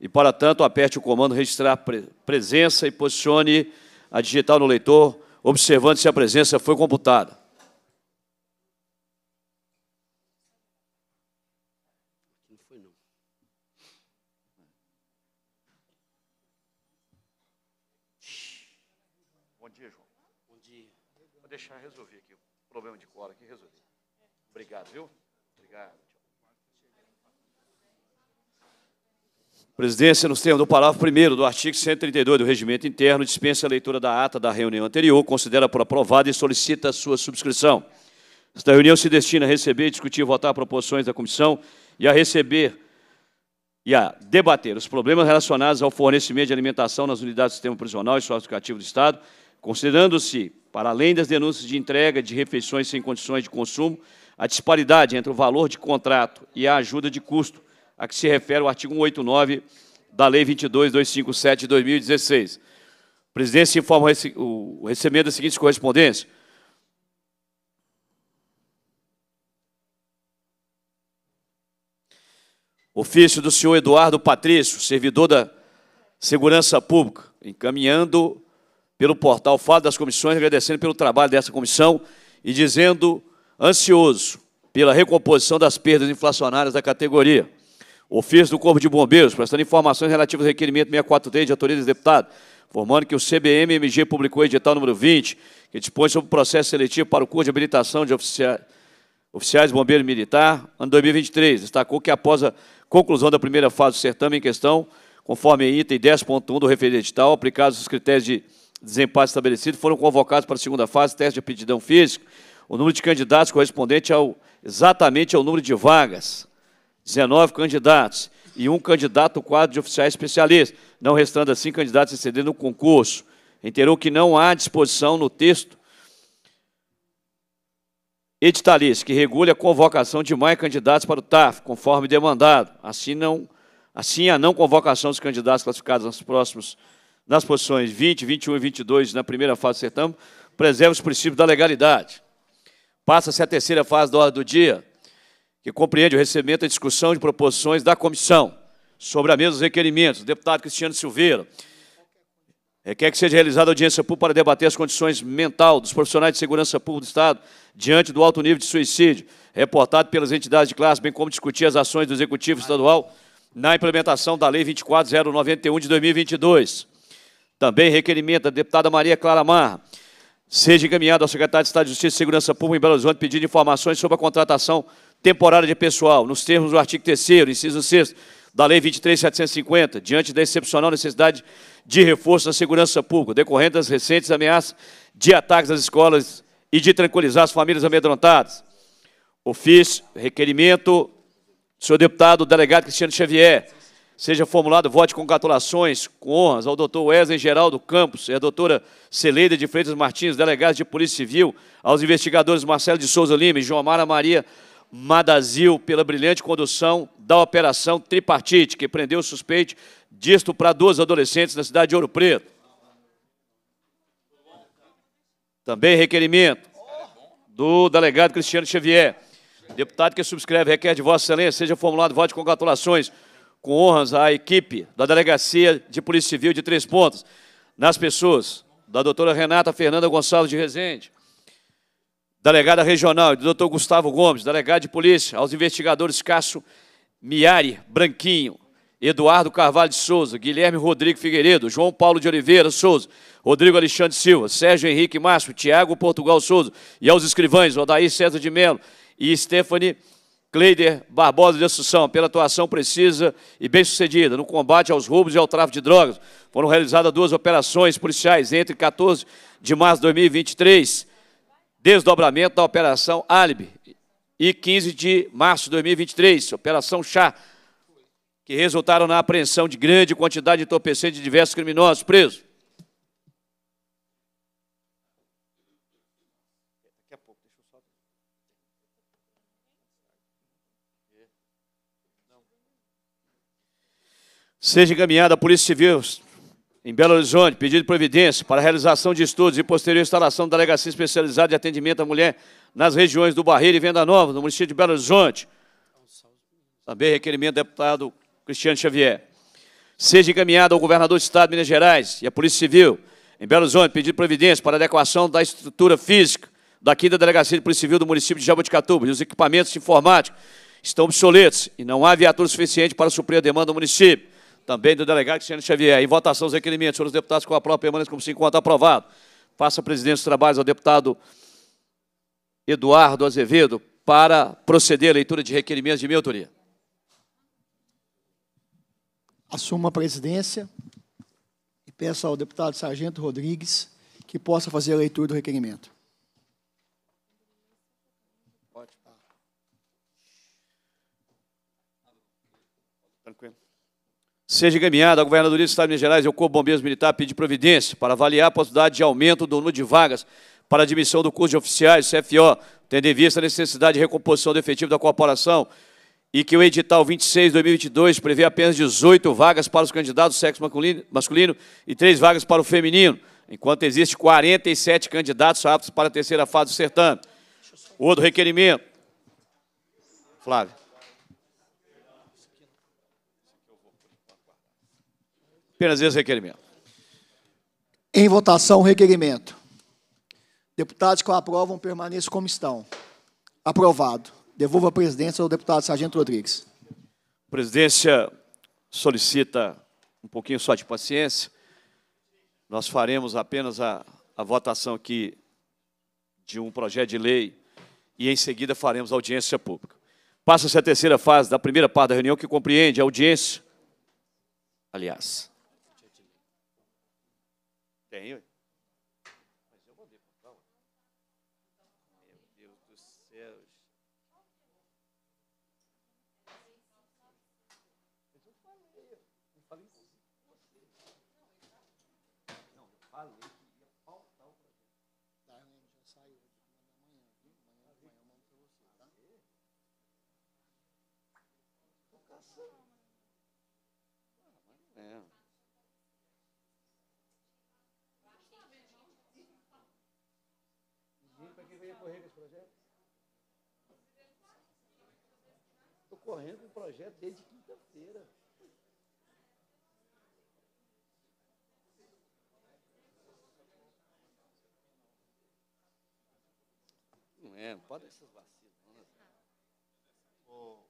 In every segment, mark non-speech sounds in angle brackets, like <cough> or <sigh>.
e, para tanto, aperte o comando registrar presença e posicione a digital no leitor, observando se a presença foi computada. deixar resolver aqui o problema de cola que resolvi. Obrigado, viu? Obrigado. Presidência, nos termos do parágrafo 1 do artigo 132 do Regimento Interno, dispensa a leitura da ata da reunião anterior, considera por aprovada e solicita sua subscrição. Esta reunião se destina a receber, discutir e votar proposições da comissão e a receber e a debater os problemas relacionados ao fornecimento de alimentação nas unidades do sistema prisional e socioeducativo do Estado, considerando-se, para além das denúncias de entrega de refeições sem condições de consumo, a disparidade entre o valor de contrato e a ajuda de custo, a que se refere o artigo 189 da Lei 22.257 de 2016. A presidência informa o recebimento das seguintes correspondências. Ofício do senhor Eduardo Patrício, servidor da Segurança Pública, encaminhando pelo portal fato das Comissões, agradecendo pelo trabalho dessa comissão e dizendo ansioso pela recomposição das perdas inflacionárias da categoria. Ofício do Corpo de Bombeiros, prestando informações relativas ao requerimento 643 de autoria do deputado, formando que o CBMMG publicou o edital número 20, que dispõe sobre o processo seletivo para o curso de habilitação de oficiais, de bombeiros militar, ano 2023. Destacou que após a conclusão da primeira fase do certame em questão, conforme item 10.1 do referente edital, aplicados os critérios de desempate estabelecido, foram convocados para a segunda fase, teste de aptidão física, o número de candidatos correspondente ao, exatamente ao número de vagas. 19 candidatos e um candidato quadro de oficiais especialistas, não restando assim candidatos excedendo o concurso. Enterou que não há disposição no texto editalício que regule a convocação de mais candidatos para o TAF, conforme demandado. Assim, não, assim a não convocação dos candidatos classificados nas próximas nas posições 20, 21 e 22, na primeira fase do certame, preserva os princípios da legalidade. Passa-se a terceira fase da ordem do dia, que compreende o recebimento e discussão de proposições da comissão sobre a mesa dos requerimentos. deputado Cristiano Silveira requer que seja realizada audiência pública para debater as condições mental dos profissionais de segurança pública do Estado diante do alto nível de suicídio reportado pelas entidades de classe, bem como discutir as ações do Executivo Estadual na implementação da Lei 24091 de 2022. Também requerimento da deputada Maria Clara Marra, seja encaminhado ao secretário de Estado de Justiça e Segurança Pública em Belo Horizonte pedindo informações sobre a contratação temporária de pessoal, nos termos do artigo 3 inciso 6 da Lei 23.750, diante da excepcional necessidade de reforço da segurança pública, decorrente das recentes ameaças de ataques às escolas e de tranquilizar as famílias amedrontadas. Ofício, requerimento, senhor deputado, delegado Cristiano Xavier, seja formulado voto de congratulações, com honras, ao doutor Wesley Geraldo Campos e à doutora Celeida de Freitas Martins, delegados de Polícia Civil, aos investigadores Marcelo de Souza Lima e Joamara Maria Maria Madazil pela brilhante condução da Operação Tripartite, que prendeu o suspeito disto para duas adolescentes na cidade de Ouro Preto. Também requerimento do delegado Cristiano Xavier. Deputado que subscreve requer de Vossa Excelência seja formulado voto de congratulações com honras à equipe da Delegacia de Polícia Civil de Três pontos nas pessoas da doutora Renata Fernanda Gonçalves de Rezende, delegada regional, doutor Gustavo Gomes, delegado de polícia, aos investigadores Cássio Miari Branquinho, Eduardo Carvalho de Souza, Guilherme Rodrigo Figueiredo, João Paulo de Oliveira Souza, Rodrigo Alexandre Silva, Sérgio Henrique Márcio, Tiago Portugal Souza e aos escrivães Odair César de Mello e Stephanie Cleider Barbosa de Assunção, pela atuação precisa e bem-sucedida no combate aos roubos e ao tráfico de drogas. Foram realizadas duas operações policiais entre 14 de março de 2023 Desdobramento da Operação Álibi. E 15 de março de 2023, Operação Chá, que resultaram na apreensão de grande quantidade de entorpecentes de diversos criminosos presos. Seja encaminhada a Polícia Civil em Belo Horizonte, pedido de providência para a realização de estudos e posterior instalação da delegacia especializada de atendimento à mulher nas regiões do Barreiro e Venda Nova, no município de Belo Horizonte. Também requerimento do deputado Cristiano Xavier. Seja encaminhado ao governador do Estado de Minas Gerais e à Polícia Civil, em Belo Horizonte, pedido de providência para adequação da estrutura física da quinta Delegacia de Polícia Civil do município de Jaboticatuba e os equipamentos informáticos estão obsoletos e não há viatura suficiente para suprir a demanda do município também do delegado Cristiano Xavier. Em votação, os requerimentos. Senhores deputados, com a prova permanece como se encontra aprovado. Faça a presidência dos trabalhos ao deputado Eduardo Azevedo para proceder à leitura de requerimentos de minha autoria. Assumo a presidência e peço ao deputado Sargento Rodrigues que possa fazer a leitura do requerimento. seja encaminhada a Governadoria do Estado de Minas Gerais e o Corpo Bombeiros Militar pedir providência para avaliar a possibilidade de aumento do número de vagas para admissão do curso de oficiais, CFO, tendo em vista a necessidade de recomposição do efetivo da corporação e que o edital 26-2022 prevê apenas 18 vagas para os candidatos do sexo masculino, e 3 vagas para o feminino, enquanto existem 47 candidatos aptos para a terceira fase do certame. Outro requerimento. Flávio. Apenas esse requerimento. Em votação, requerimento. Deputados que o aprovam permaneçam como estão. Aprovado. Devolvo a presidência ao deputado Sargento Rodrigues. A presidência solicita um pouquinho só de paciência. Nós faremos apenas a, a votação aqui de um projeto de lei e, em seguida, faremos audiência pública. Passa-se a terceira fase da primeira parte da reunião, que compreende a audiência, aliás, tenho. correr com esse projeto? Estou correndo com o projeto desde quinta-feira. Não é, não pode essas vacinas. oh.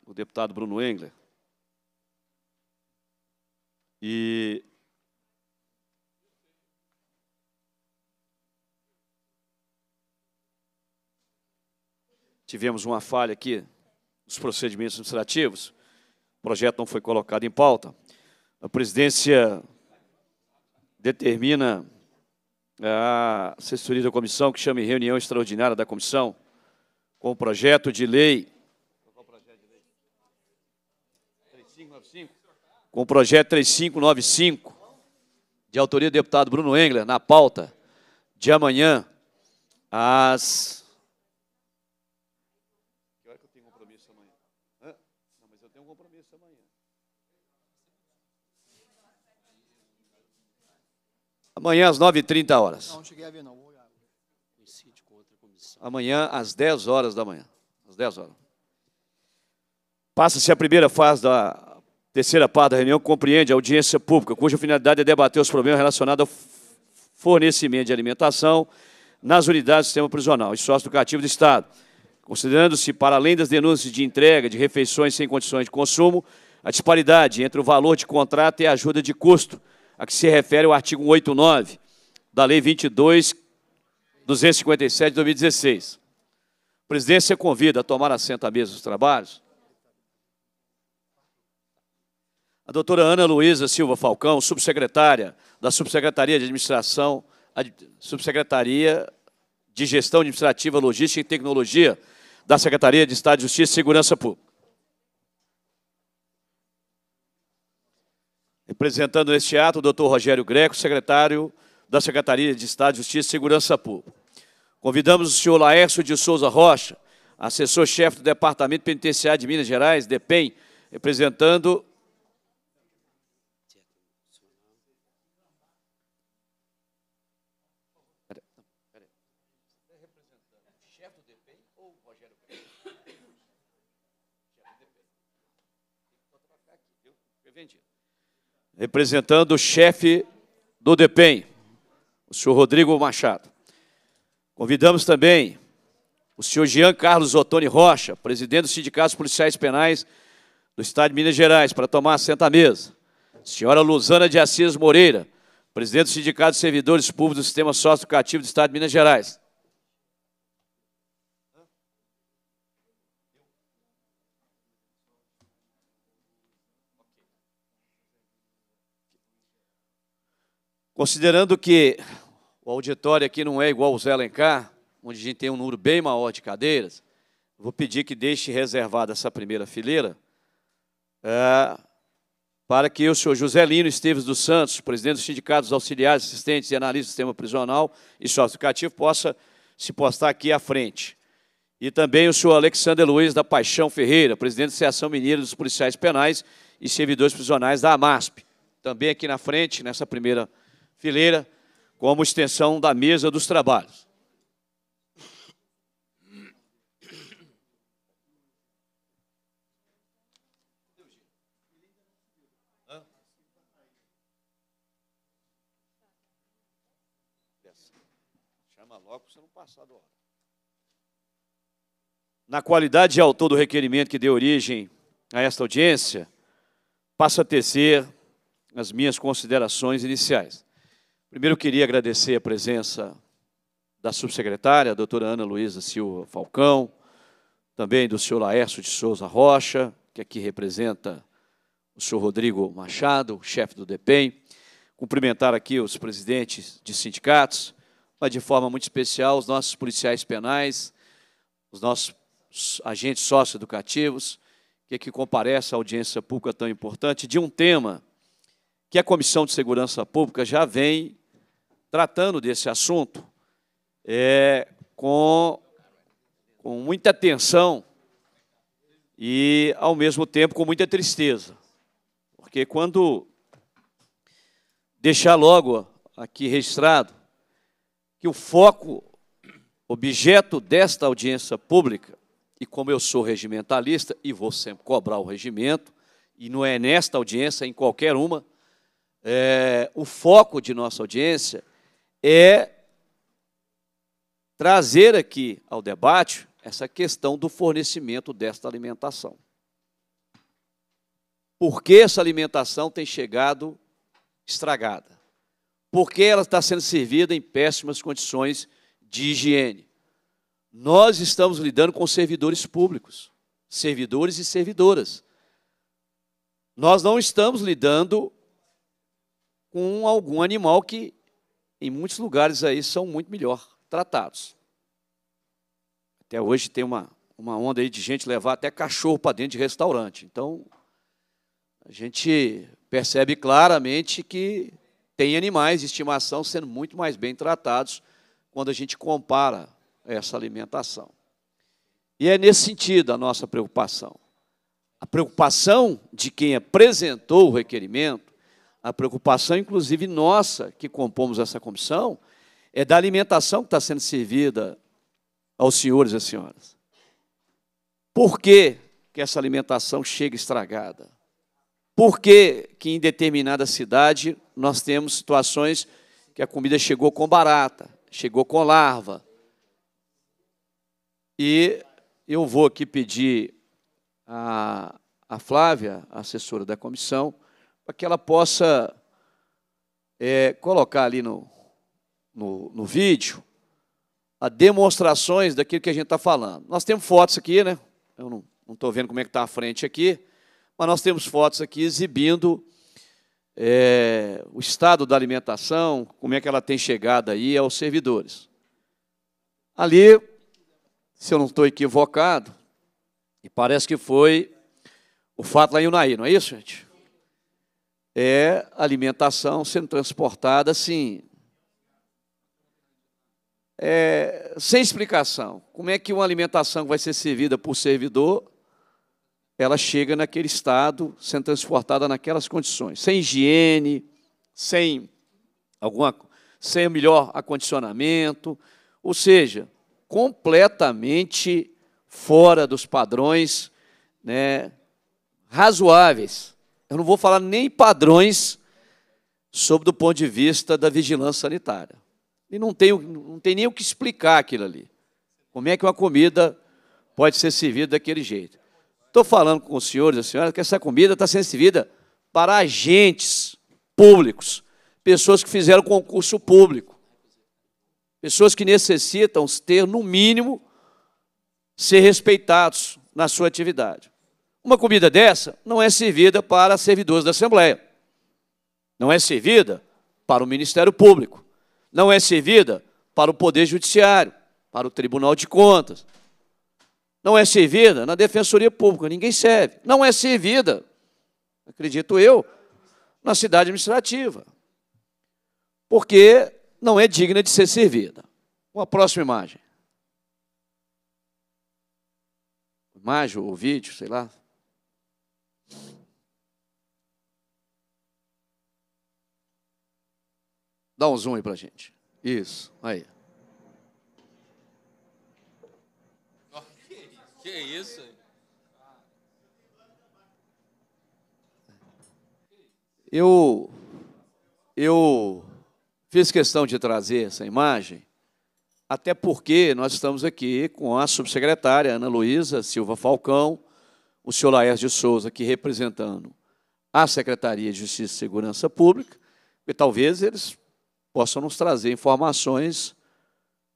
o deputado Bruno Engler. E tivemos uma falha aqui nos procedimentos administrativos. O projeto não foi colocado em pauta. A presidência determina a assessoria da comissão que chame reunião extraordinária da comissão com o projeto de lei com o projeto 3595, de autoria do deputado Bruno Engler, na pauta de amanhã, às. Que hora que eu tenho compromisso amanhã? Não, mas eu tenho um compromisso amanhã. Amanhã às 9h30 horas. Não, não cheguei a ver, não. Vou olhar. Coincide com outra comissão. Amanhã às 10 horas da manhã. Às 10 horas. Passa-se a primeira fase da Terceira parte da reunião compreende a audiência pública, cuja finalidade é debater os problemas relacionados ao fornecimento de alimentação nas unidades do sistema prisional e socioeducativo do Estado, considerando-se, para além das denúncias de entrega de refeições sem condições de consumo, a disparidade entre o valor de contrato e a ajuda de custo, a que se refere o artigo 189 da Lei 22257 de 2016. A presidência convida a tomar assento à mesa dos trabalhos A doutora Ana Luísa Silva Falcão, subsecretária da Subsecretaria de Administração, Subsecretaria de Gestão Administrativa, Logística e Tecnologia da Secretaria de Estado de Justiça e Segurança Pública. Representando neste ato o doutor Rogério Greco, secretário da Secretaria de Estado de Justiça e Segurança Pública. Convidamos o senhor Laércio de Souza Rocha, assessor-chefe do Departamento Penitenciário de Minas Gerais, DEPEN, representando representando o chefe do DEPEN, o senhor Rodrigo Machado. Convidamos também o senhor Jean Carlos Ottoni Rocha, presidente do Sindicato Policiais Penais do Estado de Minas Gerais, para tomar assento à mesa. Senhora Luzana de Assis Moreira, presidente do Sindicato de Servidores Públicos do Sistema sócio Educativo do Estado de Minas Gerais. Considerando que o auditório aqui não é igual ao Zé Alencar, onde a gente tem um número bem maior de cadeiras, vou pedir que deixe reservada essa primeira fileira é, para que o senhor José Lino Esteves dos Santos, presidente dos sindicatos auxiliares, assistentes e analistas do sistema prisional e sócio possa se postar aqui à frente. E também o senhor Alexander Luiz da Paixão Ferreira, presidente da Associação Mineira dos Policiais Penais e Servidores Prisionais da AMASP. Também aqui na frente, nessa primeira fileira fileira como extensão da mesa dos trabalhos. Chama logo para você não passar do Na qualidade de autor do requerimento que deu origem a esta audiência, passo a tecer as minhas considerações iniciais. Primeiro, eu queria agradecer a presença da subsecretária, a doutora Ana Luísa Silva Falcão, também do senhor Laércio de Souza Rocha, que aqui representa o senhor Rodrigo Machado, chefe do DEPEM, cumprimentar aqui os presidentes de sindicatos, mas de forma muito especial os nossos policiais penais, os nossos agentes socioeducativos, que aqui comparece à audiência pública tão importante, de um tema que a Comissão de Segurança Pública já vem tratando desse assunto é, com, com muita atenção e, ao mesmo tempo, com muita tristeza. Porque quando deixar logo aqui registrado que o foco, objeto desta audiência pública, e como eu sou regimentalista e vou sempre cobrar o regimento, e não é nesta audiência, é em qualquer uma, é, o foco de nossa audiência é trazer aqui ao debate essa questão do fornecimento desta alimentação. Por que essa alimentação tem chegado estragada? Por que ela está sendo servida em péssimas condições de higiene? Nós estamos lidando com servidores públicos, servidores e servidoras. Nós não estamos lidando com algum animal que em muitos lugares aí são muito melhor tratados. Até hoje tem uma, uma onda aí de gente levar até cachorro para dentro de restaurante. Então, a gente percebe claramente que tem animais de estimação sendo muito mais bem tratados quando a gente compara essa alimentação. E é nesse sentido a nossa preocupação. A preocupação de quem apresentou o requerimento a preocupação, inclusive nossa, que compomos essa comissão, é da alimentação que está sendo servida aos senhores e senhoras. Por que, que essa alimentação chega estragada? Por que, que em determinada cidade nós temos situações que a comida chegou com barata, chegou com larva? E eu vou aqui pedir a, a Flávia, assessora da comissão, para que ela possa é, colocar ali no, no, no vídeo a demonstrações daquilo que a gente está falando. Nós temos fotos aqui, né? Eu não estou vendo como é que está a frente aqui, mas nós temos fotos aqui exibindo é, o estado da alimentação, como é que ela tem chegado aí aos servidores. Ali, se eu não estou equivocado, e parece que foi o fato lá em Unaí, não é isso, gente? é alimentação sendo transportada assim. É, sem explicação. Como é que uma alimentação que vai ser servida por servidor, ela chega naquele estado, sendo transportada naquelas condições, sem higiene, sem alguma, sem melhor acondicionamento, ou seja, completamente fora dos padrões, né, razoáveis eu não vou falar nem padrões sobre do ponto de vista da vigilância sanitária. E não tem, não tem nem o que explicar aquilo ali. Como é que uma comida pode ser servida daquele jeito? Estou falando com os senhores e as senhoras que essa comida está sendo servida para agentes públicos, pessoas que fizeram concurso público, pessoas que necessitam ter, no mínimo, ser respeitados na sua atividade. Uma comida dessa não é servida para servidores da Assembleia, não é servida para o Ministério Público, não é servida para o Poder Judiciário, para o Tribunal de Contas, não é servida na Defensoria Pública, ninguém serve. Não é servida, acredito eu, na cidade administrativa, porque não é digna de ser servida. Uma próxima imagem. Imagem ou vídeo, sei lá, Dá um zoom aí para gente. Isso, aí. Que isso? Eu, eu fiz questão de trazer essa imagem, até porque nós estamos aqui com a subsecretária Ana Luísa Silva Falcão, o senhor Laércio de Souza aqui representando a Secretaria de Justiça e Segurança Pública, e talvez eles possam nos trazer informações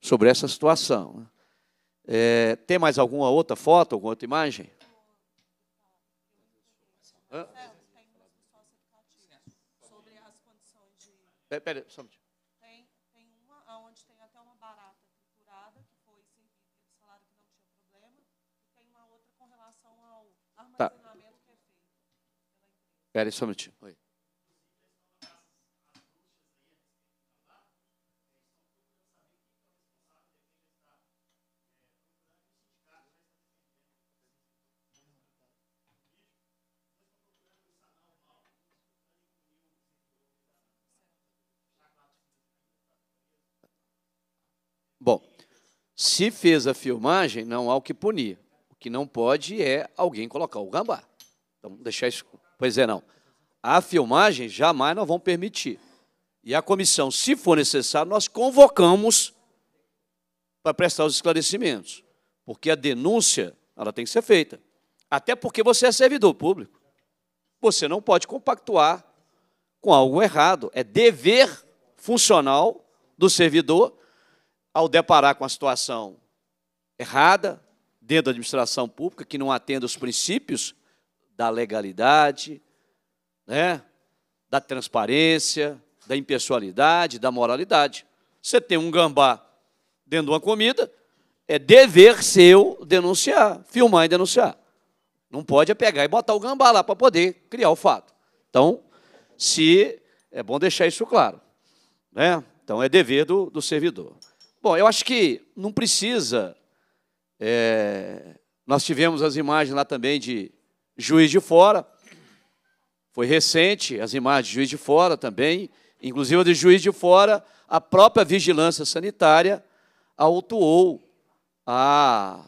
sobre essa situação. É, tem mais alguma outra foto, alguma outra imagem? Hã? Pera, pera, só um minutinho. Tem, tem uma onde tem até uma barata triturada que foi servida, eles falaram que não tinha problema, e tem uma outra com relação ao armazenamento tá. que é feito. Espera só um minutinho. Oi. Se fez a filmagem, não há o que punir. O que não pode é alguém colocar o gambá. Então, deixar isso. Pois é, não. A filmagem jamais nós vamos permitir. E a comissão, se for necessário, nós convocamos para prestar os esclarecimentos. Porque a denúncia, ela tem que ser feita. Até porque você é servidor público. Você não pode compactuar com algo errado. É dever funcional do servidor ao deparar com a situação errada dentro da administração pública, que não atenda os princípios da legalidade, né, da transparência, da impessoalidade, da moralidade. Você tem um gambá dentro de uma comida, é dever seu denunciar, filmar e denunciar. Não pode é pegar e botar o gambá lá para poder criar o fato. Então, se é bom deixar isso claro. Né? Então, é dever do, do servidor. Bom, eu acho que não precisa. É, nós tivemos as imagens lá também de Juiz de Fora. Foi recente as imagens de Juiz de Fora também. Inclusive, a de Juiz de Fora, a própria Vigilância Sanitária autuou a,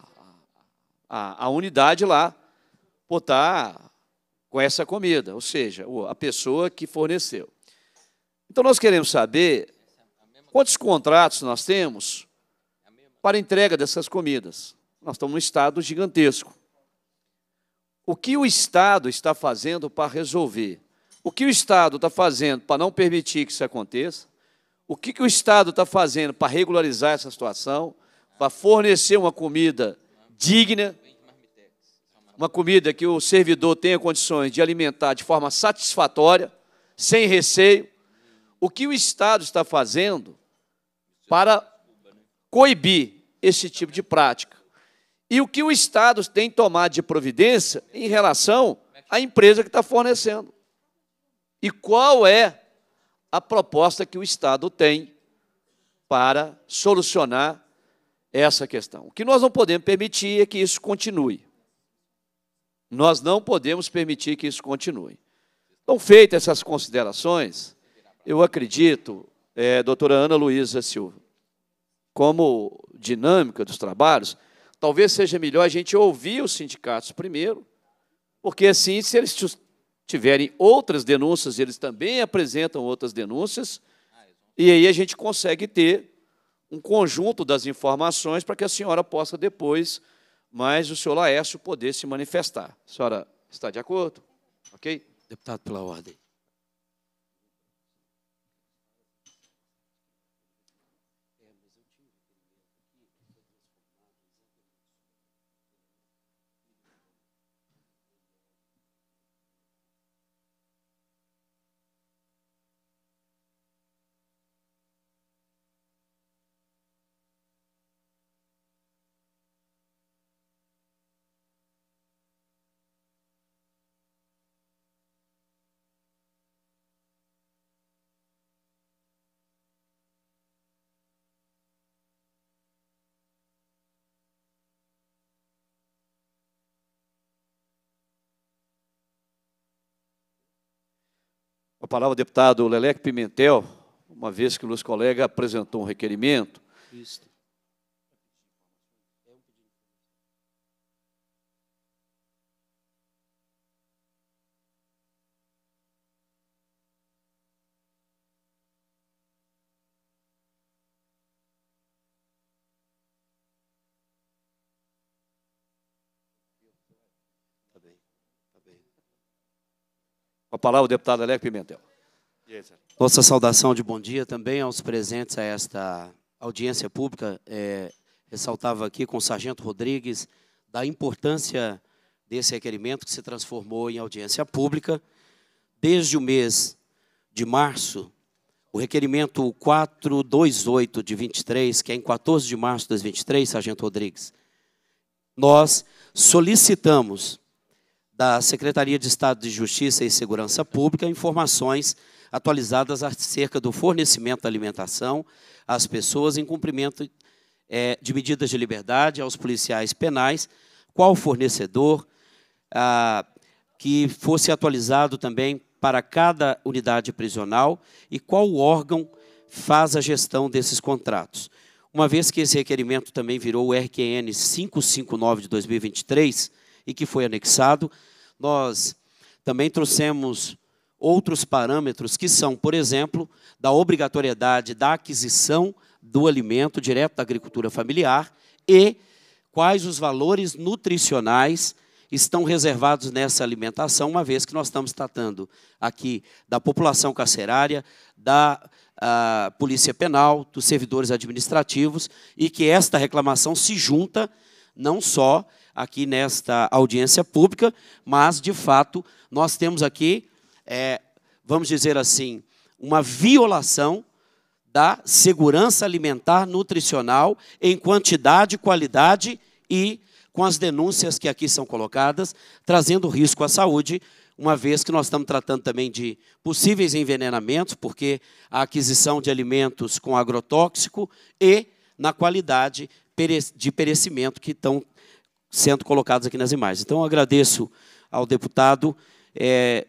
a, a unidade lá por estar com essa comida, ou seja, a pessoa que forneceu. Então, nós queremos saber Quantos contratos nós temos para entrega dessas comidas? Nós estamos num estado gigantesco. O que o Estado está fazendo para resolver? O que o Estado está fazendo para não permitir que isso aconteça? O que, que o Estado está fazendo para regularizar essa situação? Para fornecer uma comida digna, uma comida que o servidor tenha condições de alimentar de forma satisfatória, sem receio, o que o Estado está fazendo para coibir esse tipo de prática. E o que o Estado tem tomado de providência em relação à empresa que está fornecendo. E qual é a proposta que o Estado tem para solucionar essa questão. O que nós não podemos permitir é que isso continue. Nós não podemos permitir que isso continue. Então, feitas essas considerações, eu acredito, é, doutora Ana Luísa Silva, como dinâmica dos trabalhos, talvez seja melhor a gente ouvir os sindicatos primeiro, porque assim, se eles tiverem outras denúncias, eles também apresentam outras denúncias, e aí a gente consegue ter um conjunto das informações para que a senhora possa depois, mais o senhor Laércio, poder se manifestar. A senhora está de acordo? Ok? Deputado, pela ordem. A palavra ao deputado Leleque Pimentel, uma vez que o nosso colega apresentou um requerimento, Isso. A palavra o deputado Alex Pimentel. Nossa saudação de bom dia também aos presentes a esta audiência pública. É, ressaltava aqui com o Sargento Rodrigues da importância desse requerimento que se transformou em audiência pública. Desde o mês de março, o requerimento 428 de 23, que é em 14 de março de 2023, Sargento Rodrigues, nós solicitamos da Secretaria de Estado de Justiça e Segurança Pública informações atualizadas acerca do fornecimento da alimentação às pessoas em cumprimento é, de medidas de liberdade aos policiais penais, qual fornecedor, ah, que fosse atualizado também para cada unidade prisional e qual órgão faz a gestão desses contratos. Uma vez que esse requerimento também virou o RQN 559 de 2023, e que foi anexado. Nós também trouxemos outros parâmetros que são, por exemplo, da obrigatoriedade da aquisição do alimento direto da agricultura familiar e quais os valores nutricionais estão reservados nessa alimentação, uma vez que nós estamos tratando aqui da população carcerária, da ah, Polícia Penal, dos servidores administrativos, e que esta reclamação se junta não só aqui nesta audiência pública, mas, de fato, nós temos aqui, é, vamos dizer assim, uma violação da segurança alimentar nutricional em quantidade, qualidade e com as denúncias que aqui são colocadas, trazendo risco à saúde, uma vez que nós estamos tratando também de possíveis envenenamentos, porque a aquisição de alimentos com agrotóxico e na qualidade de perecimento que estão sendo colocados aqui nas imagens. Então, eu agradeço ao deputado é,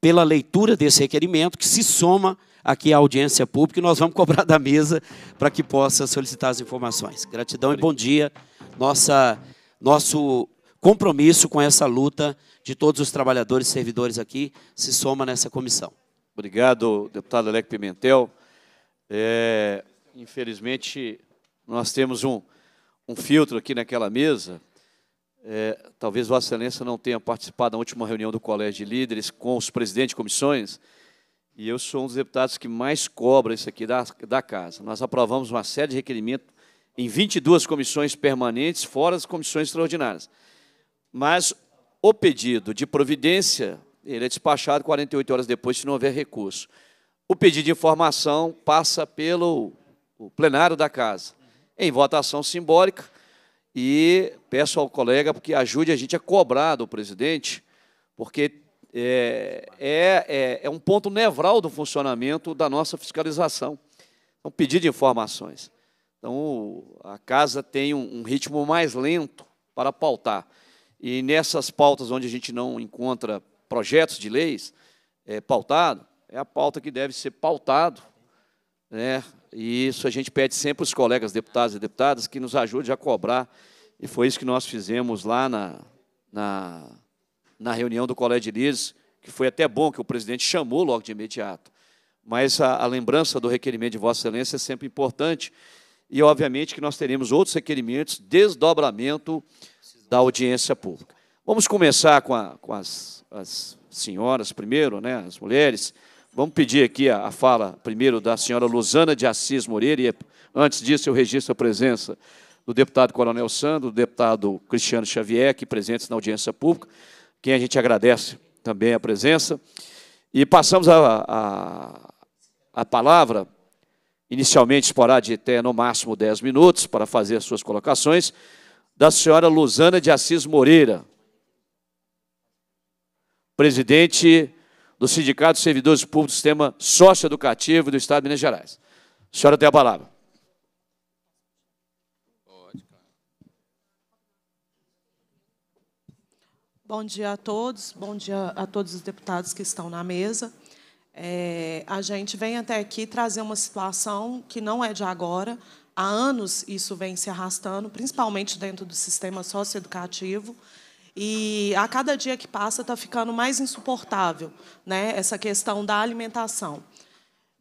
pela leitura desse requerimento, que se soma aqui à audiência pública, e nós vamos cobrar da mesa para que possa solicitar as informações. Gratidão Obrigado. e bom dia. Nossa, nosso compromisso com essa luta de todos os trabalhadores e servidores aqui se soma nessa comissão. Obrigado, deputado Alec Pimentel. É, infelizmente, nós temos um, um filtro aqui naquela mesa é, talvez Vossa Excelência não tenha participado da última reunião do Colégio de Líderes com os presidentes de comissões, e eu sou um dos deputados que mais cobra isso aqui da, da casa. Nós aprovamos uma série de requerimentos em 22 comissões permanentes, fora as comissões extraordinárias. Mas o pedido de providência, ele é despachado 48 horas depois, se não houver recurso. O pedido de informação passa pelo plenário da casa, em votação simbólica, e peço ao colega que ajude a gente a cobrar do presidente, porque é, é, é, é um ponto nevral do funcionamento da nossa fiscalização. um então, pedido de informações. Então, a casa tem um, um ritmo mais lento para pautar. E nessas pautas onde a gente não encontra projetos de leis é, pautado, é a pauta que deve ser pautado, né, e isso a gente pede sempre aos colegas deputados e deputadas que nos ajudem a cobrar. E foi isso que nós fizemos lá na, na, na reunião do Colégio de Líderes, que foi até bom que o presidente chamou logo de imediato. Mas a, a lembrança do requerimento de Vossa Excelência é sempre importante. E, obviamente, que nós teremos outros requerimentos, desdobramento da audiência pública. Vamos começar com, a, com as, as senhoras primeiro, né, as mulheres. Vamos pedir aqui a, a fala primeiro da senhora Luzana de Assis Moreira, e é, antes disso eu registro a presença do deputado Coronel Sandro, do deputado Cristiano Xavier, que presentes na audiência pública, quem a gente agradece também a presença. E passamos a, a, a palavra, inicialmente esporádica até no máximo 10 minutos, para fazer as suas colocações, da senhora Luzana de Assis Moreira, presidente do Sindicato de Servidores Públicos do Sistema Socioeducativo do Estado de Minas Gerais. A senhora tem a palavra. Bom dia a todos, bom dia a todos os deputados que estão na mesa. É, a gente vem até aqui trazer uma situação que não é de agora. Há anos isso vem se arrastando, principalmente dentro do sistema socioeducativo. educativo e a cada dia que passa está ficando mais insuportável né, essa questão da alimentação.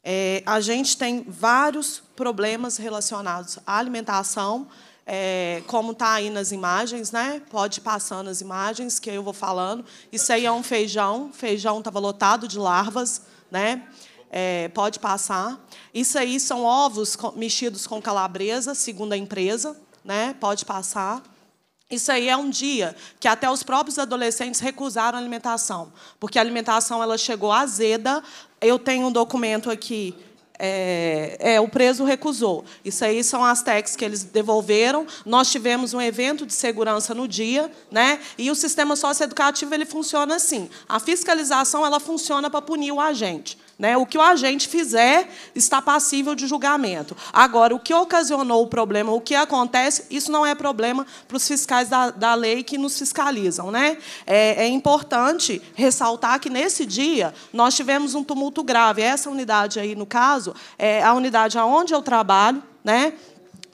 É, a gente tem vários problemas relacionados à alimentação, é, como está aí nas imagens, né? pode passar nas imagens, que eu vou falando. Isso aí é um feijão, feijão estava lotado de larvas, né? É, pode passar. Isso aí são ovos mexidos com calabresa, segundo a empresa, né? pode passar. Isso aí é um dia que até os próprios adolescentes recusaram a alimentação, porque a alimentação ela chegou azeda. Eu tenho um documento aqui é, é, o preso recusou. Isso aí são as techs que eles devolveram. Nós tivemos um evento de segurança no dia, né? E o sistema socioeducativo ele funciona assim. A fiscalização ela funciona para punir o agente. Né? O que o agente fizer está passível de julgamento. Agora, o que ocasionou o problema, o que acontece, isso não é problema para os fiscais da, da lei que nos fiscalizam. Né? É, é, importante ressaltar que, nesse dia, nós tivemos um tumulto grave. Essa unidade aí, no caso, é a unidade onde eu trabalho, né?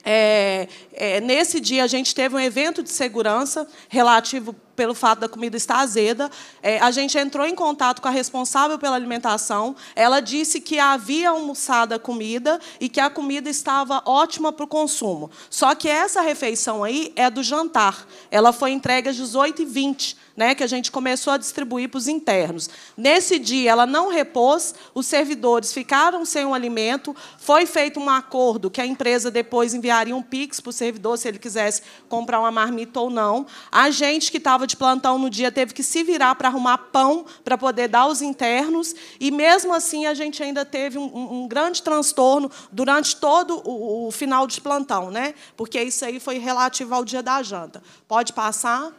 É, é, nesse dia, a gente teve um evento de segurança relativo pelo fato da comida estar azeda. É, a gente entrou em contato com a responsável pela alimentação. Ela disse que havia almoçado a comida e que a comida estava ótima para o consumo. Só que essa refeição aí é do jantar. Ela foi entregue às 18h20 né, que a gente começou a distribuir para os internos. Nesse dia, ela não repôs, os servidores ficaram sem o alimento, foi feito um acordo que a empresa depois enviaria um PIX para o servidor, se ele quisesse comprar uma marmita ou não. A gente que estava de plantão no dia teve que se virar para arrumar pão para poder dar aos internos, e mesmo assim a gente ainda teve um, um grande transtorno durante todo o, o final de plantão, né? porque isso aí foi relativo ao dia da janta. Pode passar?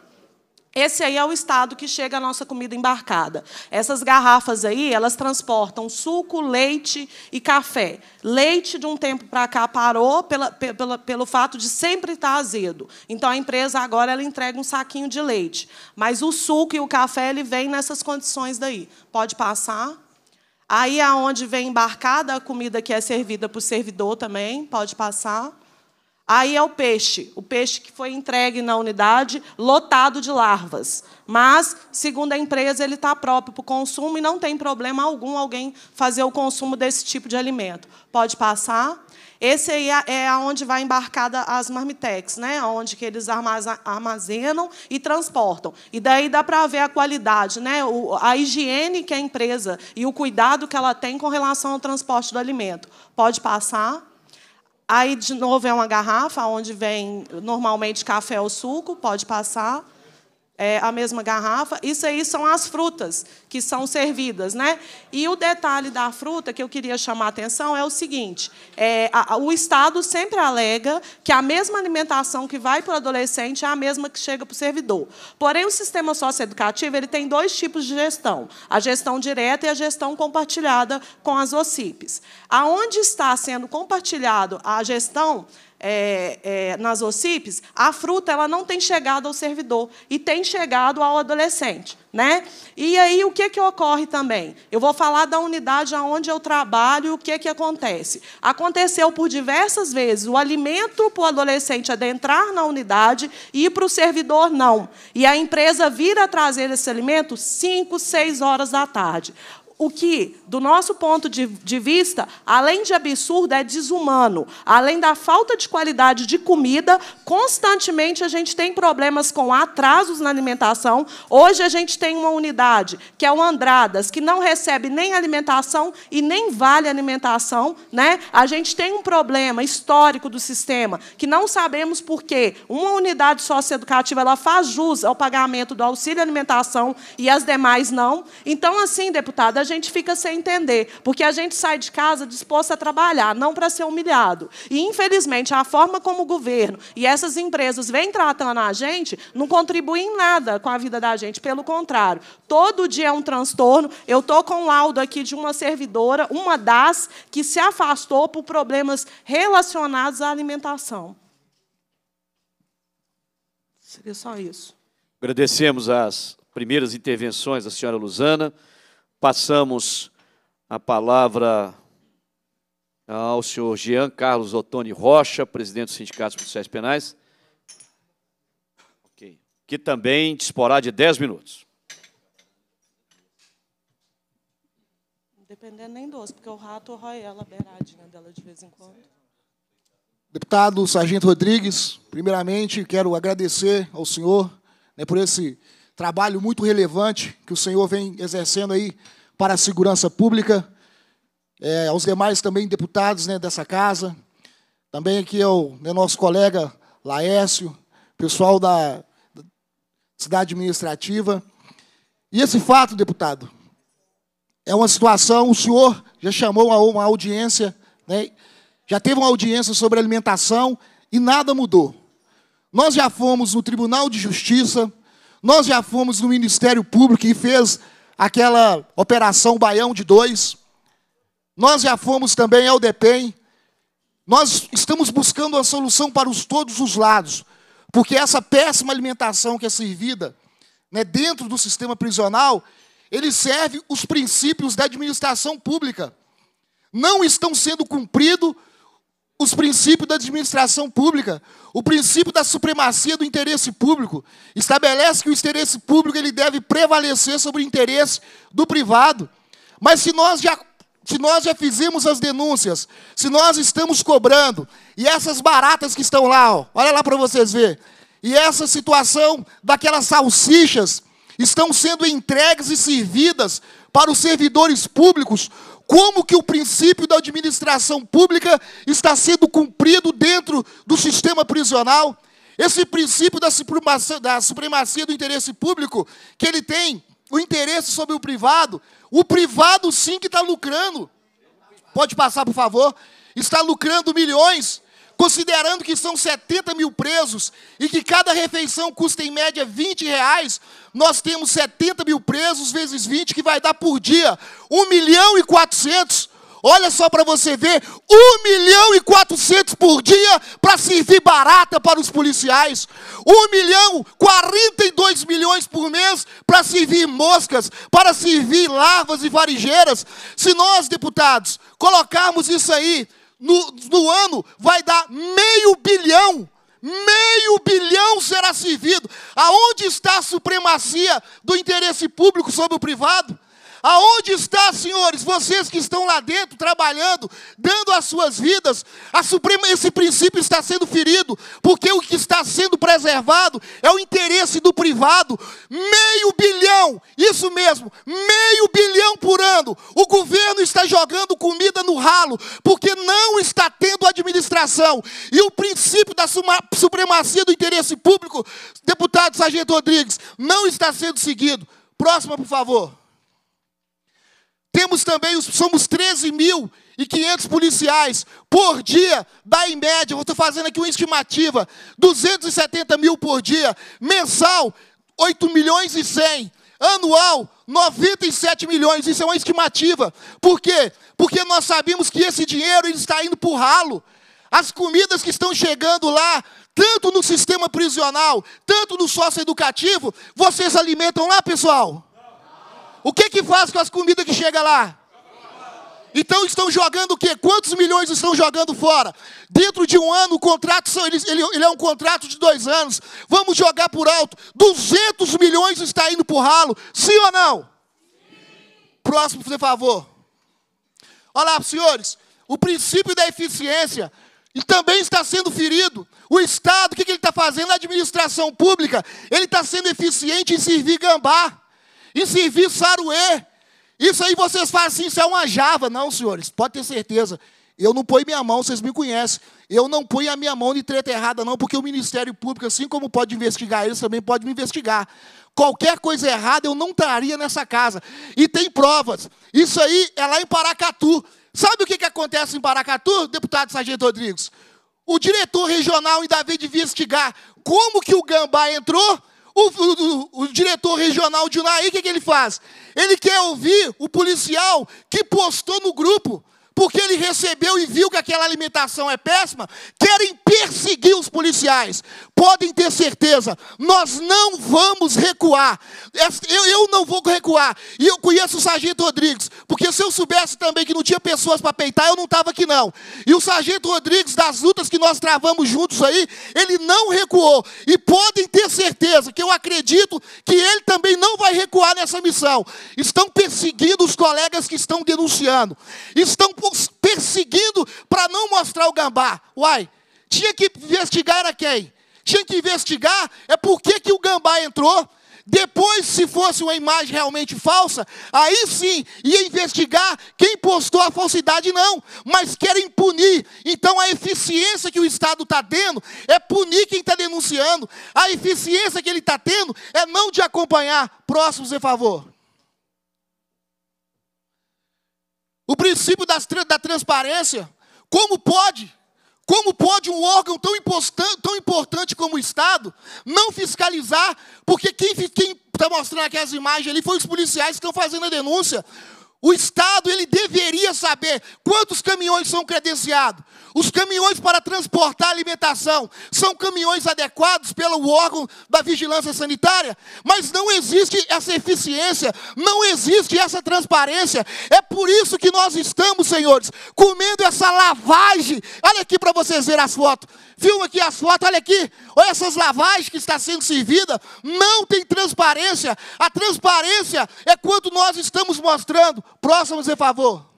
Esse aí é o estado que chega a nossa comida embarcada. Essas garrafas aí, elas transportam suco, leite e café. Leite, de um tempo para cá, parou pela, pela, pelo fato de sempre estar tá azedo. Então, a empresa agora ela entrega um saquinho de leite. Mas o suco e o café, ele vem nessas condições daí. Pode passar. Aí aonde vem embarcada a comida que é servida para o servidor também, pode passar. Aí é o peixe, o peixe que foi entregue na unidade, lotado de larvas. Mas, segundo a empresa, ele está próprio para o consumo e não tem problema algum alguém fazer o consumo desse tipo de alimento. Pode passar. Esse aí é, é onde vai embarcada as marmitex, né? onde que eles armazenam e transportam. E daí dá para ver a qualidade, né? a higiene que a empresa e o cuidado que ela tem com relação ao transporte do alimento. Pode passar. Aí, de novo, é uma garrafa onde vem normalmente café ou suco, pode passar é, a mesma garrafa. Isso aí são as frutas que são servidas, né? E o detalhe da fruta que eu queria chamar a atenção é o seguinte: é, a, o Estado sempre alega que a mesma alimentação que vai para o adolescente é a mesma que chega para o servidor. Porém, o sistema socioeducativo ele tem dois tipos de gestão: a gestão direta e a gestão compartilhada com as OCIPs. Aonde está sendo compartilhado a gestão é, é, nas OCIPs, a fruta ela não tem chegado ao servidor e tem chegado ao adolescente. Né? E aí, o que, é que ocorre também? Eu vou falar da unidade onde eu trabalho e o que, é que acontece. Aconteceu por diversas vezes o alimento para o adolescente adentrar na unidade e para o servidor não. E a empresa vir a trazer esse alimento 5, 6 horas da tarde o que, do nosso ponto de, de, vista, além de absurdo, é desumano. Além da falta de qualidade de comida, constantemente a gente tem problemas com atrasos na alimentação. Hoje a gente tem uma unidade, que é o Andradas, que não recebe nem alimentação e nem vale alimentação. Né? A gente tem um problema histórico do sistema, que não sabemos por quê. Uma unidade socioeducativa ela faz jus ao pagamento do auxílio alimentação e as demais não. Então, assim, deputada, gente fica sem entender, porque a gente sai de casa disposto a trabalhar, não para ser humilhado. E, infelizmente, a forma como o governo e essas empresas vêm tratando a gente não contribui em nada com a vida da gente, pelo contrário. Todo dia é um transtorno. Eu estou com um laudo aqui de uma servidora, uma das, que se afastou por problemas relacionados à alimentação. Seria só isso. Agradecemos as primeiras intervenções da senhora Luzana passamos a palavra ao senhor Jean Carlos Ottoni Rocha, presidente do Sindicato dos Policiais Penais, que também disporá de 10 minutos. Dependendo nem doce, porque o rato rói ela, a beiradinha né, dela de vez em quando. Deputado Sargento Rodrigues, primeiramente quero agradecer ao senhor né, por esse trabalho muito relevante que o senhor vem exercendo aí para a segurança pública, é, aos demais também deputados né, dessa casa, também aqui é o né, nosso colega Laércio, pessoal da, da cidade administrativa. E esse fato, deputado, é uma situação, o senhor já chamou a uma audiência, né, já teve uma audiência sobre alimentação e nada mudou. Nós já fomos no Tribunal de Justiça, nós já fomos no Ministério Público e fez aquela operação Baião de Dois. Nós já fomos também ao DEPEN. Nós estamos buscando uma solução para os, todos os lados, porque essa péssima alimentação que é servida né, dentro do sistema prisional, ele serve os princípios da administração pública. Não estão sendo cumpridos os princípios da administração pública, o princípio da supremacia do interesse público, estabelece que o interesse público ele deve prevalecer sobre o interesse do privado. Mas se nós já se nós já fizemos as denúncias, se nós estamos cobrando, e essas baratas que estão lá, ó, olha lá para vocês ver, e essa situação daquelas salsichas estão sendo entregues e servidas para os servidores públicos como que o princípio da administração pública está sendo cumprido dentro do sistema prisional. Esse princípio da supremacia, da supremacia do interesse público, que ele tem o interesse sobre o privado, o privado sim que está lucrando. Pode passar, por favor. Está lucrando milhões considerando que são 70 mil presos e que cada refeição custa em média 20 reais, nós temos 70 mil presos vezes 20, que vai dar por dia 1 milhão e 400. Olha só para você ver, 1 milhão e 400 por dia para servir barata para os policiais. 1 milhão, 42 milhões por mês para servir moscas, para servir larvas e varejeiras. Se nós, deputados, colocarmos isso aí no, no ano vai dar meio bilhão. Meio bilhão será servido. Aonde está a supremacia do interesse público sobre o privado? Aonde está, senhores, vocês que estão lá dentro trabalhando, dando as suas vidas? A suprema, esse princípio está sendo ferido, porque o que está sendo preservado é o interesse do privado. Meio bilhão, isso mesmo, meio bilhão por ano. O governo está jogando comida no ralo, porque não está tendo administração. E o princípio da supremacia do interesse público, deputado Sargento Rodrigues, não está sendo seguido. Próxima, por favor. Temos também, somos 13 mil e 500 policiais por dia, dá em média, eu estou fazendo aqui uma estimativa, 270 mil por dia, mensal, 8 milhões e 100, anual, 97 milhões, isso é uma estimativa. Por quê? Porque nós sabemos que esse dinheiro ele está indo para o ralo. As comidas que estão chegando lá, tanto no sistema prisional, tanto no sócio educativo, vocês alimentam lá, pessoal? o que que faz com as comidas que chega lá? Então estão jogando o quê? Quantos milhões estão jogando fora? Dentro de um ano, o contrato são, ele, ele, é um contrato de dois anos. Vamos jogar por alto. 200 milhões está indo para o ralo. Sim ou não? Sim. Próximo, por favor. Olha lá, senhores. O princípio da eficiência e também está sendo ferido. O Estado, o que, que ele está fazendo? A administração pública, ele está sendo eficiente em servir gambá e servir saruê. Isso aí vocês fazem assim, isso é uma java. Não, senhores, pode ter certeza. Eu não ponho minha mão, vocês me conhecem. Eu não ponho a minha mão de treta errada, não, porque o Ministério Público, assim como pode investigar eles, também pode me investigar. Qualquer coisa errada eu não traria nessa casa. E tem provas. Isso aí é lá em Paracatu. Sabe o que, que acontece em Paracatu, deputado Sargento Rodrigues? O diretor regional ainda veio de investigar como que o Gambá entrou o, o, o diretor regional de Unaí, o que, que ele faz? Ele quer ouvir o policial que postou no grupo, porque ele recebeu e viu que aquela alimentação é péssima, querem perseguir os policiais podem ter certeza, nós não vamos recuar. É, eu, eu não vou recuar. E eu conheço o Sargento Rodrigues, porque se eu soubesse também que não tinha pessoas para peitar, eu não estava aqui não. E o Sargento Rodrigues, das lutas que nós travamos juntos aí, ele não recuou. E podem ter certeza que eu acredito que ele também não vai recuar nessa missão. Estão perseguindo os colegas que estão denunciando. Estão perseguindo para não mostrar o gambá. Uai, tinha que investigar a quem? tinha que investigar é por que, que o gambá entrou. Depois, se fosse uma imagem realmente falsa, aí sim ia investigar quem postou a falsidade, não, mas querem punir. Então, a eficiência que o Estado está tendo é punir quem está denunciando, a eficiência que ele está tendo é não de acompanhar. Próximos, por favor. O princípio das, da transparência, como pode como pode um órgão tão, tão importante como o Estado não fiscalizar? Porque quem está mostrando aquelas as imagens ali foi os policiais que estão fazendo a denúncia. O Estado ele deveria saber quantos caminhões são credenciados, os caminhões para transportar alimentação são caminhões adequados pelo órgão da vigilância sanitária, mas não existe essa eficiência, não existe essa transparência. É por isso que nós estamos, senhores, comendo essa lavagem. Olha aqui para vocês verem as fotos. Filma aqui as fotos, olha aqui. Olha essas lavagens que está sendo servida. Não tem transparência. A transparência é quando nós estamos mostrando. Próximos, por favor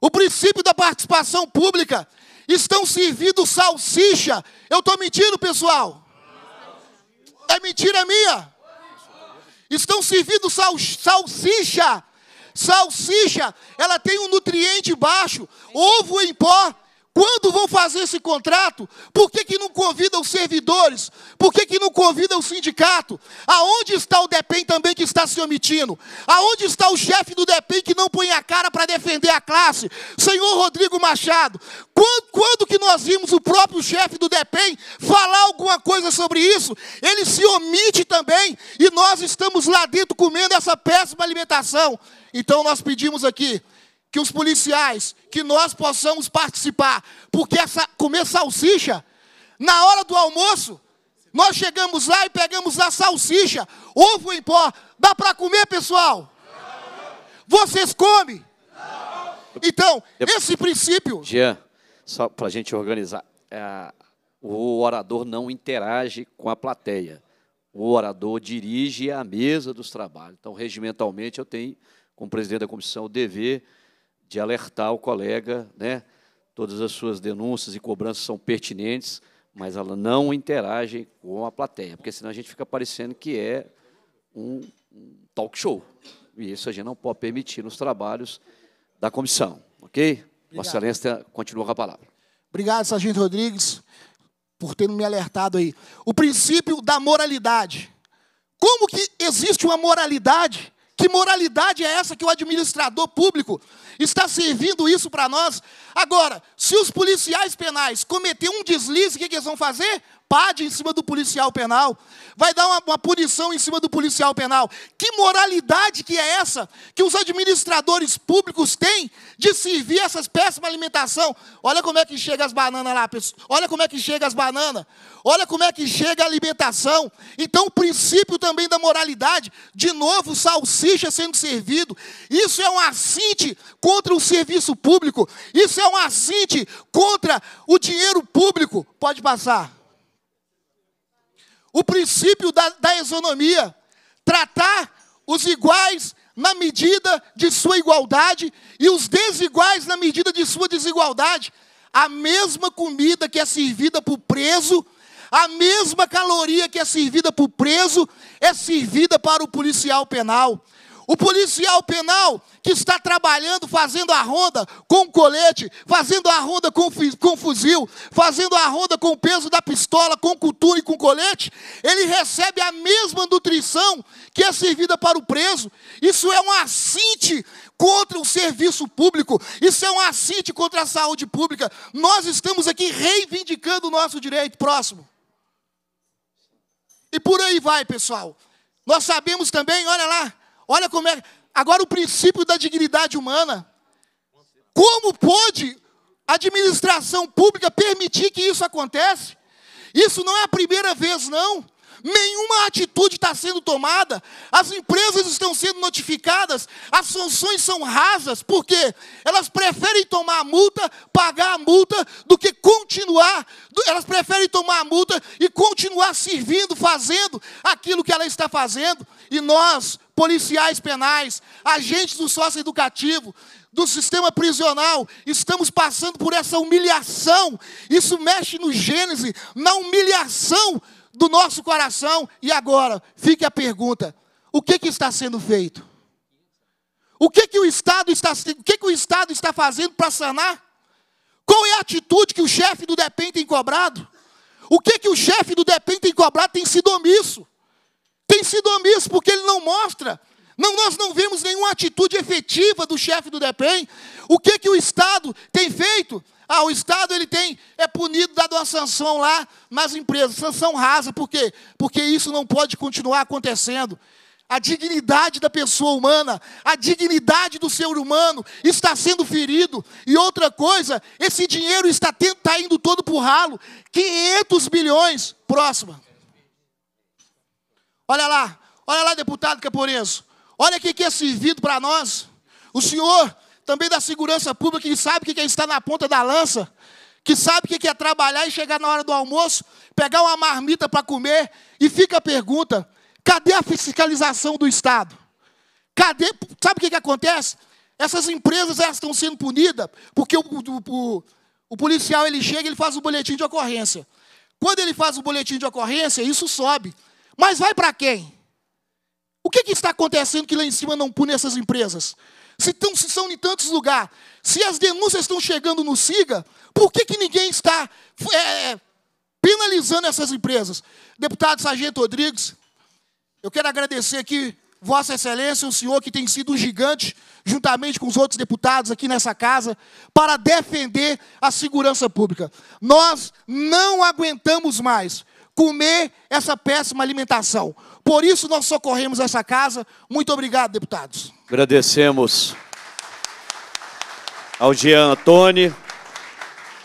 o princípio da participação pública, estão servindo salsicha. Eu estou mentindo, pessoal? É mentira minha. Estão servindo sal, salsicha. Salsicha, ela tem um nutriente baixo, ovo em pó, quando vão fazer esse contrato? Por que, que não convida os servidores? Por que, que não convida o sindicato? Aonde está o DEPEN também que está se omitindo? Aonde está o chefe do DEPEN que não põe a cara para defender a classe? Senhor Rodrigo Machado, quando, quando que nós vimos o próprio chefe do DEPEN falar alguma coisa sobre isso? Ele se omite também e nós estamos lá dentro comendo essa péssima alimentação. Então nós pedimos aqui que os policiais, que nós possamos participar, porque essa comer salsicha na hora do almoço, nós chegamos lá e pegamos a salsicha, ovo em pó, dá para comer, pessoal? Vocês comem? Então, esse princípio. Jean, só para a gente organizar, é, o orador não interage com a plateia. O orador dirige a mesa dos trabalhos. Então, regimentalmente, eu tenho, como presidente da comissão, o dever de alertar o colega, né? Todas as suas denúncias e cobranças são pertinentes, mas ela não interage com a plateia, porque senão a gente fica parecendo que é um talk show. E isso a gente não pode permitir nos trabalhos da comissão, ok? Obrigado. Vossa Excelência continua com a palavra. Obrigado, Sargento Rodrigues, por ter me alertado aí. O princípio da moralidade. Como que existe uma moralidade que moralidade é essa que o administrador público está servindo isso para nós? Agora, se os policiais penais cometerem um deslize, o que, que eles vão fazer? PAD em cima do policial penal, vai dar uma, uma, punição em cima do policial penal. Que moralidade que é essa que os administradores públicos têm de servir essas péssimas alimentação? Olha como é que chega as bananas lá, Olha como é que chega as bananas. Olha como é que chega a alimentação. Então, o princípio também da moralidade, de novo, salsicha sendo servido. Isso é um assinte contra o serviço público. Isso é um assinte contra o dinheiro público. Pode passar o princípio da, da isonomia, tratar os iguais na medida de sua igualdade e os desiguais na medida de sua desigualdade. A mesma comida que é servida para o preso, a mesma caloria que é servida para o preso, é servida para o policial penal. O policial penal que está trabalhando, fazendo a ronda com colete, fazendo a ronda com, com fuzil, fazendo a ronda com o peso da pistola, com cultura e com colete, ele recebe a mesma nutrição que é servida para o preso. Isso é um assinte contra o serviço público, isso é um assinte contra a saúde pública. Nós estamos aqui reivindicando o nosso direito. Próximo. E por aí vai, pessoal. Nós sabemos também, olha lá, Olha como é. Agora o princípio da dignidade humana. Como pode a administração pública permitir que isso acontece? Isso não é a primeira vez, não nenhuma atitude está sendo tomada, as empresas estão sendo notificadas, as sanções são rasas, porque elas preferem tomar a multa, pagar a multa, do que continuar, elas preferem tomar a multa e continuar servindo, fazendo aquilo que ela está fazendo, e nós, policiais penais, agentes do educativo, do sistema prisional, estamos passando por essa humilhação. Isso mexe no Gênese, na humilhação do nosso coração. E agora, fique a pergunta: o que, que está sendo feito? O que, que o Estado está, o que, que o Estado está fazendo para sanar? Qual é a atitude que o chefe do DEPEN tem cobrado? O que, que o chefe do DEPEN tem cobrado tem sido omisso? Tem sido omisso porque ele não mostra. Não, nós não vemos nenhuma atitude efetiva do chefe do DEPEN. O que, que o Estado tem feito? Ah, o Estado ele tem, é punido, dado uma sanção lá nas empresas, sanção rasa, por quê? Porque isso não pode continuar acontecendo. A dignidade da pessoa humana, a dignidade do ser humano está sendo ferido. E outra coisa, esse dinheiro está, tá indo todo para o ralo. 500 bilhões. Próxima. Olha lá, olha lá, deputado Caporenso. Olha o que é servido para nós. O senhor também da segurança pública, que sabe que é está na ponta da lança, que sabe que é trabalhar e chegar na hora do almoço, pegar uma marmita para comer, e fica a pergunta: cadê a fiscalização do Estado? Cadê? Sabe o que, que acontece? Essas empresas elas estão sendo punidas porque o, o, o, o policial ele chega e ele faz o boletim de ocorrência. Quando ele faz o boletim de ocorrência, isso sobe. Mas vai para quem? O que, que, está acontecendo que lá em cima não pune essas empresas? Se, tão, se são em tantos lugares, se as denúncias estão chegando no SIGA, por que, que ninguém está é, é, penalizando essas empresas? Deputado Sargento Rodrigues, eu quero agradecer aqui Vossa Excelência, o senhor que tem sido um gigante, juntamente com os outros deputados aqui nessa casa, para defender a segurança pública. Nós não aguentamos mais comer essa péssima alimentação. Por isso nós socorremos essa casa. Muito obrigado, deputados. Agradecemos ao Jean Antoni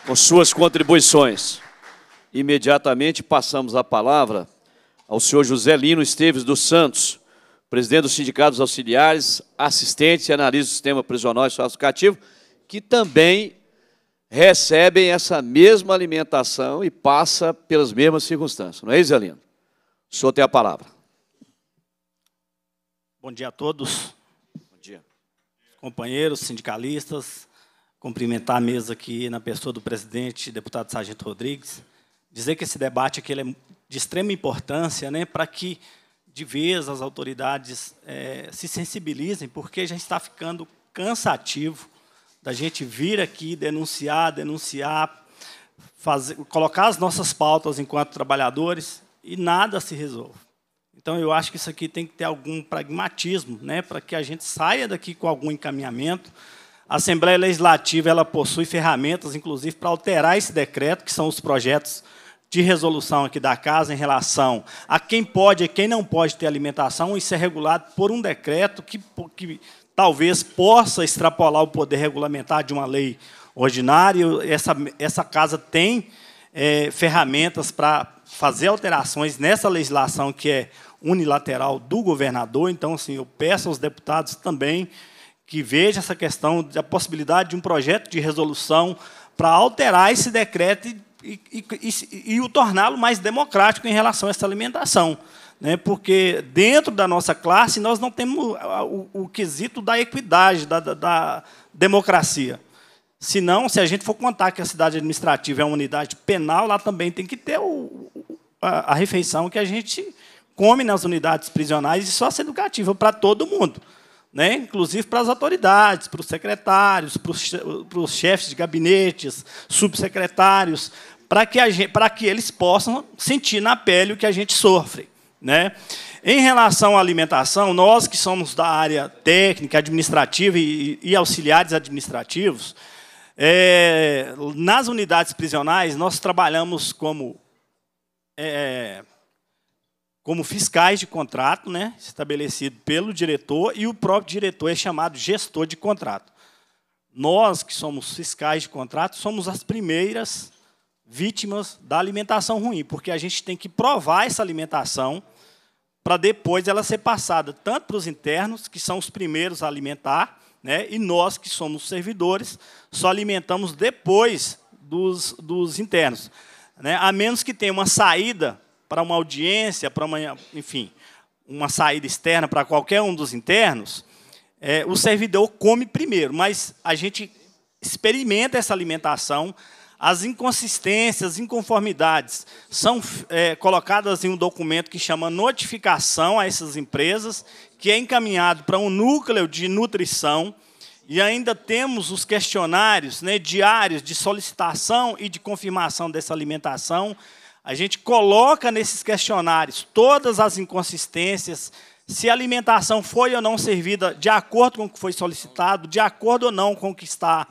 com suas contribuições. Imediatamente passamos a palavra ao senhor José Lino Esteves dos Santos, presidente dos sindicatos auxiliares, assistente e analista do sistema prisional e socioeducativo, que também recebem essa mesma alimentação e passa pelas mesmas circunstâncias. Não é isso, Zé Lino? O senhor tem a palavra. Bom dia a todos. Bom dia. Companheiros, sindicalistas, cumprimentar a mesa aqui na pessoa do presidente, deputado Sargento Rodrigues, dizer que esse debate aqui é de extrema importância né, para que, de vez, as autoridades é, se sensibilizem, porque já está ficando cansativo da gente vir aqui denunciar, denunciar, fazer, colocar as nossas pautas enquanto trabalhadores e nada se resolve. Então, eu acho que isso aqui tem que ter algum pragmatismo, né, para que a gente saia daqui com algum encaminhamento. A Assembleia Legislativa ela possui ferramentas, inclusive, para alterar esse decreto, que são os projetos de resolução aqui da casa em relação a quem pode e quem não pode ter alimentação. Isso é regulado por um decreto que, que talvez possa extrapolar o poder regulamentar de uma lei ordinária. Essa, essa casa tem é, ferramentas para fazer alterações nessa legislação que é unilateral do governador. Então, assim, eu peço aos deputados também que vejam essa questão da possibilidade de um projeto de resolução para alterar esse decreto e, e, e, e o torná-lo mais democrático em relação a essa alimentação. Né? Porque, dentro da nossa classe, nós não temos o, o quesito da equidade, da, da, da democracia. Senão, se a gente for contar que a cidade administrativa é uma unidade penal, lá também tem que ter o, a, a, refeição que a gente come nas unidades prisionais, isso é educativo para todo mundo, né? inclusive para as autoridades, para os secretários, para os chefes de gabinetes, subsecretários, para que, gente, para que eles possam sentir na pele o que a gente sofre. Né? Em relação à alimentação, nós que somos da área técnica, administrativa e, e auxiliares administrativos, é, nas unidades prisionais, nós trabalhamos como é, como fiscais de contrato, né, estabelecido pelo diretor, e o próprio diretor é chamado gestor de contrato. Nós, que somos fiscais de contrato, somos as primeiras vítimas da alimentação ruim, porque a gente tem que provar essa alimentação para depois ela ser passada tanto para os internos, que são os primeiros a alimentar, né, e nós, que somos servidores, só alimentamos depois dos, dos internos. Né, a menos que tenha uma saída para uma audiência, para uma, enfim, uma saída externa para qualquer um dos internos, é, o servidor come primeiro, mas a gente experimenta essa alimentação, as inconsistências, inconformidades são é, colocadas em um documento que chama notificação a essas empresas, que é encaminhado para um núcleo de nutrição, e ainda temos os questionários né, diários de solicitação e de confirmação dessa alimentação, a gente coloca nesses questionários todas as inconsistências, se a alimentação foi ou não servida de acordo com o que foi solicitado, de acordo ou não com o que está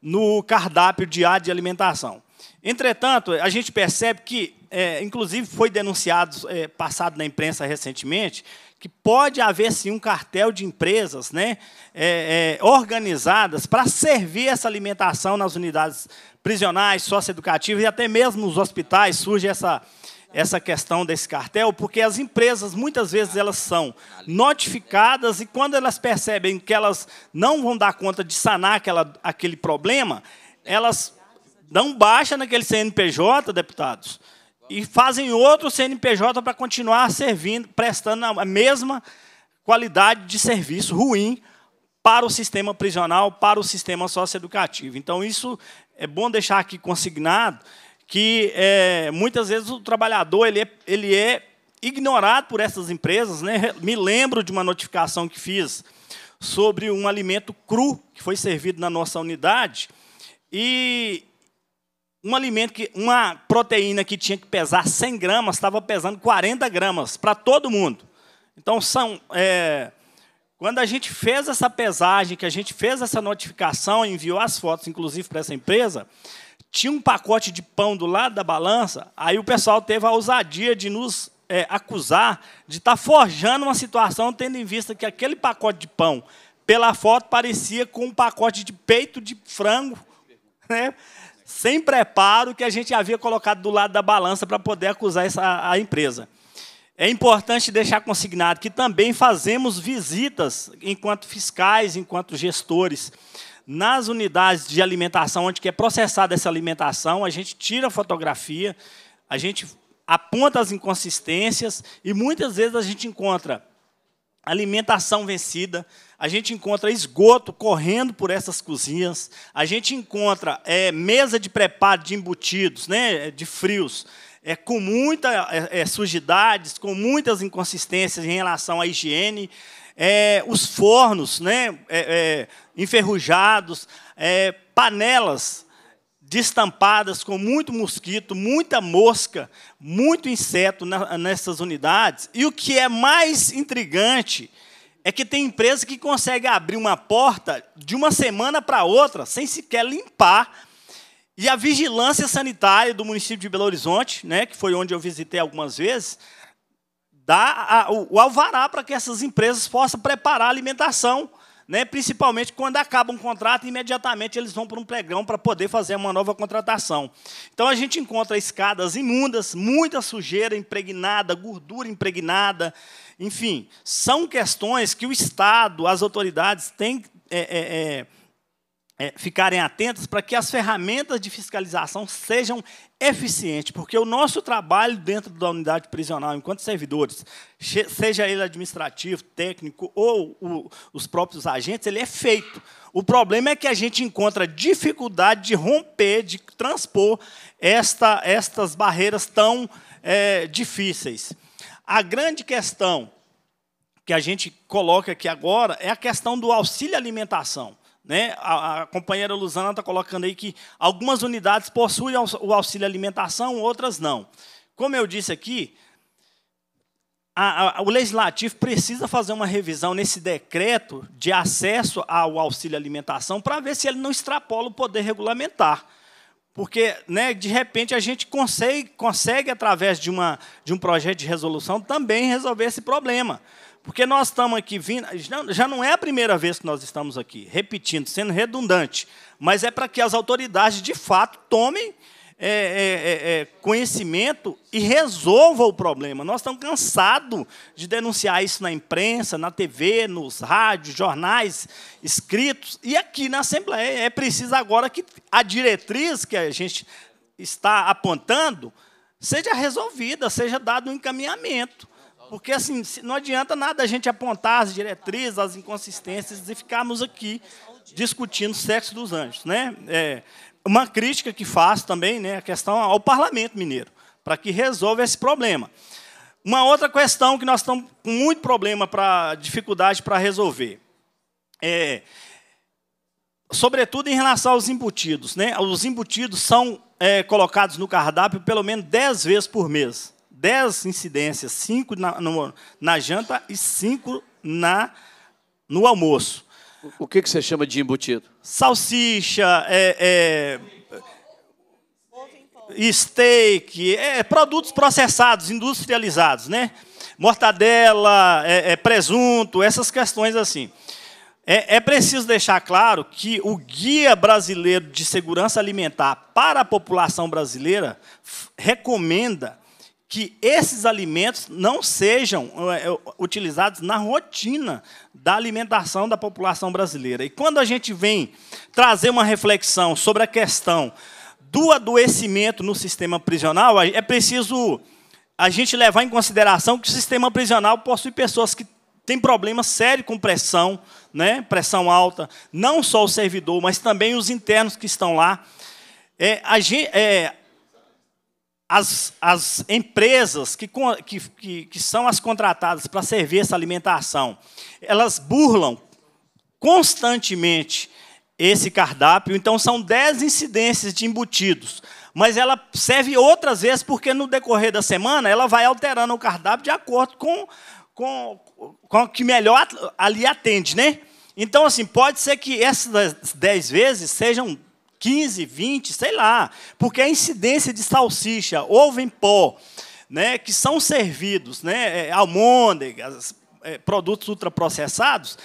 no cardápio diário de alimentação. Entretanto, a gente percebe que, é, inclusive, foi denunciado, é, passado na imprensa recentemente, que pode haver sim um cartel de empresas né, é, é, organizadas para servir essa alimentação nas unidades prisionais, socioeducativas e até mesmo nos hospitais surge essa, essa questão desse cartel, porque as empresas muitas vezes elas são notificadas e quando elas percebem que elas não vão dar conta de sanar aquela, aquele problema, elas dão baixa naquele CNPJ, deputados e fazem outro CNPJ para continuar servindo, prestando a mesma qualidade de serviço ruim para o sistema prisional, para o sistema socioeducativo. Então, isso é bom deixar aqui consignado, que é, muitas vezes o trabalhador ele é, ele é ignorado por essas empresas. Né? Me lembro de uma notificação que fiz sobre um alimento cru que foi servido na nossa unidade, e um alimento que uma proteína que tinha que pesar 100 gramas estava pesando 40 gramas para todo mundo. Então são é, quando a gente fez essa pesagem, que a gente fez essa notificação, enviou as fotos, inclusive para essa empresa, tinha um pacote de pão do lado da balança. Aí o pessoal teve a ousadia de nos é, acusar de estar tá forjando uma situação, tendo em vista que aquele pacote de pão, pela foto, parecia com um pacote de peito de frango, né? sem preparo que a gente havia colocado do lado da balança para poder acusar essa, a empresa. É importante deixar consignado que também fazemos visitas enquanto fiscais, enquanto gestores, nas unidades de alimentação onde é processada essa alimentação, a gente tira a fotografia, a gente aponta as inconsistências e muitas vezes a gente encontra alimentação vencida, a gente encontra esgoto correndo por essas cozinhas, a gente encontra é, mesa de preparo de embutidos, né, de frios, é, com muitas é, é, sujidades, com muitas inconsistências em relação à higiene, é, os fornos né, é, é, enferrujados, panelas destampadas com muito mosquito, muita mosca, muito inseto nessas unidades. E o que é mais intrigante é que tem empresa que consegue abrir uma porta de uma semana para outra sem sequer limpar. E a vigilância sanitária do município de Belo Horizonte, né, que foi onde eu visitei algumas vezes, dá a, o, o alvará para que essas empresas possam preparar a alimentação né? principalmente quando acaba um contrato, imediatamente eles vão para um pregão para poder fazer uma nova contratação. Então a gente encontra escadas imundas, muita sujeira impregnada, gordura impregnada, enfim, são questões que o Estado, as autoridades têm. É, é, é, é, ficarem atentas para que as ferramentas de fiscalização sejam eficientes, porque o nosso trabalho dentro da unidade prisional, enquanto servidores, seja ele administrativo, técnico ou o, os próprios agentes, ele é feito. O problema é que a gente encontra dificuldade de romper, de transpor esta, estas barreiras tão é, difíceis. A grande questão que a gente coloca aqui agora é a questão do auxílio alimentação. Né? A, a companheira Luzana está colocando aí que algumas unidades possuem o auxílio alimentação, outras não. Como eu disse aqui, a, a, o legislativo precisa fazer uma revisão nesse decreto de acesso ao auxílio alimentação para ver se ele não extrapola o poder regulamentar. Porque, né, de repente, a gente consegue, consegue através de, uma, de um projeto de resolução, também resolver esse problema. Porque nós estamos aqui vindo, já não é a primeira vez que nós estamos aqui, repetindo, sendo redundante, mas é para que as autoridades de fato tomem é, é, é, é conhecimento e resolva o problema. Nós estamos cansados de denunciar isso na imprensa, na TV, nos rádios, jornais, escritos. E aqui na Assembleia é preciso agora que a diretriz que a gente está apontando seja resolvida, seja dado um encaminhamento. Porque assim, não adianta nada a gente apontar as diretrizes, as inconsistências e ficarmos aqui discutindo sexo dos anjos, né? É, uma crítica que faço também, né, a questão ao parlamento mineiro, para que resolva esse problema. Uma outra questão que nós estamos com muito problema para dificuldade para resolver é sobretudo em relação aos embutidos, né? Os embutidos são é, colocados no cardápio pelo menos 10 vezes por mês. 10 incidências, 5 na, no, na janta e 5 na, no almoço. O que, que você chama de embutido? Salsicha, é, é, steak, é, é produtos processados, industrializados, né? Mortadela, é, é presunto, essas questões assim. É, é, preciso deixar claro que o Guia Brasileiro de Segurança Alimentar para a População Brasileira recomenda que esses alimentos não sejam eh, eh, utilizados na rotina da alimentação da população brasileira. E quando a gente vem trazer uma reflexão sobre a questão do adoecimento no sistema prisional, é preciso a gente levar em consideração que o sistema prisional possui pessoas que têm problemas sérios com pressão, né? pressão alta, não só o servidor, mas também os internos que estão lá. É, a gente, é, as, as empresas que, que, que são as contratadas para servir essa alimentação, elas burlam constantemente esse cardápio. Então, são 10 incidências de embutidos. Mas ela serve outras vezes, porque no decorrer da semana ela vai alterando o cardápio de acordo com, com, com o que melhor ali atende. Né? Então, assim, pode ser que essas 10 vezes sejam 15, 20, sei lá. Porque a incidência de salsicha, ovo em pó, né, que são servidos, né, é, almôndegas, é, produtos ultraprocessados,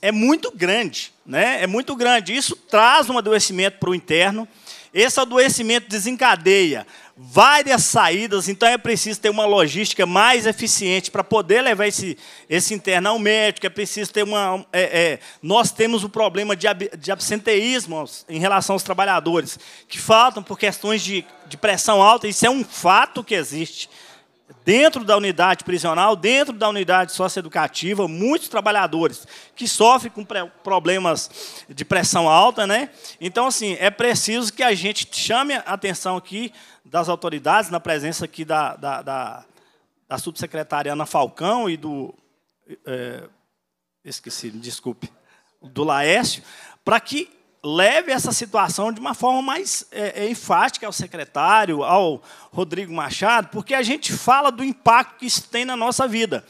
é muito grande. Né, é muito grande. Isso traz um adoecimento para o interno. Esse adoecimento desencadeia várias saídas, então é preciso ter uma logística mais eficiente para poder levar esse, esse interno ao médico, é preciso ter uma... É, é, nós temos o um problema de, ab, de absenteísmo em relação aos trabalhadores, que faltam por questões de, de pressão alta, isso é um fato que existe. Dentro da unidade prisional, dentro da unidade socioeducativa, muitos trabalhadores que sofrem com problemas de pressão alta, né? Então, assim, é preciso que a gente chame a atenção aqui das autoridades, na presença aqui da, da, da, da subsecretária Ana Falcão e do. É, esqueci, desculpe. Do Laércio, para que leve essa situação de uma forma mais é, é, enfática ao secretário, ao Rodrigo Machado, porque a gente fala do impacto que isso tem na nossa vida.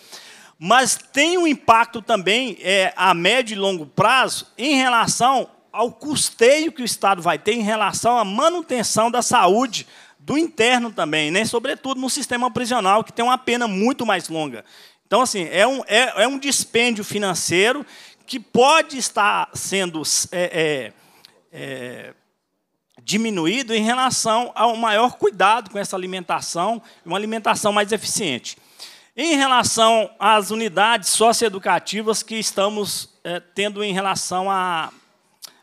Mas tem um impacto também é, a médio e longo prazo em relação ao custeio que o Estado vai ter em relação à manutenção da saúde do interno também, né? sobretudo no sistema prisional, que tem uma pena muito mais longa. Então, assim, é um, é, é um dispêndio financeiro que pode estar sendo é, é, é diminuído em relação ao maior cuidado com essa alimentação, uma alimentação mais eficiente. Em relação às unidades socioeducativas que estamos é, tendo em relação à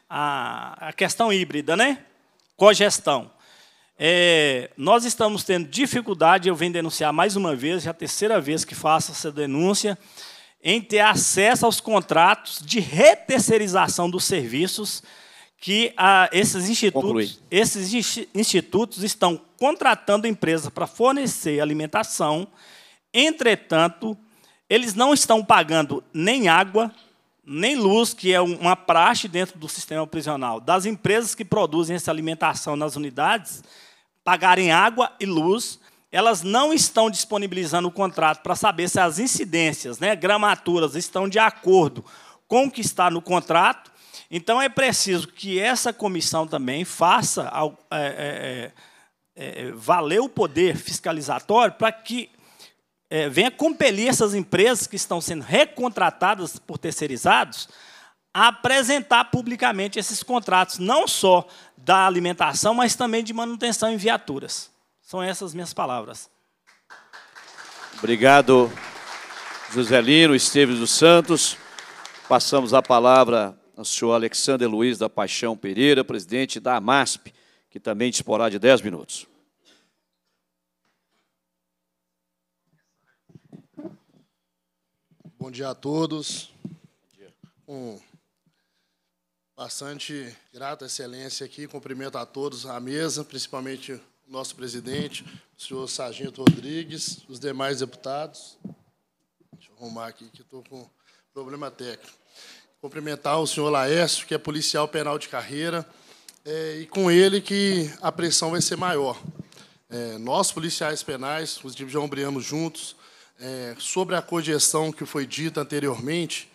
a, a, a questão híbrida, né? cogestão. É, nós estamos tendo dificuldade, eu venho denunciar mais uma vez, já é a terceira vez que faço essa denúncia, em ter acesso aos contratos de reterceirização dos serviços que ah, esses, institutos, esses institutos estão contratando empresas para fornecer alimentação, entretanto, eles não estão pagando nem água, nem luz, que é uma praxe dentro do sistema prisional. Das empresas que produzem essa alimentação nas unidades, pagarem água e luz, elas não estão disponibilizando o contrato para saber se as incidências, né, gramaturas, estão de acordo com o que está no contrato. Então, é preciso que essa comissão também faça é, é, é, é, valer o poder fiscalizatório para que é, venha compelir essas empresas que estão sendo recontratadas por terceirizados apresentar publicamente esses contratos, não só da alimentação, mas também de manutenção em viaturas. São essas minhas palavras. Obrigado, José Lino, Esteves dos Santos. Passamos a palavra ao senhor Alexander Luiz da Paixão Pereira, presidente da AMASP, que também disporá de 10 minutos. Bom dia a todos. Um Bastante grato excelência aqui, cumprimento a todos à mesa, principalmente o nosso presidente, o senhor Sargento Rodrigues, os demais deputados. Deixa eu arrumar aqui que estou com problema técnico. Cumprimentar o senhor Laércio, que é policial penal de carreira, é, e com ele que a pressão vai ser maior. É, nós, policiais penais, os já ombreamos juntos, é, sobre a cogestão que foi dita anteriormente,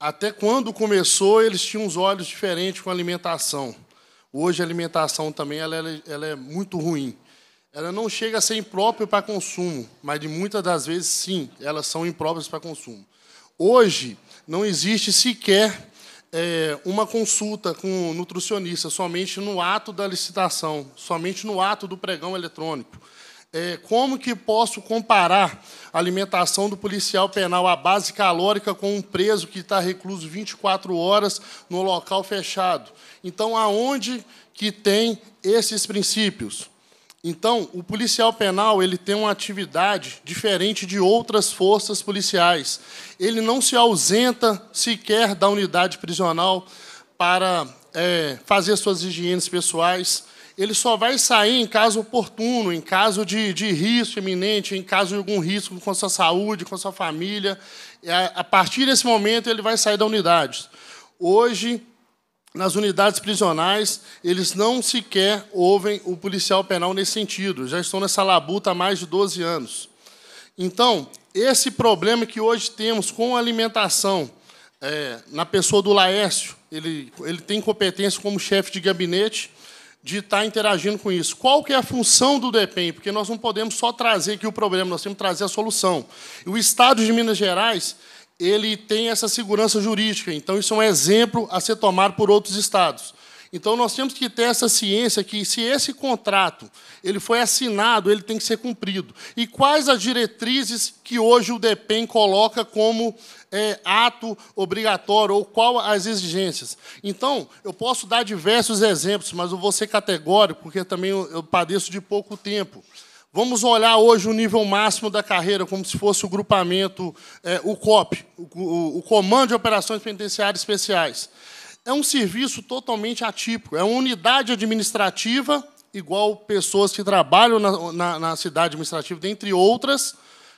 até quando começou, eles tinham os olhos diferentes com a alimentação. Hoje a alimentação também ela, ela é muito ruim. Ela não chega a ser imprópria para consumo, mas de muitas das vezes sim, elas são impróprias para consumo. Hoje não existe sequer é, uma consulta com o nutricionista, somente no ato da licitação, somente no ato do pregão eletrônico é, como que posso comparar a alimentação do policial penal à base calórica com um preso que está recluso 24 horas no local fechado? Então, aonde que tem esses princípios? Então, o policial penal ele tem uma atividade diferente de outras forças policiais. Ele não se ausenta sequer da unidade prisional para é, fazer suas higienes pessoais, ele só vai sair em caso oportuno, em caso de, de risco iminente, em caso de algum risco com a sua saúde, com a sua família. A, é, a partir desse momento, ele vai sair da unidade. Hoje, nas unidades prisionais, eles não sequer ouvem o policial penal nesse sentido. Já estão nessa labuta há mais de 12 anos. Então, esse problema que hoje temos com a alimentação, é, na pessoa do Laércio, ele, ele tem competência como chefe de gabinete, de estar interagindo com isso. Qual que é a função do DEPEN? Porque nós não podemos só trazer aqui o problema, nós temos que trazer a solução. O Estado de Minas Gerais ele tem essa segurança jurídica, então isso é um exemplo a ser tomado por outros estados. Então nós temos que ter essa ciência que se esse contrato ele foi assinado, ele tem que ser cumprido. E quais as diretrizes que hoje o DEPEN coloca como é ato obrigatório ou qual as exigências. Então, eu posso dar diversos exemplos, mas eu vou ser categórico, porque também eu padeço de pouco tempo. Vamos olhar hoje o nível máximo da carreira, como se fosse o grupamento, é, o COP, o, o, Comando de Operações Penitenciárias Especiais. É um serviço totalmente atípico, é uma unidade administrativa, igual pessoas que trabalham na, na, na cidade administrativa, dentre outras,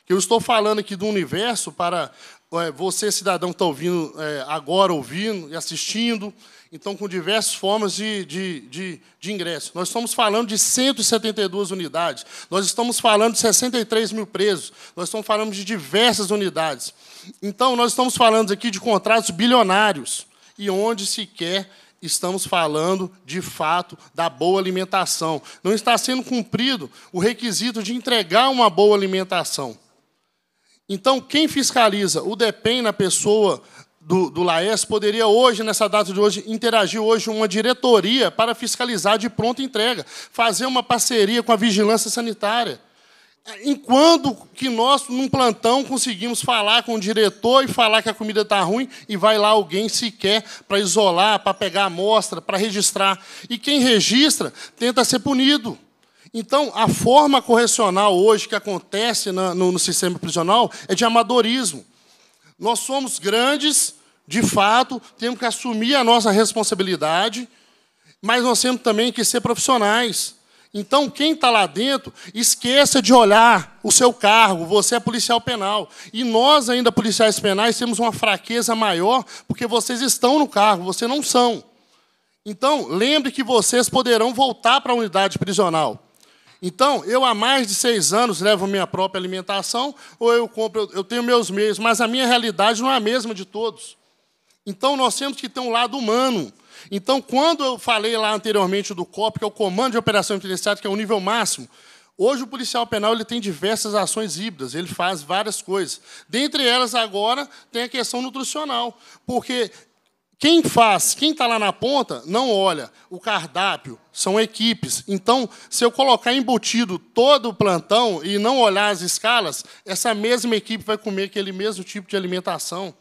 eu estou falando aqui do universo para é, você, cidadão está ouvindo é, agora, ouvindo e assistindo, então com diversas formas de, de, de, de, ingresso. Nós estamos falando de 172 unidades, nós estamos falando de 63 mil presos, nós estamos falando de diversas unidades. Então, nós estamos falando aqui de contratos bilionários, e onde sequer estamos falando, de fato, da boa alimentação. Não está sendo cumprido o requisito de entregar uma boa alimentação. Então, quem fiscaliza? O DEPEN, na pessoa do, do Laes, poderia hoje, nessa data de hoje, interagir hoje uma diretoria para fiscalizar de pronta entrega, fazer uma parceria com a vigilância sanitária. Enquanto que nós, num plantão, conseguimos falar com o diretor e falar que a comida está ruim, e vai lá alguém sequer para isolar, para pegar amostra, para registrar. E quem registra tenta ser punido. Então, a forma correcional hoje que acontece na, no, no sistema prisional é de amadorismo. Nós somos grandes, de fato, temos que assumir a nossa responsabilidade, mas nós temos também que ser profissionais. Então, quem está lá dentro, esqueça de olhar o seu cargo, você é policial penal. E nós, ainda policiais penais, temos uma fraqueza maior, porque vocês estão no cargo, vocês não são. Então, lembre que vocês poderão voltar para a unidade prisional. Então, eu há mais de seis anos levo minha própria alimentação, ou eu compro, eu tenho meus meios, mas a minha realidade não é a mesma de todos. Então, nós temos que ter um lado humano. Então, quando eu falei lá anteriormente do COP, que é o Comando de Operação Intelectual, que é o nível máximo, hoje o policial penal ele tem diversas ações híbridas, ele faz várias coisas. Dentre elas, agora, tem a questão nutricional, porque quem faz, quem está lá na ponta, não olha. O cardápio são equipes. Então, se eu colocar embutido todo o plantão e não olhar as escalas, essa mesma equipe vai comer aquele mesmo tipo de alimentação.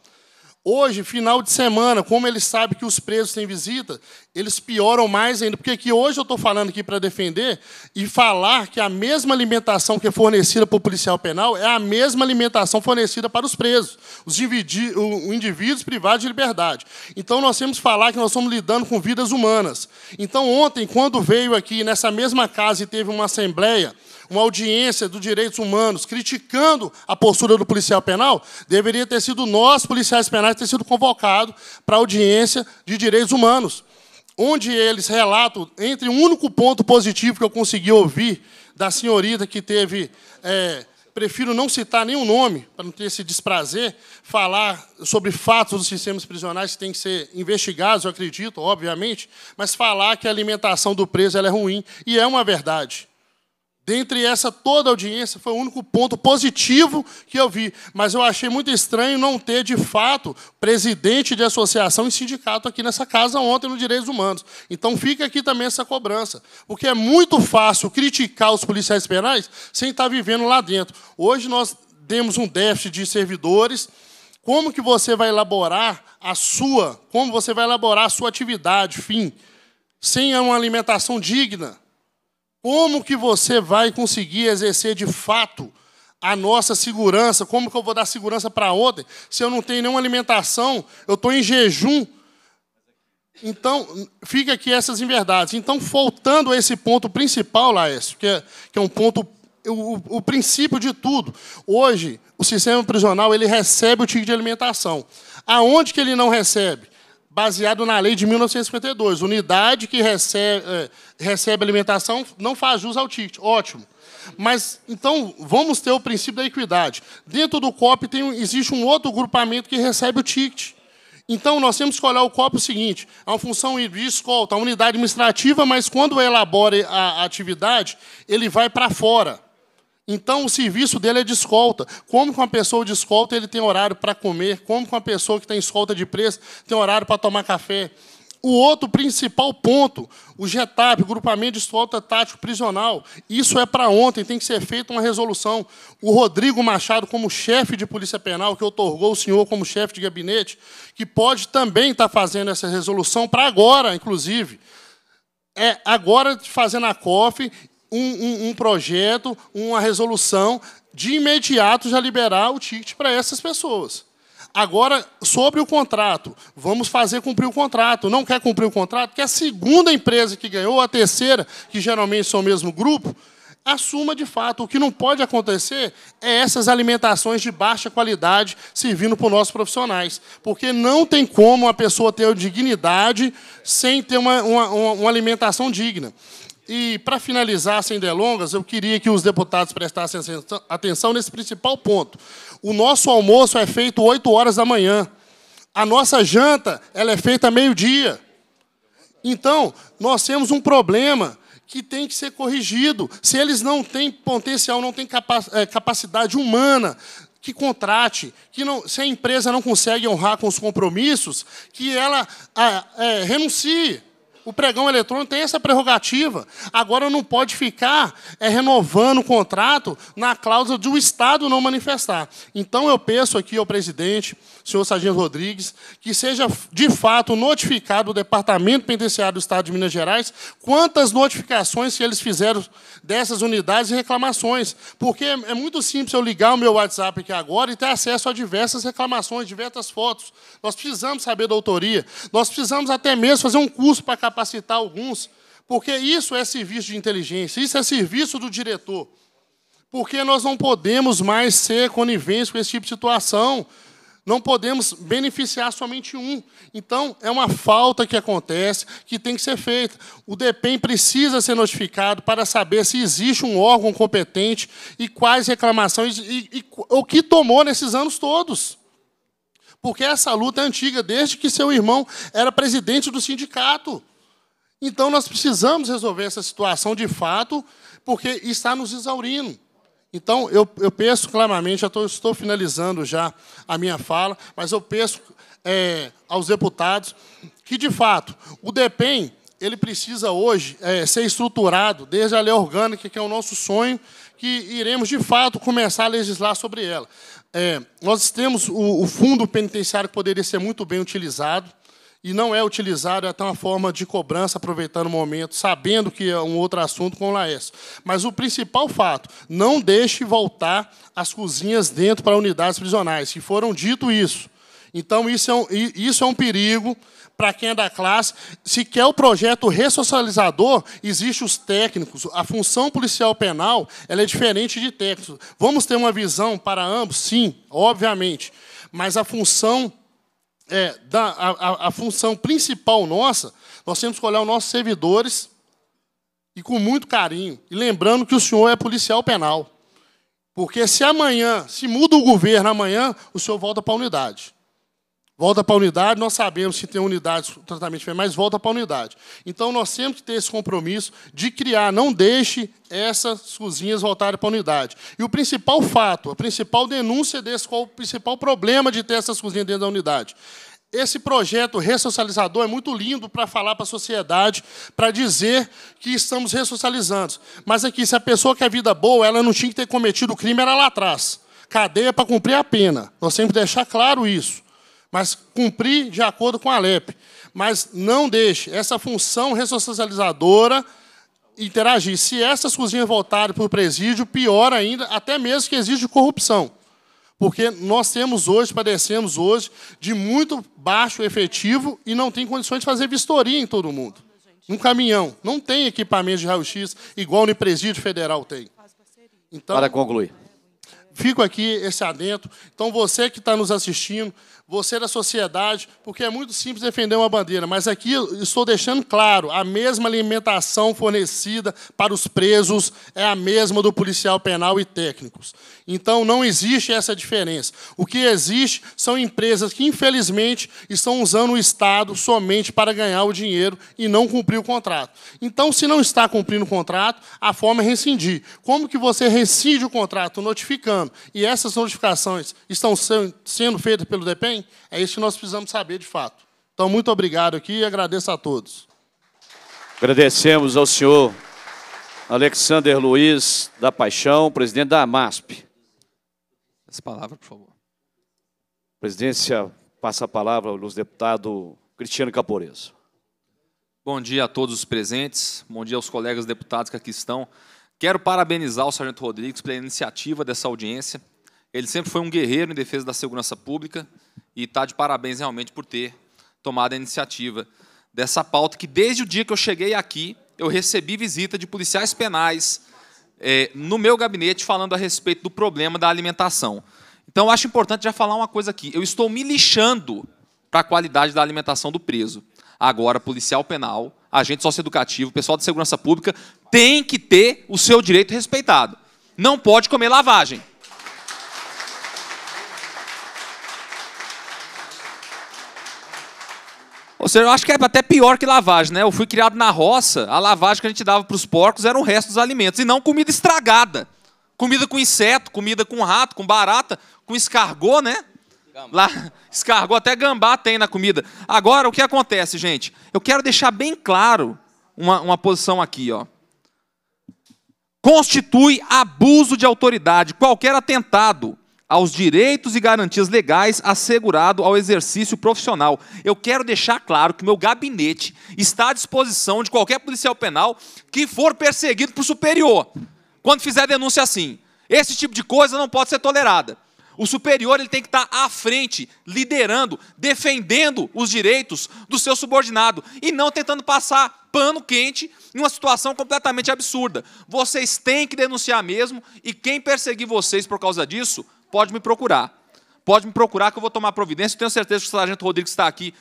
Hoje, final de semana, como eles sabem que os presos têm visita, eles pioram mais ainda. Porque aqui hoje eu estou falando aqui para defender e falar que a mesma alimentação que é fornecida para o policial penal é a mesma alimentação fornecida para os presos, os indivíduos privados de liberdade. Então nós temos que falar que nós estamos lidando com vidas humanas. Então ontem, quando veio aqui nessa mesma casa e teve uma assembleia uma audiência dos direitos humanos criticando a postura do policial penal, deveria ter sido nós, policiais penais, ter sido convocado para audiência de direitos humanos, onde eles relatam, entre um único ponto positivo que eu consegui ouvir da senhorita que teve... É, prefiro não citar nenhum nome, para não ter esse desprazer, falar sobre fatos dos sistemas prisionais que têm que ser investigados, eu acredito, obviamente, mas falar que a alimentação do preso é ruim, e é uma verdade. Dentre essa toda audiência, foi o único ponto positivo que eu vi. Mas eu achei muito estranho não ter, de fato, presidente de associação e sindicato aqui nessa casa ontem no Direitos Humanos. Então fica aqui também essa cobrança. Porque é muito fácil criticar os policiais penais sem estar vivendo lá dentro. Hoje nós temos um déficit de servidores. Como que você vai elaborar a sua, como você vai elaborar a sua atividade, fim, sem uma alimentação digna? Como que você vai conseguir exercer de fato a nossa segurança? Como que eu vou dar segurança para outra se eu não tenho nenhuma alimentação? Eu estou em jejum. Então, fica aqui essas inverdades. Então, voltando a esse ponto principal, Laércio, que é, que é um ponto, o, o princípio de tudo. Hoje, o sistema prisional ele recebe o tipo de alimentação. Aonde que ele não recebe? baseado na lei de 1952. Unidade que recebe, é, recebe alimentação não faz jus ao ticket. Ótimo. Mas, então, vamos ter o princípio da equidade. Dentro do COP tem, existe um outro grupamento que recebe o TICT. Então, nós temos que olhar o COP o seguinte: é uma função de escolta, a unidade administrativa, mas quando elabora a atividade, ele vai para fora. Então, o serviço dele é de escolta. Como que uma pessoa de escolta ele tem horário para comer? Como que uma pessoa que tem tá escolta de preço tem horário para tomar café? O outro principal ponto, o GETAP, Grupamento de Escolta Tático Prisional, isso é para ontem, tem que ser feita uma resolução. O Rodrigo Machado, como chefe de Polícia Penal, que otorgou o senhor como chefe de gabinete, que pode também estar tá fazendo essa resolução para agora, inclusive. É agora fazendo a COF um, um, um projeto, uma resolução, de imediato já liberar o ticket para essas pessoas. Agora, sobre o contrato, vamos fazer cumprir o contrato. Não quer cumprir o contrato? Que a segunda empresa que ganhou, a terceira, que geralmente são o mesmo grupo, assuma de fato. O que não pode acontecer é essas alimentações de baixa qualidade servindo para os nossos profissionais. Porque não tem como a pessoa ter dignidade sem ter uma, uma, uma alimentação digna. E, para finalizar, sem delongas, eu queria que os deputados prestassem atenção nesse principal ponto. O nosso almoço é feito 8 horas da manhã. A nossa janta ela é feita meio-dia. Então, nós temos um problema que tem que ser corrigido. Se eles não têm potencial, não têm eh, capacidade humana, que contrate, que não, se a empresa não consegue honrar com os compromissos, que ela ah, eh, renuncie. O pregão eletrônico tem essa prerrogativa. Agora não pode ficar é, renovando o contrato na cláusula do Estado não manifestar. Então eu peço aqui ao presidente, senhor Sargento Rodrigues, que seja de fato notificado o Departamento Penitenciário do Estado de Minas Gerais quantas notificações que eles fizeram dessas unidades e reclamações. Porque é muito simples eu ligar o meu WhatsApp aqui agora e ter acesso a diversas reclamações, diversas fotos. Nós precisamos saber da autoria, nós precisamos até mesmo fazer um curso para capacitar alguns. Porque isso é serviço de inteligência, isso é serviço do diretor. Porque nós não podemos mais ser coniventes com esse tipo de situação. Não podemos beneficiar somente um. Então, é uma falta que acontece, que tem que ser feita. O DEPEN precisa ser notificado para saber se existe um órgão competente e quais reclamações e, e o que tomou nesses anos todos. Porque essa luta é antiga, desde que seu irmão era presidente do sindicato. Então, nós precisamos resolver essa situação de fato, porque está nos exaurindo. Então, eu, eu penso claramente, já estou, estou finalizando já a minha fala, mas eu penso é, aos deputados que, de fato, o DEPEN ele precisa hoje é, ser estruturado desde a lei orgânica, que é o nosso sonho, que iremos, de fato, começar a legislar sobre ela. É, nós temos o, o fundo penitenciário que poderia ser muito bem utilizado, e não é utilizado até uma forma de cobrança, aproveitando o momento, sabendo que é um outro assunto com o Laércio. Mas o principal fato, não deixe voltar as cozinhas dentro para unidades prisionais, que foram dito isso. Então, isso é um, isso é um perigo para quem é da classe. Se quer o projeto ressocializador, existem os técnicos. A função policial penal ela é diferente de técnico. Vamos ter uma visão para ambos? Sim, obviamente. Mas a função é, da, a, a função principal nossa, nós temos que olhar os nossos servidores e com muito carinho. E lembrando que o senhor é policial penal. Porque se amanhã, se muda o governo amanhã, o senhor volta para a unidade. Volta para a unidade, nós sabemos que tem unidades tratamento diferente, mas volta para a unidade. Então, nós temos que ter esse compromisso de criar, não deixe essas cozinhas voltarem para a unidade. E o principal fato, a principal denúncia desse, qual o principal problema de ter essas cozinhas dentro da unidade? Esse projeto ressocializador é muito lindo para falar para a sociedade, para dizer que estamos ressocializando. Mas aqui, é se a pessoa quer vida boa, ela não tinha que ter cometido o crime, era lá atrás. Cadeia para cumprir a pena. Nós temos que deixar claro isso mas cumprir de acordo com a LEP. Mas não deixe essa função ressocializadora interagir. Se essas cozinhas voltarem para o presídio, pior ainda, até mesmo que exige corrupção. Porque nós temos hoje, padecemos hoje, de muito baixo efetivo e não tem condições de fazer vistoria em todo mundo. Num caminhão. Não tem equipamento de raio-x igual no presídio federal tem. Então, Para concluir. Fico aqui esse adentro. Então, você que está nos assistindo, você da sociedade, porque é muito simples defender uma bandeira, mas aqui estou deixando claro, a mesma alimentação fornecida para os presos é a mesma do policial penal e técnicos. Então não existe essa diferença. O que existe são empresas que infelizmente estão usando o Estado somente para ganhar o dinheiro e não cumprir o contrato. Então se não está cumprindo o contrato, a forma é rescindir. Como que você rescinde o contrato notificando? E essas notificações estão sendo feitas pelo DEPEN? É isso que nós precisamos saber de fato. Então, muito obrigado aqui e agradeço a todos. Agradecemos ao senhor Alexander Luiz da Paixão, presidente da AMASP. Essa palavra, por favor. Presidência, passa a palavra ao deputado Cristiano Caporeso. Bom dia a todos os presentes, bom dia aos colegas deputados que aqui estão. Quero parabenizar o Sargento Rodrigues pela iniciativa dessa audiência. Ele sempre foi um guerreiro em defesa da segurança pública e está de parabéns realmente por ter tomado a iniciativa dessa pauta, que desde o dia que eu cheguei aqui, eu recebi visita de policiais penais é, no meu gabinete falando a respeito do problema da alimentação. Então, eu acho importante já falar uma coisa aqui. Eu estou me lixando para a qualidade da alimentação do preso. Agora, policial penal, agente socioeducativo, pessoal de segurança pública, tem que ter o seu direito respeitado. Não pode comer lavagem. Ou seja, eu acho que é até pior que lavagem, né? Eu fui criado na roça, a lavagem que a gente dava para os porcos era o resto dos alimentos, e não comida estragada. Comida com inseto, comida com rato, com barata, com escargô, né? Lá, <laughs> escargot, até gambá tem na comida. Agora, o que acontece, gente? Eu quero deixar bem claro uma, uma posição aqui, ó. Constitui abuso de autoridade qualquer atentado aos direitos e garantias legais assegurado ao exercício profissional. Eu quero deixar claro que meu gabinete está à disposição de qualquer policial penal que for perseguido por superior. Quando fizer denúncia assim, esse tipo de coisa não pode ser tolerada. O superior ele tem que estar à frente, liderando, defendendo os direitos do seu subordinado e não tentando passar pano quente em uma situação completamente absurda. Vocês têm que denunciar mesmo e quem perseguir vocês por causa disso pode me procurar. Pode me procurar que eu vou tomar providência. Eu tenho certeza que o sargento Rodrigues está aqui.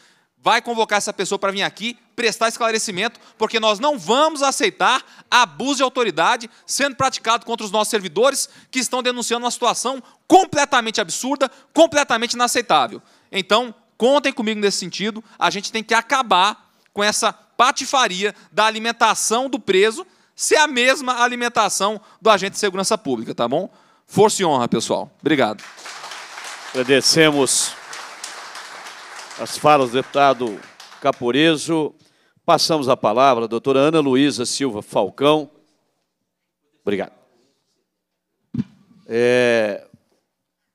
Vai convocar essa pessoa para vir aqui prestar esclarecimento, porque nós não vamos aceitar abuso de autoridade sendo praticado contra os nossos servidores que estão denunciando uma situação completamente absurda, completamente inaceitável. Então, contem comigo nesse sentido. A gente tem que acabar com essa patifaria da alimentação do preso ser é a mesma alimentação do agente de segurança pública, tá bom? Força e honra, pessoal. Obrigado. Agradecemos as falas do deputado Caporeso. Passamos a palavra à doutora Ana Luísa Silva Falcão. Obrigado. É,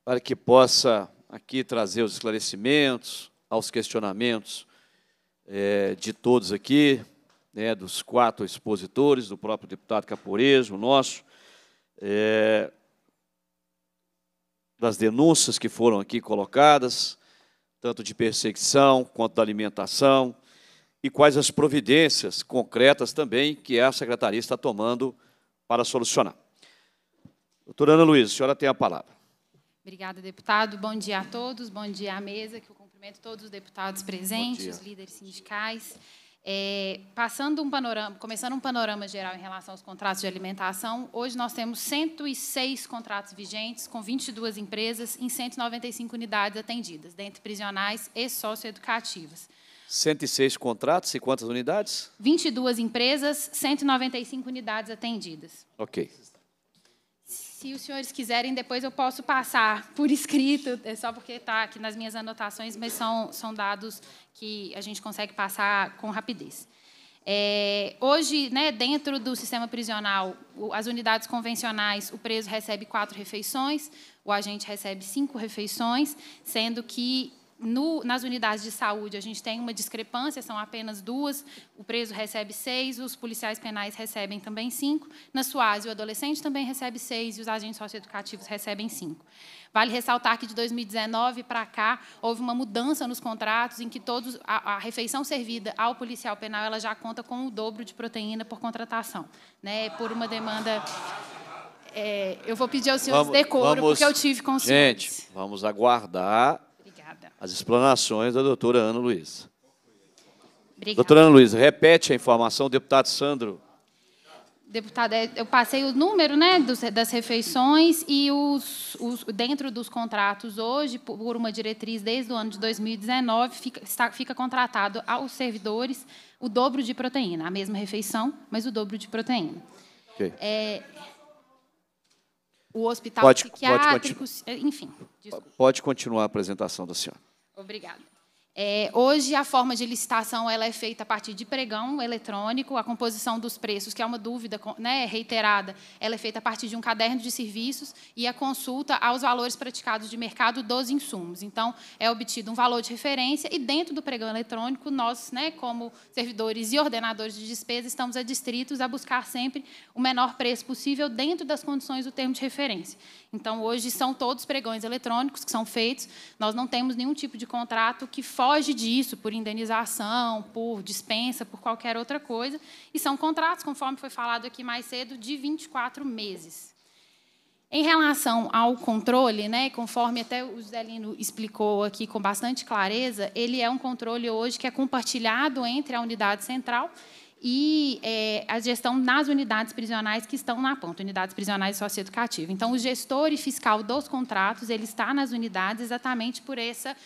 para que possa aqui trazer os esclarecimentos, aos questionamentos é, de todos aqui, né, dos quatro expositores, do próprio deputado o nosso. É, das denúncias que foram aqui colocadas, tanto de perseguição quanto da alimentação, e quais as providências concretas também que a secretaria está tomando para solucionar. Doutora Ana Luiz, a senhora tem a palavra. Obrigada, deputado. Bom dia a todos, bom dia à mesa, que eu cumprimento todos os deputados presentes, os líderes sindicais. É, passando um panorama, começando um panorama geral em relação aos contratos de alimentação, hoje nós temos 106 contratos vigentes com 22 empresas em 195 unidades atendidas, dentre prisionais e socioeducativas. 106 contratos e quantas unidades? 22 empresas, 195 unidades atendidas. Ok se os senhores quiserem, depois eu posso passar por escrito, é só porque está aqui nas minhas anotações, mas são, são dados que a gente consegue passar com rapidez. É, hoje, né, dentro do sistema prisional, as unidades convencionais, o preso recebe quatro refeições, o agente recebe cinco refeições, sendo que no, nas unidades de saúde, a gente tem uma discrepância, são apenas duas. O preso recebe seis, os policiais penais recebem também cinco. Na SUAS, o adolescente também recebe seis e os agentes socioeducativos recebem cinco. Vale ressaltar que de 2019 para cá houve uma mudança nos contratos em que todos a, a, refeição servida ao policial penal ela já conta com o dobro de proteína por contratação, né? Por uma demanda é, eu vou pedir aos senhores decoro, vamos, porque eu tive consciência. Gente, vamos aguardar as explanações da doutora Ana Luiz. Obrigada. Doutora Ana Luiz, repete a informação, deputado Sandro. Deputada, é, eu passei o número né, das refeições e os, os dentro dos contratos hoje, por uma diretriz desde o ano de 2019, fica, está, fica contratado aos servidores o dobro de proteína, a mesma refeição, mas o dobro de proteína. Okay. É, o hospital pode, psiquiátrico, pode enfim. Desculpa. Pode continuar a apresentação da senhora. Obrigada. É, hoje, a forma de licitação ela é feita a partir de pregão eletrônico, a composição dos preços, que é uma dúvida né, reiterada, ela é feita a partir de um caderno de serviços e a consulta aos valores praticados de mercado dos insumos. Então, é obtido um valor de referência e, dentro do pregão eletrônico, nós, né, como servidores e ordenadores de despesa, estamos adstritos a buscar sempre o menor preço possível dentro das condições do termo de referência. Então, hoje são todos pregões eletrônicos que são feitos. Nós não temos nenhum tipo de contrato que foge disso, por indenização, por dispensa, por qualquer outra coisa. E são contratos, conforme foi falado aqui mais cedo, de 24 meses. Em relação ao controle, né, conforme até o Zelino explicou aqui com bastante clareza, ele é um controle hoje que é compartilhado entre a unidade central e é, a gestão nas unidades prisionais que estão na ponta, unidades prisionais socioeducativas. Então, o gestor e fiscal dos contratos ele está nas unidades exatamente por essa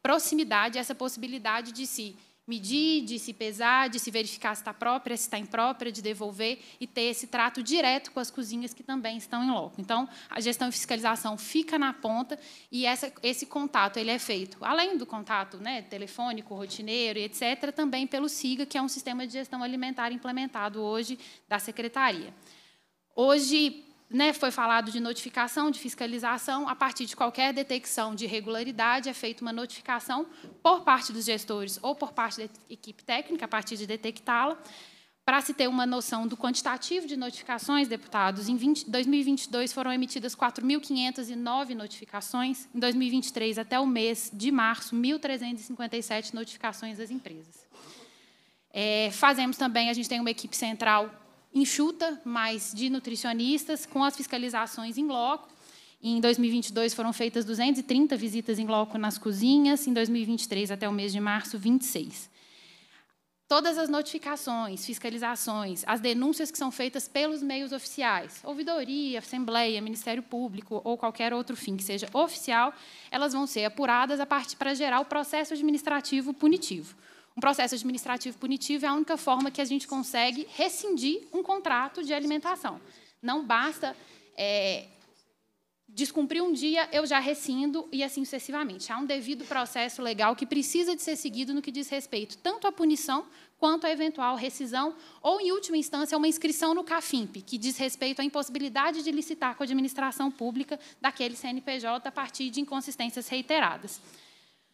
proximidade, essa possibilidade de se medir, de se pesar, de se verificar se está própria, se está imprópria, de devolver e ter esse trato direto com as cozinhas que também estão em loco. Então, a gestão e fiscalização fica na ponta e essa, esse contato ele é feito, além do contato né, telefônico, rotineiro etc., também pelo SIGA, que é um sistema de gestão alimentar implementado hoje da Secretaria. Hoje, né, foi falado de notificação, de fiscalização, a partir de qualquer detecção de irregularidade é feita uma notificação por parte dos gestores ou por parte da equipe técnica, a partir de detectá-la. Para se ter uma noção do quantitativo de notificações, deputados, em 20, 2022 foram emitidas 4.509 notificações, em 2023, até o mês de março, 1.357 notificações às empresas. É, fazemos também, a gente tem uma equipe central enxuta, mais de nutricionistas, com as fiscalizações em loco. Em 2022 foram feitas 230 visitas em loco nas cozinhas, em 2023 até o mês de março 26. Todas as notificações, fiscalizações, as denúncias que são feitas pelos meios oficiais, ouvidoria, assembleia, Ministério Público ou qualquer outro fim que seja oficial, elas vão ser apuradas para gerar o processo administrativo punitivo. Um processo administrativo punitivo é a única forma que a gente consegue rescindir um contrato de alimentação. Não basta é, descumprir um dia, eu já rescindo e assim sucessivamente. Há um devido processo legal que precisa de ser seguido no que diz respeito tanto à punição quanto à eventual rescisão ou, em última instância, uma inscrição no CAFIMP, que diz respeito à impossibilidade de licitar com a administração pública daquele CNPJ a partir de inconsistências reiteradas.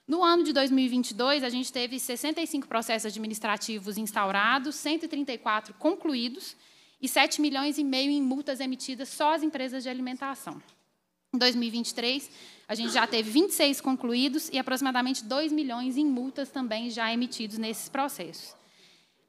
No ano de 2022, a gente teve 65 processos administrativos instaurados, 134 concluídos e 7 milhões e meio em multas emitidas só às empresas de alimentação. Em 2023, a gente já teve 26 concluídos e aproximadamente 2 milhões em multas também já emitidos nesses processos.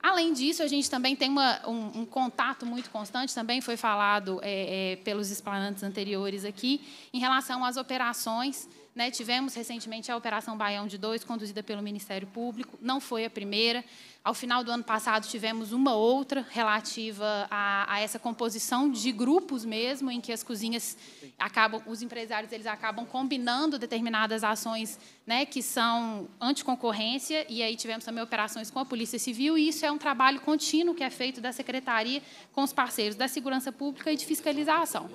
Além disso, a gente também tem uma, um, um, contato muito constante, também foi falado é, é, pelos explanantes anteriores aqui, em relação às operações né, tivemos recentemente a Operação Baião de 2, conduzida pelo Ministério Público, não foi a primeira. Ao final do ano passado, tivemos uma outra relativa a, a essa composição de grupos mesmo, em que as cozinhas acabam, os empresários eles acabam combinando determinadas ações né, que são anticoncorrência, e aí tivemos também operações com a Polícia Civil, e isso é um trabalho contínuo que é feito da Secretaria com os parceiros da Segurança Pública e de Fiscalização.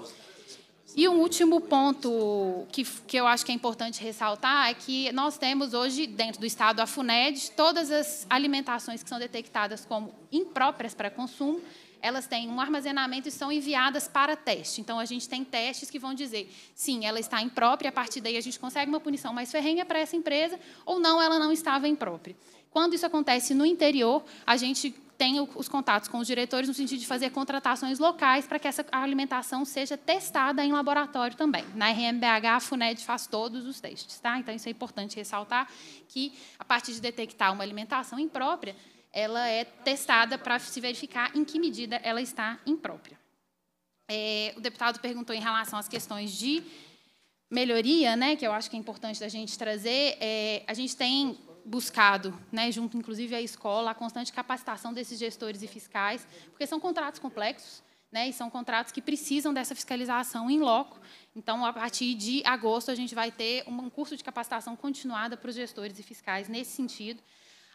E um último ponto que, que eu acho que é importante ressaltar é que nós temos hoje, dentro do Estado, a FUNED, todas as alimentações que são detectadas como impróprias para consumo, elas têm um armazenamento e são enviadas para teste. Então, a gente tem testes que vão dizer, sim, ela está imprópria, a partir daí a gente consegue uma punição mais ferrenha para essa empresa, ou não, ela não estava imprópria. Quando isso acontece no interior, a gente tenho os contatos com os diretores no sentido de fazer contratações locais para que essa alimentação seja testada em laboratório também. Na RMBH, a FUNED faz todos os testes. Tá? Então, isso é importante ressaltar, que a partir de detectar uma alimentação imprópria, ela é testada para se verificar em que medida ela está imprópria. É, o deputado perguntou em relação às questões de melhoria, né, que eu acho que é importante da gente trazer. É, a gente tem buscado, né, junto inclusive à escola, a constante capacitação desses gestores e fiscais, porque são contratos complexos, né, e são contratos que precisam dessa fiscalização em loco. Então, a partir de agosto, a gente vai ter um curso de capacitação continuada para os gestores e fiscais nesse sentido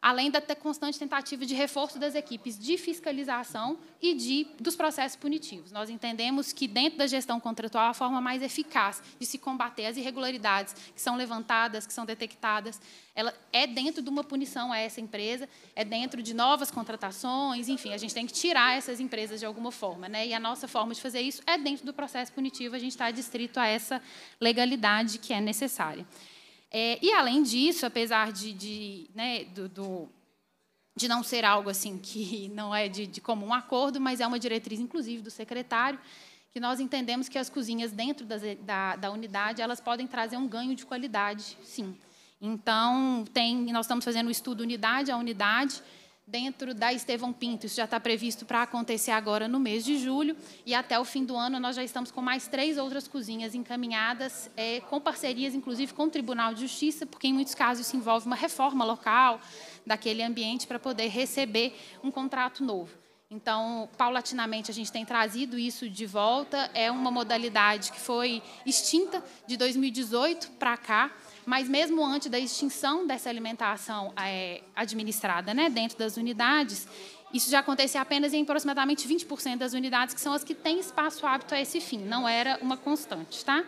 além da constante tentativa de reforço das equipes de fiscalização e de, dos processos punitivos. Nós entendemos que, dentro da gestão contratual, a forma mais eficaz de se combater as irregularidades que são levantadas, que são detectadas, ela é dentro de uma punição a essa empresa, é dentro de novas contratações, enfim, a gente tem que tirar essas empresas de alguma forma. Né? E a nossa forma de fazer isso é dentro do processo punitivo, a gente está distrito a essa legalidade que é necessária. É, e, além disso, apesar de, de, né, do, do, de não ser algo assim <laughs> que não é de, de comum acordo, mas é uma diretriz, inclusive, do secretário, que nós entendemos que as cozinhas dentro das, da, da unidade elas podem trazer um ganho de qualidade, sim. Então, tem, nós estamos fazendo o um estudo unidade a unidade, dentro da Estevão Pinto. Isso já está previsto para acontecer agora no mês de julho e até o fim do ano nós já estamos com mais três outras cozinhas encaminhadas, é, com parcerias inclusive com o Tribunal de Justiça, porque em muitos casos isso envolve uma reforma local daquele ambiente para poder receber um contrato novo. Então, paulatinamente, a gente tem trazido isso de volta. É uma modalidade que foi extinta de 2018 para cá mas mesmo antes da extinção dessa alimentação é, administrada né, dentro das unidades, isso já acontecia apenas em aproximadamente 20% das unidades, que são as que têm espaço apto a esse fim, não era uma constante. Tá?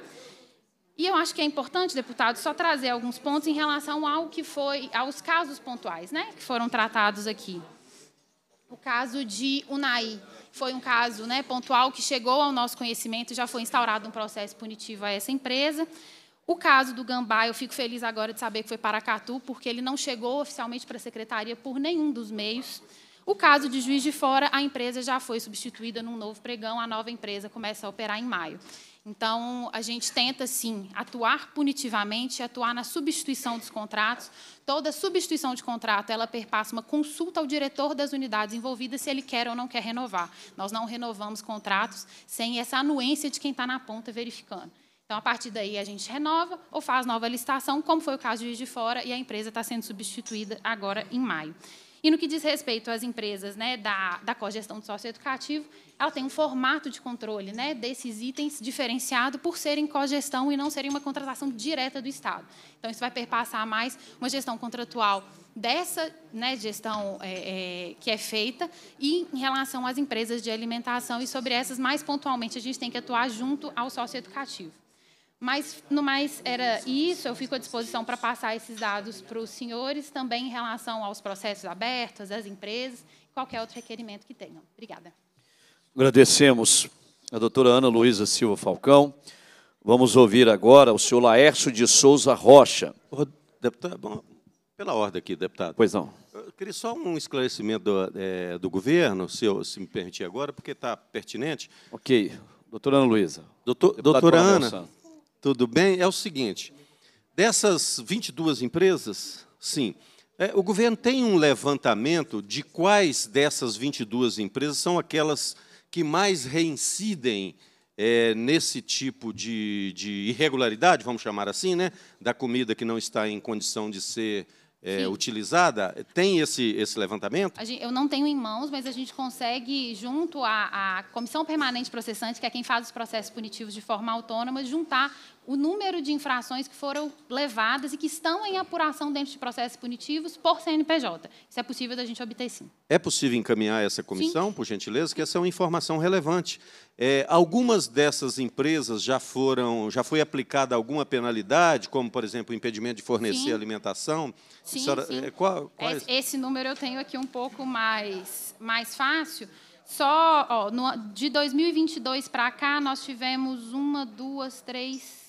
E eu acho que é importante, deputado, só trazer alguns pontos em relação ao que foi, aos casos pontuais né, que foram tratados aqui. O caso de Unai foi um caso né, pontual que chegou ao nosso conhecimento, já foi instaurado um processo punitivo a essa empresa. O caso do Gambá, eu fico feliz agora de saber que foi Paracatu, porque ele não chegou oficialmente para a secretaria por nenhum dos meios. O caso de Juiz de Fora, a empresa já foi substituída num novo pregão, a nova empresa começa a operar em maio. Então, a gente tenta, sim, atuar punitivamente, atuar na substituição dos contratos. Toda substituição de contrato, ela perpassa uma consulta ao diretor das unidades envolvidas se ele quer ou não quer renovar. Nós não renovamos contratos sem essa anuência de quem está na ponta verificando. Então, a partir daí, a gente renova ou faz nova licitação, como foi o caso de Juiz de Fora, e a empresa está sendo substituída agora em maio. E no que diz respeito às empresas né, da, da cogestão do socioeducativo, ela tem um formato de controle né, desses itens diferenciado por serem cogestão e não serem uma contratação direta do Estado. Então, isso vai perpassar mais uma gestão contratual dessa né, gestão é, é, que é feita e em relação às empresas de alimentação. E sobre essas, mais pontualmente, a gente tem que atuar junto ao socioeducativo. Mas, no mais, era isso. Eu fico à disposição para passar esses dados para os senhores, também em relação aos processos abertos, às empresas, qualquer outro requerimento que tenham. Obrigada. Agradecemos a doutora Ana Luísa Silva Falcão. Vamos ouvir agora o senhor Laércio de Souza Rocha. Ô, deputado, bom, pela ordem aqui, deputado. Pois não. Eu queria só um esclarecimento do, é, do governo, se, eu, se me permitir agora, porque está pertinente. Ok. Doutora Ana Luísa. Doutor, doutora Ana, Santos. Tudo bem? É o seguinte: dessas 22 empresas, sim, é, o governo tem um levantamento de quais dessas 22 empresas são aquelas que mais reincidem é, nesse tipo de, de, irregularidade, vamos chamar assim, né, da comida que não está em condição de ser é, utilizada? Tem esse, esse levantamento? Gente, eu não tenho em mãos, mas a gente consegue, junto à, à, Comissão Permanente Processante, que é quem faz os processos punitivos de forma autônoma, juntar o número de infrações que foram levadas e que estão em apuração dentro de processos punitivos por CNPJ. Isso é possível da gente obter, sim. É possível encaminhar essa comissão, sim. por gentileza, que essa é uma informação relevante. É, algumas dessas empresas já foram, já foi aplicada alguma penalidade, como, por exemplo, o impedimento de fornecer sim. alimentação? Sim, senhora, sim. É, qual, qual esse, é? esse número eu tenho aqui um pouco mais, mais fácil. Só ó, no, de 2022 para cá, nós tivemos uma, duas, três,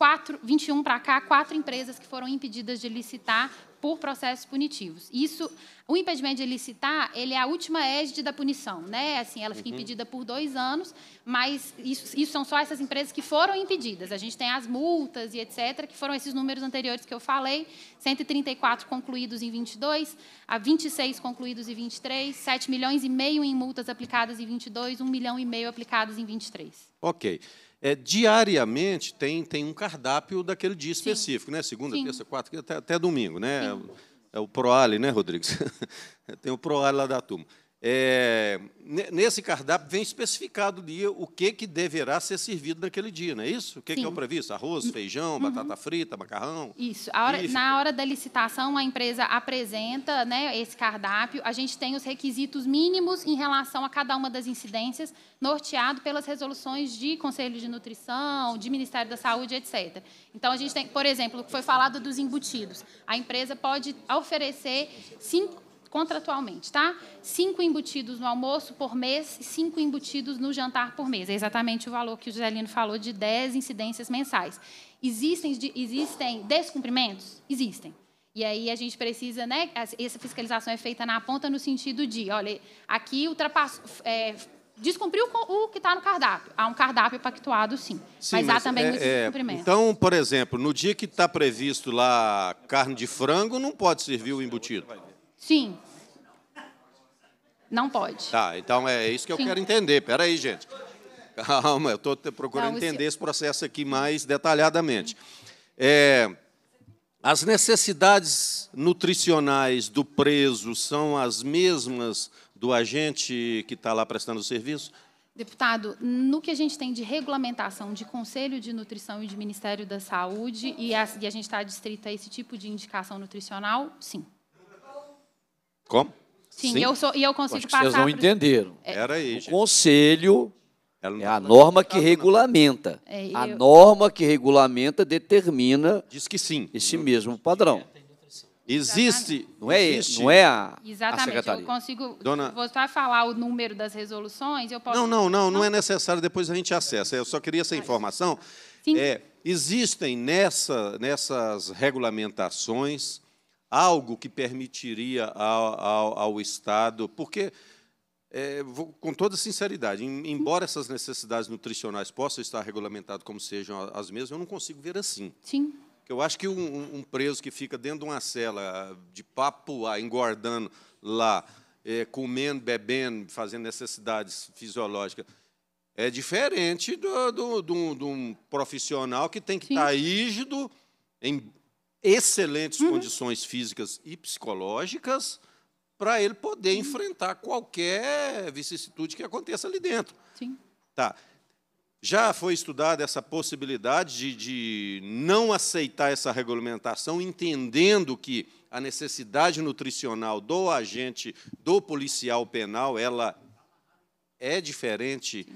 quatro, 21 para cá, quatro empresas que foram impedidas de licitar por processos punitivos. Isso, o impedimento de licitar, ele é a última égide da punição, né? Assim, ela fica uhum. impedida por dois anos, mas isso, isso, são só essas empresas que foram impedidas. A gente tem as multas e etc, que foram esses números anteriores que eu falei, 134 concluídos em 22, a 26 concluídos em 23, 7 milhões e meio em multas aplicadas em 22, 1 milhão e meio aplicadas em 23. Ok é, diariamente tem, tem um cardápio daquele dia específico, né? Segunda, Sim. terça, quarta, até, até domingo, né? É, é o Proale, né, Rodrigues? <laughs> tem o Proale lá da turma é, nesse cardápio vem especificado o dia o que, que deverá ser servido naquele dia, não é isso? O que, que é o previsto? Arroz, uhum. feijão, uhum. batata frita, macarrão? Isso. Hora, na hora da licitação, a empresa apresenta né, esse cardápio. A gente tem os requisitos mínimos em relação a cada uma das incidências, norteado pelas resoluções de Conselho de Nutrição, de Ministério da Saúde, etc. Então, a gente tem, por exemplo, o que foi falado dos embutidos. A empresa pode oferecer cinco contratualmente, tá? Cinco embutidos no almoço por mês e cinco embutidos no jantar por mês. É exatamente o valor que o Joselino falou de 10 incidências mensais. Existem, existem descumprimentos? Existem. E aí a gente precisa, né? Essa fiscalização é feita na ponta no sentido de, olha, aqui ultrapassou. É, descumpriu o que está no cardápio. Há um cardápio pactuado, sim. sim mas, mas, há também é, é descumprimentos. descumprimento. Então, por exemplo, no dia que está previsto lá carne de frango, não pode servir o embutido. Sim. Não pode. Tá, então é isso que eu Sim. quero entender. Espera aí, gente. Calma, eu estou procurando Não, entender esse processo aqui mais detalhadamente. É, as necessidades nutricionais do preso são as mesmas do agente que está lá prestando o serviço? Deputado, no que a gente tem de regulamentação de Conselho de Nutrição e de Ministério da Saúde, e a, e a gente está adstrita a esse tipo de indicação nutricional, sim. Como? Sim, Sim. Eu sou, e eu consigo passar. Vocês não entenderam. É. Era aí. O conselho é tá a norma que regulamenta. É, a norma que regulamenta determina Diz que sim. esse mesmo padrão. Existe, Exatamente. não é, isso? não é a, Exatamente. a Eu consigo, Dona... vou só falar o número das resoluções, eu posso... Não, não, não, não é necessário, depois a gente acessa. Eu só queria essa informação. Sim. É, existem nessa, nessas regulamentações algo que permitiria ao, ao, ao Estado, porque, é, vou, com toda sinceridade, em, embora essas necessidades nutricionais possam estar regulamentadas como sejam as mesmas, eu não consigo ver assim. Sim. Eu acho que um, um preso que fica dentro de uma cela, de papo ah, engordando lá, é, comendo, bebendo, fazendo necessidades fisiológicas, é diferente de do, do, do, do, um profissional que tem que Sim. estar tá rígido, em, excelentes uhum. condições físicas e psicológicas para ele poder uhum. enfrentar qualquer vicissitude que aconteça ali dentro. Sim. Tá. Já foi estudada essa possibilidade de, de não aceitar essa regulamentação, entendendo que a necessidade nutricional do agente, do policial penal, ela é diferente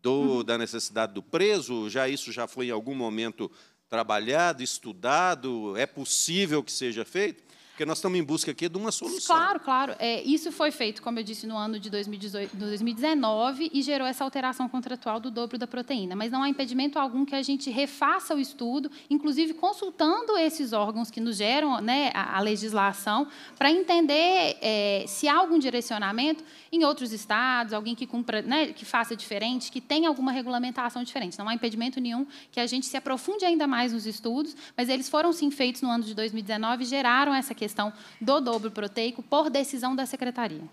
do, uhum. da necessidade do preso? Já isso já foi em algum momento trabalhado, estudado, é possível que seja feito, porque nós estamos em busca aqui de uma solução. Claro, claro. É, isso foi feito, como eu disse, no ano de 2018, 2019 e gerou essa alteração contratual do dobro da proteína. Mas não há impedimento algum que a gente refaça o estudo, inclusive consultando esses órgãos que nos geram né, a, a, legislação, para entender é, se há algum direcionamento em outros estados, alguém que cumpra, né, que faça diferente, que tenha alguma regulamentação diferente. Não há impedimento nenhum que a gente se aprofunde ainda mais nos estudos, mas eles foram sim feitos no ano de 2019 e geraram essa questão questão do dobro proteico por decisão da secretaria.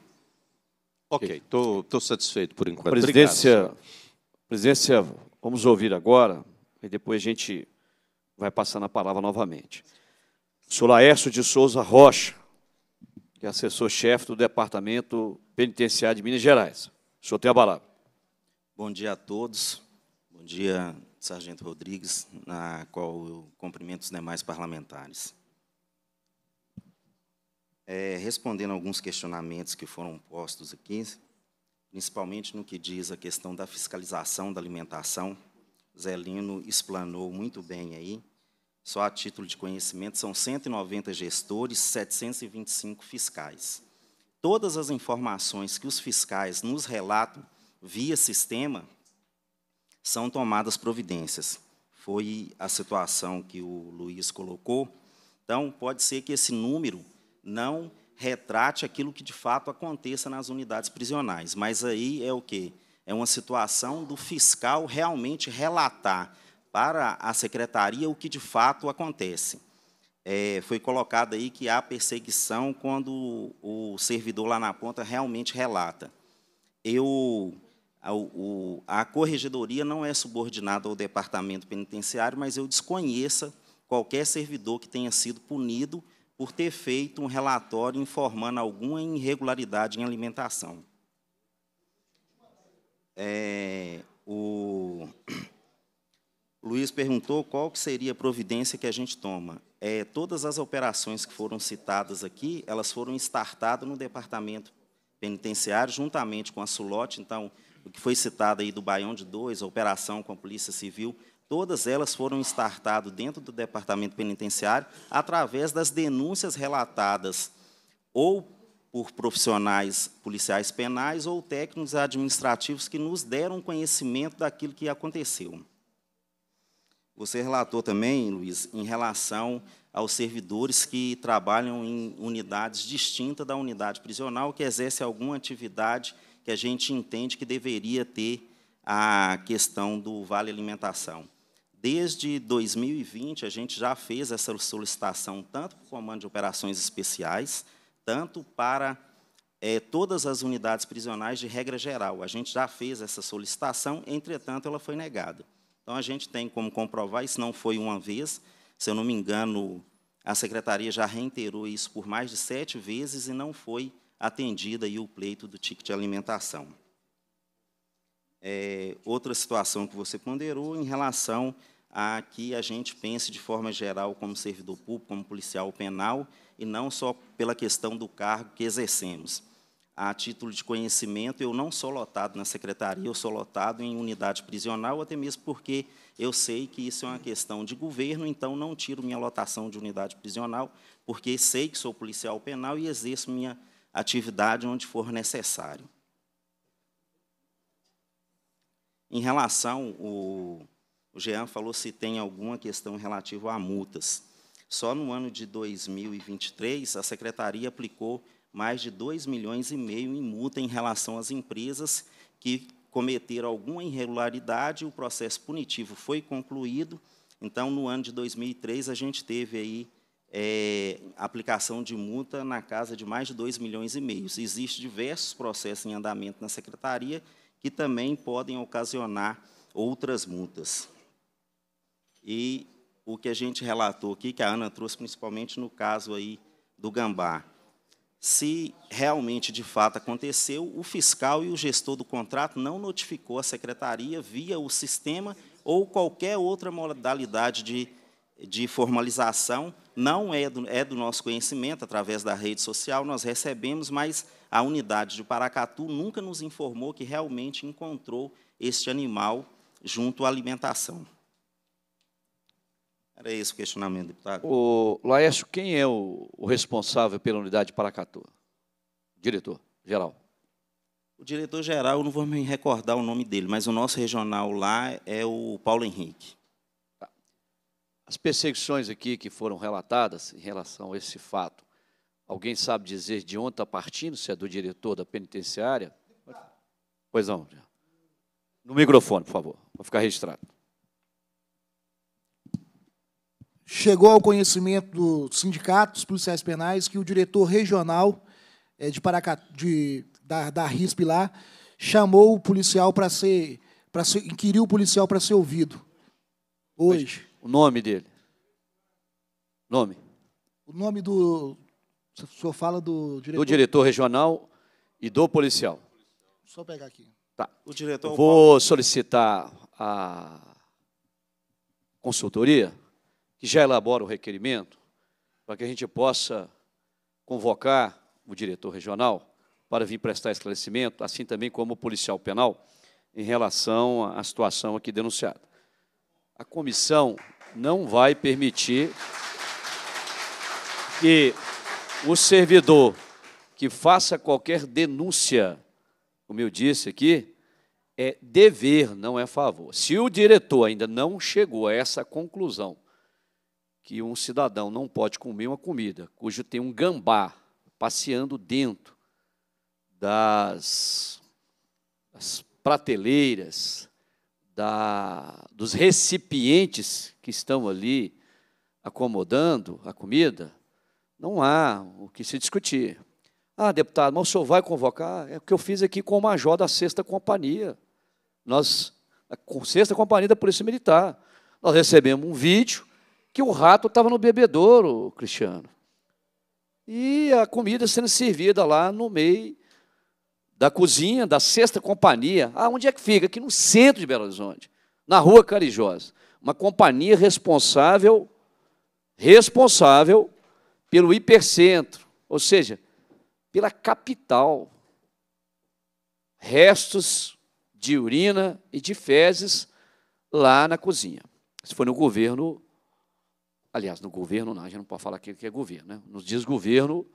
Ok, estou satisfeito por enquanto. Presidência, Obrigado, presidência, vamos ouvir agora e depois a gente vai passando a palavra novamente. O Laércio de Souza Rocha, que é assessor-chefe do Departamento Penitenciário de Minas Gerais. O senhor tem a palavra. Bom dia a todos. Bom dia, Sargento Rodrigues, na qual eu cumprimento os demais parlamentares é, respondendo alguns questionamentos que foram postos aqui, principalmente no que diz a questão da fiscalização da alimentação. Zé Lino explanou muito bem aí. Só a título de conhecimento, são 190 gestores, 725 fiscais. Todas as informações que os fiscais nos relatam via sistema são tomadas providências. Foi a situação que o Luiz colocou. Então, pode ser que esse número não retrate aquilo que de fato aconteça nas unidades prisionais. Mas aí é o quê? É uma situação do fiscal realmente relatar para a secretaria o que de fato acontece. É, foi colocado aí que há perseguição quando o servidor lá na ponta realmente relata. Eu, a, o, a corregedoria não é subordinada ao departamento penitenciário, mas eu desconheça qualquer servidor que tenha sido punido por ter feito um relatório informando alguma irregularidade em alimentação. É, o <clears throat> Luiz perguntou qual que seria a providência que a gente toma. É, todas as operações que foram citadas aqui, elas foram startadas no departamento penitenciário, juntamente com a Sulote. Então, o que foi citado aí do Baião de Dois, a operação com a Polícia Civil, Todas elas foram startadas dentro do Departamento Penitenciário através das denúncias relatadas ou por profissionais policiais penais ou técnicos administrativos que nos deram conhecimento daquilo que aconteceu. Você relatou também, Luiz, em relação aos servidores que trabalham em unidades distintas da unidade prisional, que exerce alguma atividade que a gente entende que deveria ter a questão do vale alimentação. Desde 2020, a gente já fez essa solicitação tanto para o Comando de Operações Especiais, tanto para é, todas as unidades prisionais de regra geral. A gente já fez essa solicitação, entretanto, ela foi negada. Então, a gente tem como comprovar, isso não foi uma vez, se eu não me engano, a Secretaria já reiterou isso por mais de sete vezes e não foi atendida aí o pleito do ticket de alimentação é, outra situação que você ponderou em relação a que a gente pense de forma geral como servidor público, como policial penal, e não só pela questão do cargo que exercemos. A título de conhecimento, eu não sou lotado na secretaria, eu sou lotado em unidade prisional, até mesmo porque eu sei que isso é uma questão de governo, então não tiro minha lotação de unidade prisional, porque sei que sou policial penal e exerço minha atividade onde for necessário. Em relação, o, Jean falou se tem alguma questão relativa a multas. Só no ano de 2023, a secretaria aplicou mais de 2 milhões e meio em multa em relação às empresas que cometeram alguma irregularidade, o processo punitivo foi concluído. Então, no ano de 2003, a gente teve aí é, aplicação de multa na casa de mais de 2 milhões e meio. Existem diversos processos em andamento na secretaria que também podem ocasionar outras multas. E o que a gente relatou aqui, que a Ana trouxe principalmente no caso aí do Gambá. Se realmente de fato aconteceu, o fiscal e o gestor do contrato não notificou a secretaria via o sistema ou qualquer outra modalidade de de formalização não é do, é do nosso conhecimento, através da rede social nós recebemos, mas a unidade de Paracatu nunca nos informou que realmente encontrou este animal junto à alimentação. Era esse o questionamento, deputado. O Laércio, quem é o, o responsável pela unidade de Paracatu? Diretor geral. O diretor geral, eu não vou me recordar o nome dele, mas o nosso regional lá é o Paulo Henrique. As perseguições aqui que foram relatadas em relação a esse fato, alguém sabe dizer de onde está partindo, se é do diretor da penitenciária? Pois não. No microfone, por favor, para ficar registrado. Chegou ao conhecimento do sindicato dos policiais penais que o diretor regional eh, de Paracatu, de, da, da RISP lá, chamou o policial para ser, para ser, inquiriu o policial para ser ouvido hoje. O nome dele. Nome. O nome do. O senhor fala do diretor. Do diretor regional e do policial. Só pegar aqui. Tá. O diretor. É Vou solicitar a consultoria que já elabora o requerimento para que a gente possa convocar o diretor regional para vir prestar esclarecimento, assim também como o policial penal, em relação à situação aqui denunciada. A comissão não vai permitir que o servidor que faça qualquer denúncia, como eu disse aqui, é dever, não é favor. Se o diretor ainda não chegou a essa conclusão, que um cidadão não pode comer uma comida cujo tem um gambá passeando dentro das, das prateleiras da, dos recipientes que estão ali acomodando a comida, não há o que se discutir. Ah, deputado, mas o senhor vai convocar? É o que eu fiz aqui com o major da sexta companhia. Nós, a sexta companhia da Polícia Militar, nós recebemos um vídeo que o rato estava no bebedouro, Cristiano. E a comida sendo servida lá no meio da cozinha, da sexta companhia. Ah, onde é que fica? Aqui no centro de Belo Horizonte, na rua Carijosa. Uma companhia responsável, responsável pelo hipercentro, ou seja, pela capital. Restos de urina e de fezes lá na cozinha. Isso foi no governo, aliás, no governo não, a gente não pode falar que é governo, né? nos desgoverno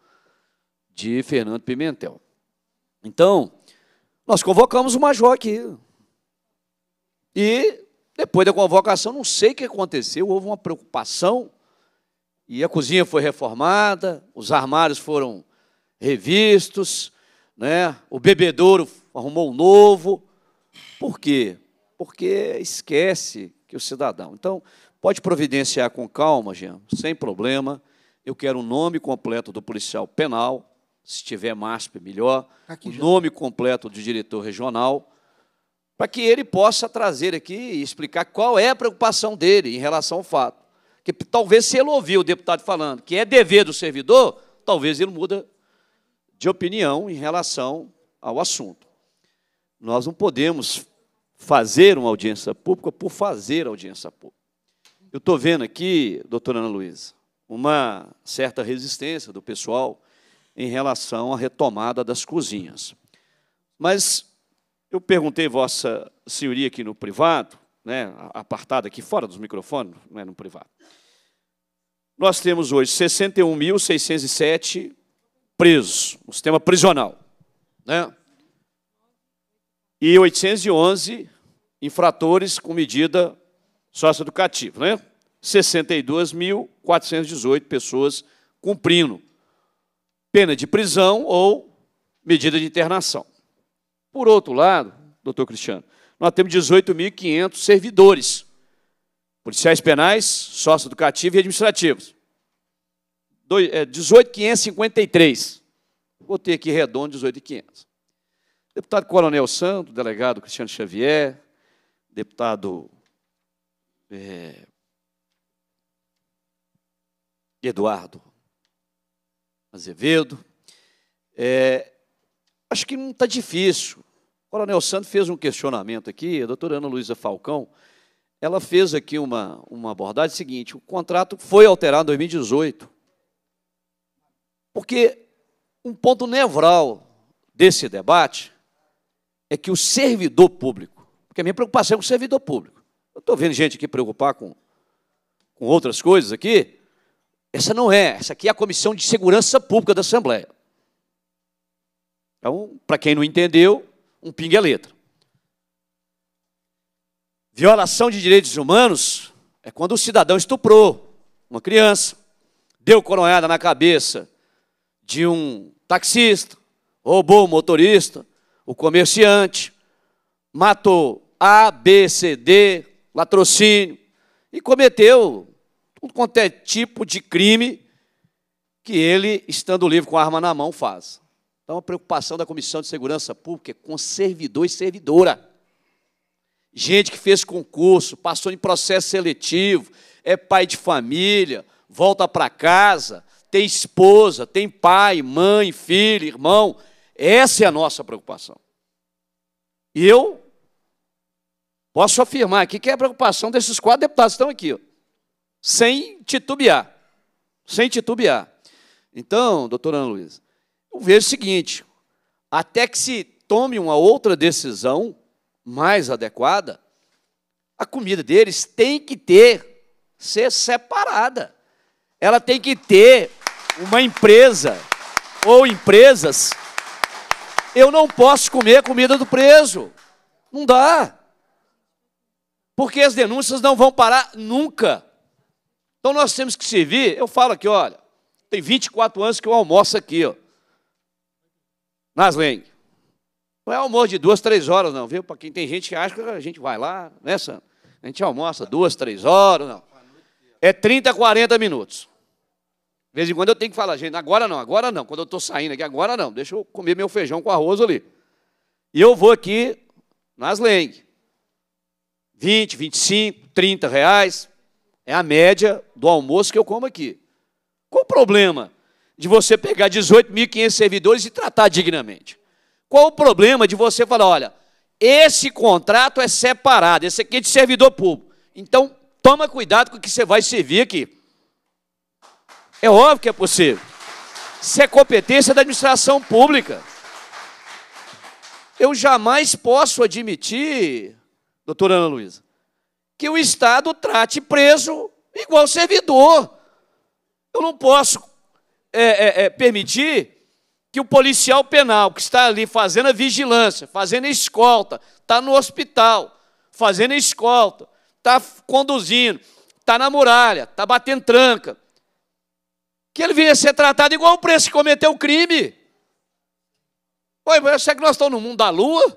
de Fernando Pimentel. Então, nós convocamos o major aqui. E depois da convocação, não sei o que aconteceu, houve uma preocupação. E a cozinha foi reformada, os armários foram revistos, né? o bebedouro arrumou um novo. Por quê? Porque esquece que o cidadão. Então, pode providenciar com calma, Jean, sem problema. Eu quero o nome completo do policial penal, se tiver MASP, melhor, aqui, o nome completo do diretor regional, para que ele possa trazer aqui e explicar qual é a preocupação dele em relação ao fato. Que talvez, se ele ouvir o deputado falando que é dever do servidor, talvez ele muda de opinião em relação ao assunto. Nós não podemos fazer uma audiência pública por fazer audiência pública. Eu estou vendo aqui, doutora Ana Luísa, uma certa resistência do pessoal em relação à retomada das cozinhas. Mas eu perguntei vossa senhoria aqui no privado, né, apartada aqui fora dos microfones, não é no privado. Nós temos hoje 61.607 presos, no sistema prisional. Né? E 811 infratores com medida socioeducativa. Né? 62.418 pessoas cumprindo pena de prisão ou medida de internação. Por outro lado, doutor Cristiano, nós temos 18.500 servidores, policiais penais, sócios educativos e administrativos. 18.553. Botei é, aqui redondo 18.500. Deputado Coronel Santo, delegado Cristiano Xavier, deputado é, Eduardo Azevedo. É, acho que não está difícil. O Coronel Santos fez um questionamento aqui, a doutora Ana Luísa Falcão, ela fez aqui uma, uma abordagem seguinte, o contrato foi alterado em 2018, porque um ponto nevral desse debate é que o servidor público, porque a minha preocupação é com o servidor público, eu estou vendo gente aqui preocupar com, com outras coisas aqui, essa não é, essa aqui é a Comissão de Segurança Pública da Assembleia. Então, para quem não entendeu, um pingue a é letra. Violação de direitos humanos é quando o cidadão estuprou uma criança, deu coronhada na cabeça de um taxista, roubou o motorista, o comerciante, matou A, B, C, D, latrocínio e cometeu tudo quanto é tipo de crime que ele, estando livre com a arma na mão, faz. Então, a preocupação da Comissão de Segurança Pública é com servidor e servidora. Gente que fez concurso, passou em processo seletivo, é pai de família, volta para casa, tem esposa, tem pai, mãe, filho, irmão. Essa é a nossa preocupação. E eu posso afirmar aqui que é a preocupação desses quatro deputados que estão aqui sem titubear. Sem titubear. Então, doutora Ana Luísa, eu vejo o seguinte: até que se tome uma outra decisão mais adequada, a comida deles tem que ter, ser separada. Ela tem que ter uma empresa ou empresas. Eu não posso comer a comida do preso. Não dá. Porque as denúncias não vão parar nunca. Então nós temos que servir. Eu falo aqui, olha, tem 24 anos que eu almoço aqui, ó. Nas lengues. Não é almoço de duas, três horas, não, viu? Para quem tem gente que acha que a gente vai lá, né, Sandro? A gente almoça duas, três horas, não. É 30, 40 minutos. De vez em quando eu tenho que falar, gente, agora não, agora não. Quando eu estou saindo aqui, agora não. Deixa eu comer meu feijão com arroz ali. E eu vou aqui nas lengues. 20, 25, 30 reais. É a média do almoço que eu como aqui. Qual o problema de você pegar 18.500 servidores e tratar dignamente? Qual o problema de você falar, olha, esse contrato é separado, esse aqui é de servidor público. Então, toma cuidado com o que você vai servir aqui. É óbvio que é possível. Isso é competência da administração pública. Eu jamais posso admitir, doutora Ana Luísa, que o Estado trate preso igual servidor. Eu não posso é, é, é, permitir que o policial penal que está ali fazendo a vigilância, fazendo a escolta, está no hospital, fazendo a escolta, está conduzindo, está na muralha, está batendo tranca, que ele venha ser tratado igual o preço que cometeu o crime. Oi, mas será que nós estamos no mundo da lua?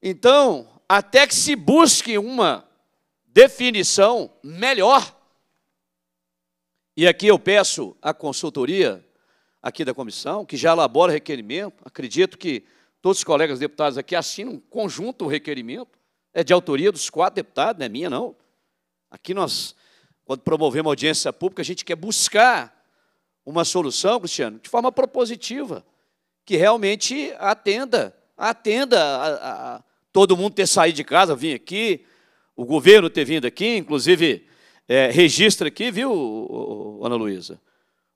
Então, até que se busque uma definição melhor. E aqui eu peço à consultoria aqui da comissão, que já elabora o requerimento, acredito que todos os colegas deputados aqui assinam um conjunto o requerimento, é de autoria dos quatro deputados, não é minha, não. Aqui nós, quando promovemos audiência pública, a gente quer buscar uma solução, Cristiano, de forma propositiva, que realmente atenda, atenda a, a, todo mundo ter saído de casa, vim aqui, o governo ter vindo aqui, inclusive é, registra aqui, viu, Ana Luísa?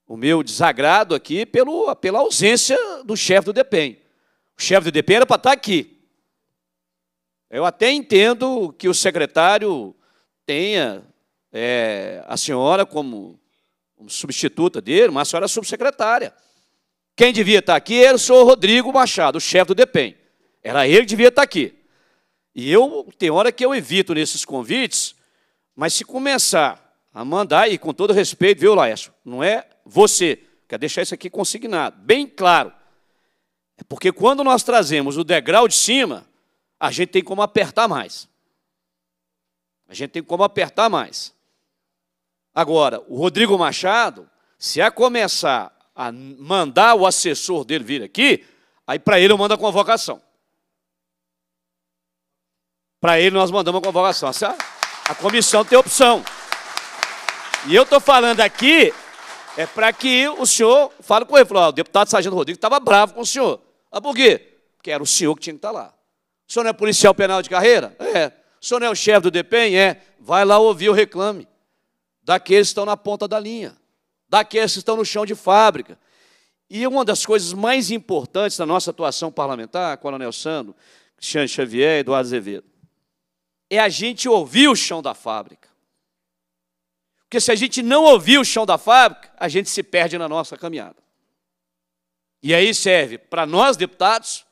O meu desagrado aqui pelo, pela ausência do chefe do DEPEN. O chefe do DEPEN era para estar tá aqui. Eu até entendo que o secretário tenha é, a senhora como, como substituta dele, mas a senhora é subsecretária. Quem devia estar tá aqui era o senhor Rodrigo Machado, o chefe do DEPEN. Era ele que devia estar tá aqui. E eu, tem hora que eu evito nesses convites, mas se começar a mandar, e com todo respeito, viu, Laércio, não é você, quer deixar isso aqui consignado, bem claro. É porque quando nós trazemos o degrau de cima, a gente tem como apertar mais. A gente tem como apertar mais. Agora, o Rodrigo Machado, se a começar a mandar o assessor dele vir aqui, aí para ele eu mando a convocação. Para ele nós mandamos a convocação. A comissão tem opção. E eu estou falando aqui é para que o senhor fale com ele. Falou, ah, o deputado Sargento Rodrigues estava bravo com o senhor. Ah, por quê? Porque era o senhor que tinha que estar tá lá. O senhor não é policial penal de carreira? É. O senhor não é o chefe do DPEM? É. Vai lá ouvir o reclame. Daqueles que estão na ponta da linha. Daqueles que estão no chão de fábrica. E uma das coisas mais importantes da nossa atuação parlamentar, Coronel Sando, Cristiano Xavier e Eduardo Azevedo, é a gente ouvir o chão da fábrica. Porque se a gente não ouvir o chão da fábrica, a gente se perde na nossa caminhada. E aí serve para nós, deputados,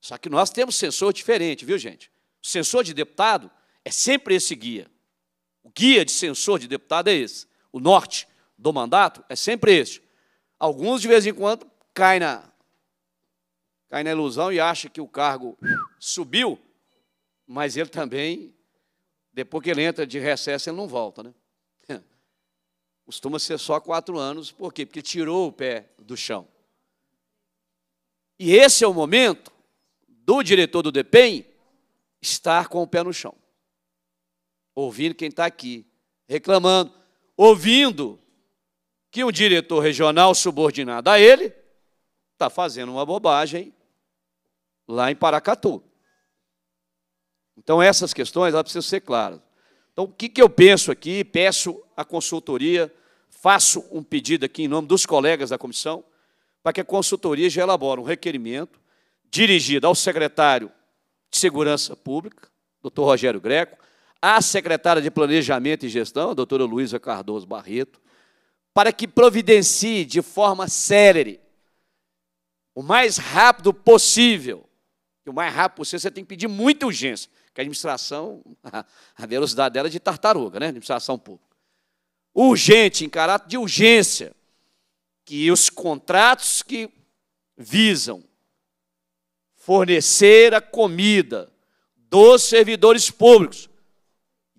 só que nós temos sensor diferente, viu, gente? O sensor de deputado é sempre esse guia. O guia de sensor de deputado é esse. O norte do mandato é sempre esse. Alguns, de vez em quando, caem na, caem na ilusão e acham que o cargo subiu, mas ele também, depois que ele entra de recesso, ele não volta, né? <laughs> Costuma ser só quatro anos, por quê? Porque tirou o pé do chão. E esse é o momento do diretor do DEPEN estar com o pé no chão, ouvindo quem está aqui, reclamando, ouvindo que um diretor regional subordinado a ele está fazendo uma bobagem lá em Paracatu. Então, essas questões elas precisam ser claras. Então, o que, que eu penso aqui? Peço à consultoria, faço um pedido aqui em nome dos colegas da comissão, para que a consultoria já elabore um requerimento dirigido ao secretário de Segurança Pública, doutor Rogério Greco, à secretária de Planejamento e Gestão, doutora Luísa Cardoso Barreto, para que providencie de forma célere, o mais rápido possível, o mais rápido possível, você tem que pedir muita urgência, que a administração, <laughs> a velocidade dela é de tartaruga, né? Administração pública. Urgente, em caráter de urgência, que os contratos que visam fornecer a comida dos servidores públicos,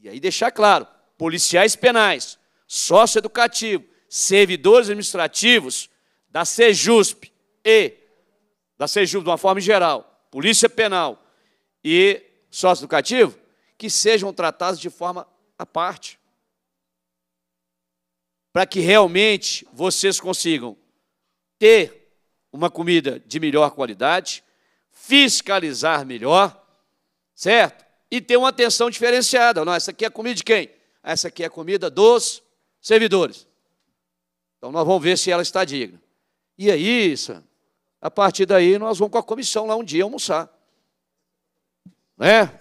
e aí deixar claro, policiais penais, socioeducativo, servidores administrativos da Sejusp e da Sejusp de uma forma geral, Polícia Penal e socioeducativo, que sejam tratados de forma à parte. Para que realmente vocês consigam ter uma comida de melhor qualidade, fiscalizar melhor, certo? E ter uma atenção diferenciada. Não, essa aqui é comida de quem? Essa aqui é a comida dos servidores. Então nós vamos ver se ela está digna. E é isso. A partir daí nós vamos com a comissão lá um dia almoçar. Né?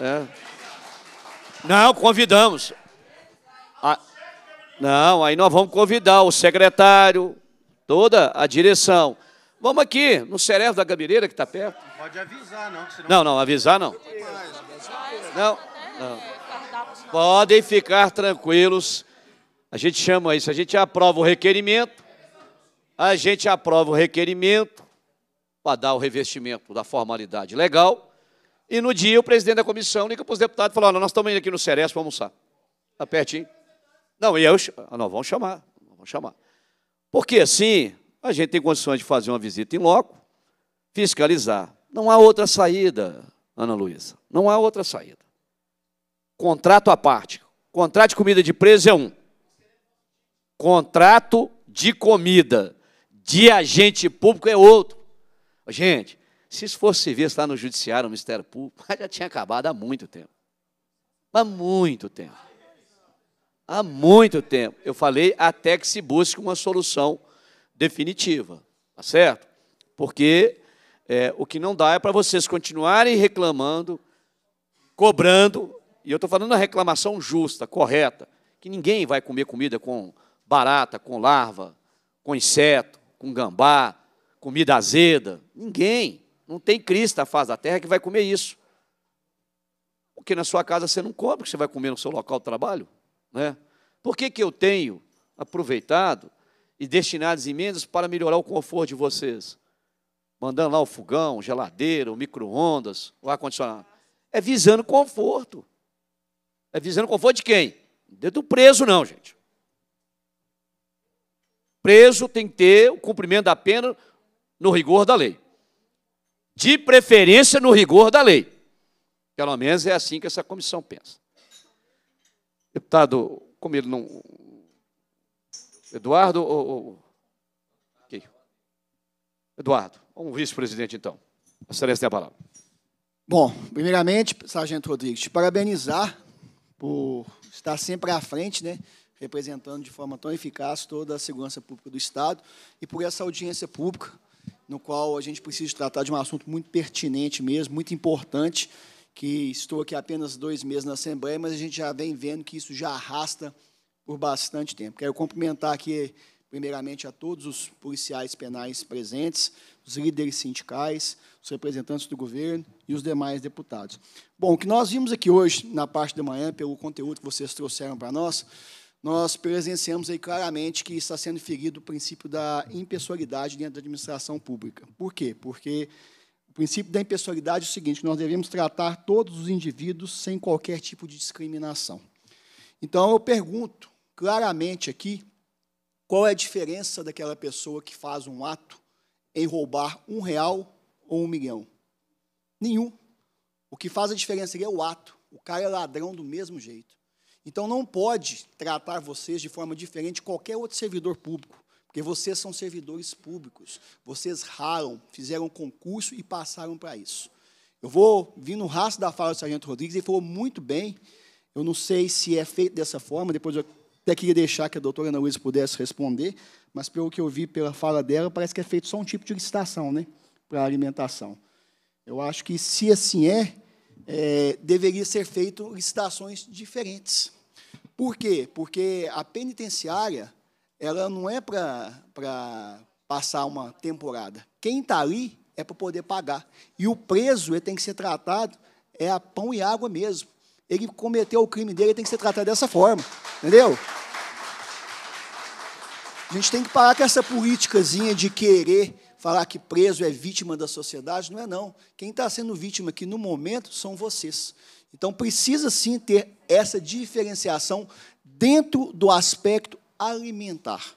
É. Não, convidamos. não, aí nós vamos convidar o secretário, toda a direção. Vamos aqui, no Cerezo da Gabireira, que está perto. Pode avisar, não. Senão... Não, não, avisar não. Não, não. Podem ficar tranquilos. A gente chama isso, a gente aprova o requerimento. A gente aprova o requerimento para dar o revestimento da formalidade legal. E no dia o presidente da comissão liga para os deputados e fala: Olha, nós estamos indo aqui no ceres para almoçar. Está pertinho. Não, e eu. nós vamos chamar. Vamos chamar. Porque assim a gente tem condições de fazer uma visita em loco, fiscalizar. Não há outra saída, Ana Luísa. Não há outra saída. Contrato à parte. Contrato de comida de preso é um. Contrato de comida de agente público é outro. Gente, se isso fosse se lá no judiciário, no Ministério Público, <laughs> já tinha acabado há muito tempo. Há muito tempo. Há muito tempo. Eu falei até que se busque uma solução definitiva, tá certo? Porque é, o que não dá é para vocês continuarem reclamando, cobrando, e eu estou falando uma reclamação justa, correta, que ninguém vai comer comida com barata, com larva, com inseto, com gambá, comida azeda. Ninguém. Não tem cristo na face da terra que vai comer isso. Porque na sua casa você não come, que você vai comer no seu local de trabalho. Né? Por que, que eu tenho aproveitado e destinado as emendas para melhorar o conforto de vocês? Mandando lá o fogão, geladeira, o micro-ondas, o ar-condicionado. É visando conforto. É visando conforto de quem? É do preso, não, gente. Preso tem que ter o cumprimento da pena no rigor da lei. De preferência no rigor da lei. Pelo menos é assim que essa comissão pensa. Deputado, como ele não. Eduardo ou. Eduardo, vamos vice-presidente então. A excelência tem a palavra. Bom, primeiramente, Sargento Rodrigues, te parabenizar por estar sempre à frente, né, representando de forma tão eficaz toda a segurança pública do Estado e por essa audiência pública no qual a gente precisa tratar de um assunto muito pertinente mesmo, muito importante, que estou aqui apenas dois meses na Assembleia, mas a gente já vem vendo que isso já arrasta por bastante tempo. Quero cumprimentar aqui, primeiramente, a todos os policiais penais presentes, os líderes sindicais, os representantes do governo e os demais deputados. Bom, o que nós vimos aqui hoje, na parte da manhã, pelo conteúdo que vocês trouxeram para nós, nós presenciamos aí claramente que está sendo ferido o princípio da impessoalidade dentro da administração pública. Por quê? Porque o princípio da impessoalidade é o seguinte: nós devemos tratar todos os indivíduos sem qualquer tipo de discriminação. Então, eu pergunto claramente aqui qual é a diferença daquela pessoa que faz um ato em roubar um real ou um milhão? Nenhum. O que faz a diferença é o ato. O cara é ladrão do mesmo jeito. Então não pode tratar vocês de forma diferente de qualquer outro servidor público, porque vocês são servidores públicos. Vocês raram, fizeram concurso e passaram para isso. Eu vou vir no rastro da fala do Sargento Rodrigues, ele falou muito bem. Eu não sei se é feito dessa forma, depois eu até queria deixar que a doutora Ana Luísa pudesse responder, mas pelo que eu vi pela fala dela, parece que é feito só um tipo de licitação né, para alimentação. Eu acho que se assim é, é, deveria ser feito licitações diferentes. Por quê? Porque a penitenciária ela não é para passar uma temporada. Quem está ali é para poder pagar. E o preso ele tem que ser tratado é a pão e água mesmo. Ele cometeu o crime dele, ele tem que ser tratado dessa forma. Entendeu? A gente tem que parar com essa politicazinha de querer falar que preso é vítima da sociedade, não é não. Quem está sendo vítima aqui no momento são vocês. Então precisa sim ter essa diferenciação dentro do aspecto alimentar.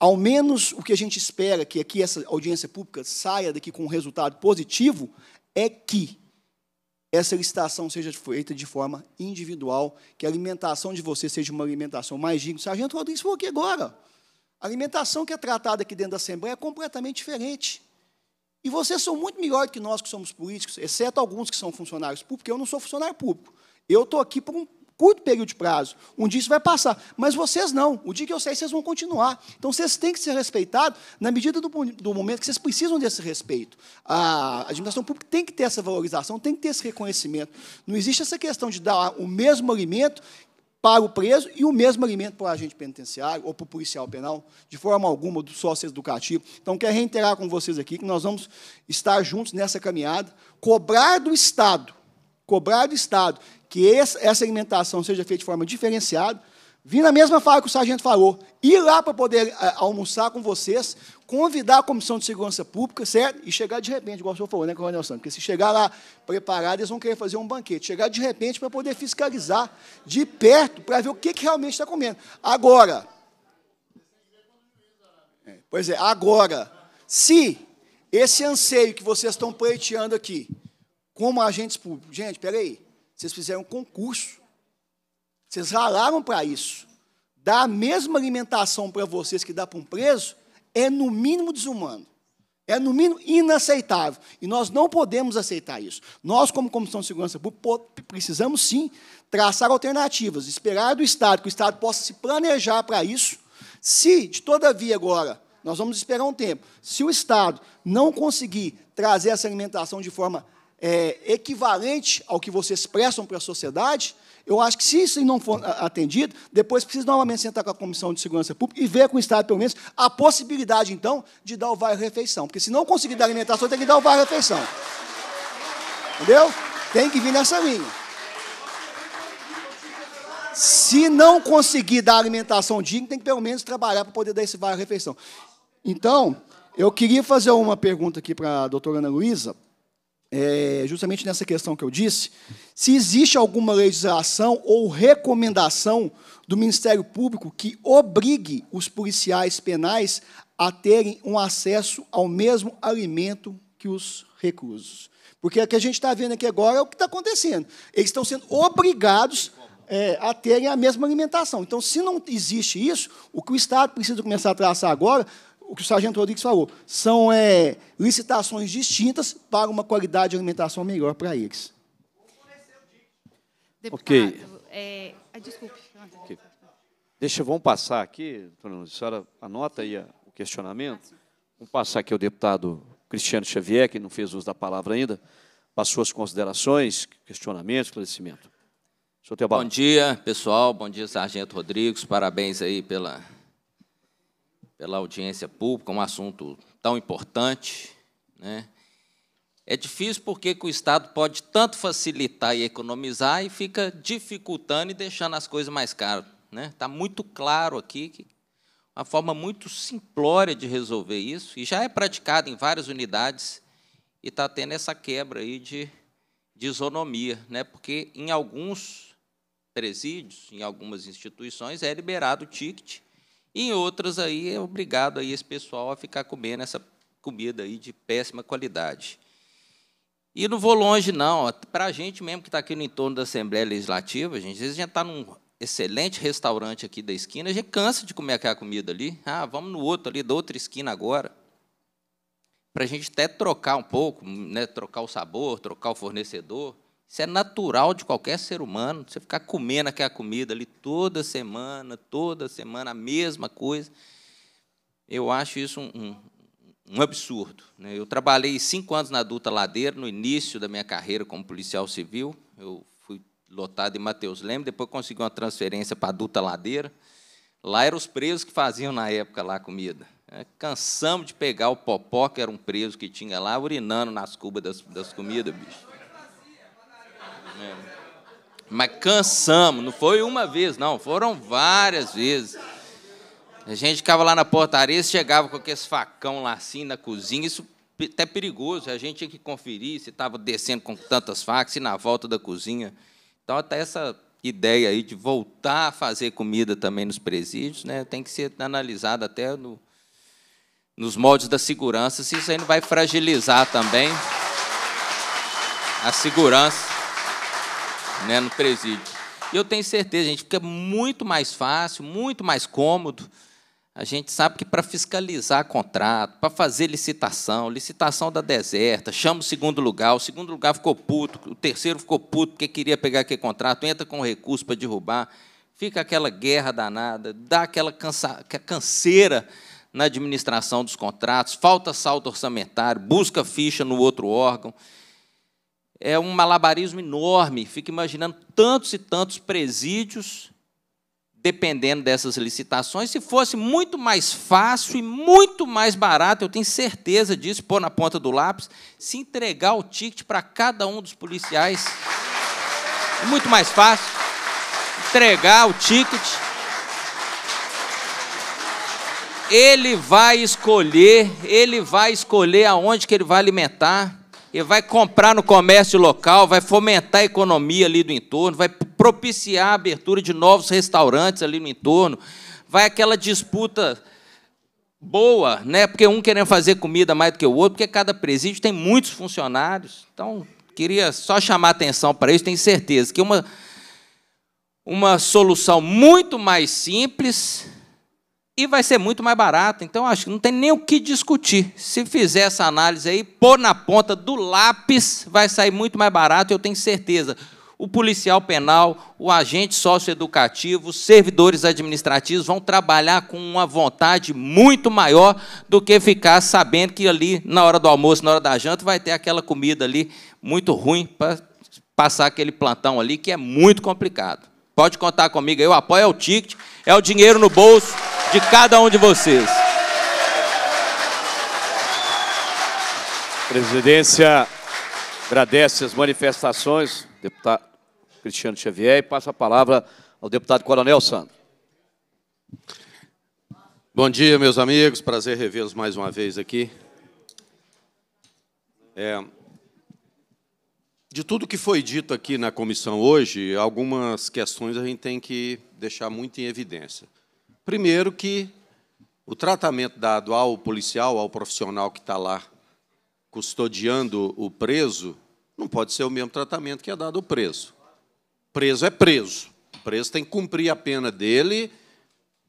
Ao menos o que a gente espera que aqui essa audiência pública saia daqui com um resultado positivo é que essa licitação seja feita de forma individual, que a alimentação de você seja uma alimentação mais digna. O sargento Rodrigues falou aqui agora. A alimentação que é tratada aqui dentro da Assembleia é completamente diferente. E vocês são muito melhores que nós que somos políticos, exceto alguns que são funcionários públicos, eu não sou funcionário público. Eu estou aqui por um curto período de prazo. Um dia isso vai passar. Mas vocês não. O dia que eu sair, vocês vão continuar. Então, vocês têm que ser respeitados na medida do, do momento que vocês precisam desse respeito. A administração pública tem que ter essa valorização, tem que ter esse reconhecimento. Não existe essa questão de dar o mesmo alimento para o preso e o mesmo alimento para o agente penitenciário ou para o policial penal, de forma alguma, do sócio educativo. Então, quero reiterar com vocês aqui que nós vamos estar juntos nessa caminhada, cobrar do Estado, cobrar do Estado que essa alimentação seja feita de forma diferenciada, Vim na mesma fala que o sargento falou, ir lá para poder eh, almoçar com vocês, convidar a Comissão de Segurança Pública, certo? E chegar de repente, igual o senhor falou, né, Coronel Santos? Porque se chegar lá preparado, eles vão querer fazer um banquete. Chegar de repente para poder fiscalizar de perto, para ver o que, que realmente está comendo. Agora, é, pois é, agora, se esse anseio que vocês estão pleiteando aqui, como agentes públicos, gente, peraí, vocês fizeram um concurso, vocês ralaram para isso. Dar a mesma alimentação para vocês que dá para um preso é, no mínimo, desumano. É, no mínimo, inaceitável. E nós não podemos aceitar isso. Nós, como Comissão de Segurança Pública, precisamos sim traçar alternativas, esperar do Estado, que o Estado possa se planejar para isso. Se, de todavia, agora, nós vamos esperar um tempo, se o Estado não conseguir trazer essa alimentação de forma é, equivalente ao que vocês prestam para a sociedade, eu acho que se isso não for ah, atendido, depois precisa novamente sentar com a Comissão de Segurança Pública e ver com o Estado, pelo menos, a possibilidade, então, de dar o vale-refeição. Porque se não conseguir dar alimentação, tem que dar o vale-refeição. Entendeu? Tem que vir nessa linha. Se não conseguir dar alimentação digna, tem que, pelo menos, trabalhar para poder dar esse vale-refeição. Então, eu queria fazer uma pergunta aqui para a doutora Ana Luísa é, justamente nessa questão que eu disse, se existe alguma legislação ou recomendação do Ministério Público que obrigue os policiais penais a terem um acesso ao mesmo alimento que os reclusos. Porque o que a gente está vendo aqui agora é o que está acontecendo. Eles estão sendo obrigados é, a terem a mesma alimentação. Então, se não existe isso, o que o Estado precisa começar a traçar agora o que o sargento Rodrigues falou, são é, licitações distintas para uma qualidade de alimentação melhor para eles. Deputado, ok. É, ah, desculpe. Okay. Deixa, vamos passar aqui, a senhora anota aí o questionamento. Vamos passar aqui ao deputado Cristiano Xavier, que não fez uso da palavra ainda, para suas considerações, questionamentos, esclarecimento. Bom dia, pessoal. Bom dia, Sargento Rodrigues. Parabéns aí pela pela audiência pública, um assunto tão importante. Né? É difícil porque o Estado pode tanto facilitar e economizar e fica dificultando e deixando as coisas mais caras. Né? Está muito claro aqui que uma forma muito simplória de resolver isso, e já é praticada em várias unidades, e está tendo essa quebra aí de, de isonomia, né? porque em alguns presídios, em algumas instituições, é liberado o ticket, e em outras aí é obrigado aí esse pessoal a ficar comendo essa comida aí de péssima qualidade. E não vou longe, não. Para a gente mesmo que está aqui no entorno da Assembleia Legislativa, gente, às vezes a gente está num excelente restaurante aqui da esquina, a gente cansa de comer aquela comida ali. Ah, vamos no outro ali, da outra esquina agora. Para a gente até trocar um pouco, né, trocar o sabor, trocar o fornecedor. Isso é natural de qualquer ser humano, você ficar comendo aquela comida ali toda semana, toda semana, a mesma coisa. Eu acho isso um, um, um absurdo. Né? Eu trabalhei cinco anos na Adulta Ladeira, no início da minha carreira como policial civil. Eu fui lotado em Mateus Leme, depois consegui uma transferência para a Adulta Ladeira. Lá eram os presos que faziam, na época, lá a comida. É, cansamos de pegar o popó, que era um preso que tinha lá, urinando nas cubas das, das comidas, bicho. Mas cansamos, não foi uma vez, não, foram várias vezes. A gente ficava lá na portaria, chegava com aqueles facão lá assim na cozinha, isso é até perigoso, a gente tinha que conferir se estava descendo com tantas facas, e na volta da cozinha. Então, até essa ideia aí de voltar a fazer comida também nos presídios, né, tem que ser analisada até no, nos moldes da segurança, se isso aí não vai fragilizar também a segurança né, no presídio. E eu tenho certeza, gente, fica é muito mais fácil, muito mais cômodo. A gente sabe que para fiscalizar contrato, para fazer licitação, licitação da deserta, chama o segundo lugar, o segundo lugar ficou puto, o terceiro ficou puto porque queria pegar aquele contrato, entra com recurso para derrubar, fica aquela guerra danada, dá aquela cansa canseira na administração dos contratos, falta saldo orçamentário, busca ficha no outro órgão é um malabarismo enorme. Fica imaginando tantos e tantos presídios dependendo dessas licitações. Se fosse muito mais fácil e muito mais barato, eu tenho certeza disso, pôr na ponta do lápis, se entregar o ticket para cada um dos policiais. É muito mais fácil entregar o ticket. Ele vai escolher, ele vai escolher aonde que ele vai alimentar. E vai comprar no comércio local, vai fomentar a economia ali do entorno, vai propiciar a abertura de novos restaurantes ali no entorno, vai aquela disputa boa, né? Porque um querendo fazer comida mais do que o outro, porque cada presídio tem muitos funcionários. Então, queria só chamar atenção para isso, tenho certeza que uma uma solução muito mais simples e vai ser muito mais barato. Então, acho que não tem nem o que discutir. Se fizer essa análise aí, pôr na ponta do lápis, vai sair muito mais barato, eu tenho certeza. O policial penal, o agente socioeducativo, os servidores administrativos vão trabalhar com uma vontade muito maior do que ficar sabendo que ali, na hora do almoço, na hora da janta, vai ter aquela comida ali muito ruim para passar aquele plantão ali, que é muito complicado. Pode contar comigo, eu apoio é o ticket, é o dinheiro no bolso de cada um de vocês. Presidência agradece as manifestações, deputado Cristiano Xavier, e passa a palavra ao deputado Coronel Sandro. Bom dia, meus amigos. Prazer revê-los mais uma vez aqui. É, de tudo que foi dito aqui na comissão hoje, algumas questões a gente tem que deixar muito em evidência. Primeiro que o tratamento dado ao policial, ao profissional que está lá custodiando o preso, não pode ser o mesmo tratamento que é dado ao preso. Preso é preso. O preso tem que cumprir a pena dele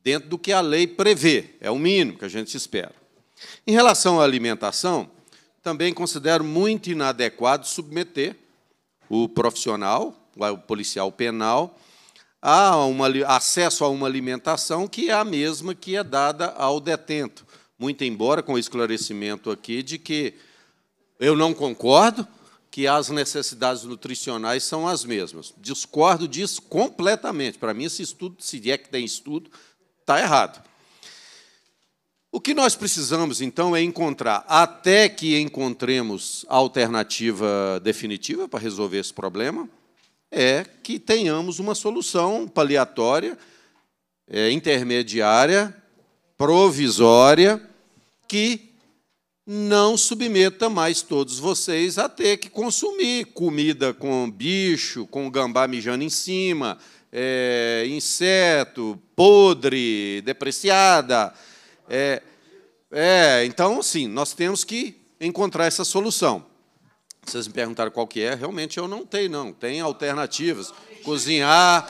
dentro do que a lei prevê. É o mínimo que a gente espera. Em relação à alimentação, também considero muito inadequado submeter o profissional, o policial penal, há um acesso a uma alimentação que é a mesma que é dada ao detento. Muito embora com o esclarecimento aqui de que eu não concordo que as necessidades nutricionais são as mesmas. Discordo disso completamente. Para mim, esse estudo, se é que tem estudo, está errado. O que nós precisamos, então, é encontrar, até que encontremos alternativa definitiva para resolver esse problema, é que tenhamos uma solução paliatória, é, intermediária, provisória, que não submeta mais todos vocês a ter que consumir comida com bicho, com gambá mijando em cima, é, inseto, podre, depreciada. É, é, então, sim, nós temos que encontrar essa solução. Vocês me perguntaram qual que é, realmente eu não tenho, não. Tem alternativas. Cozinhar,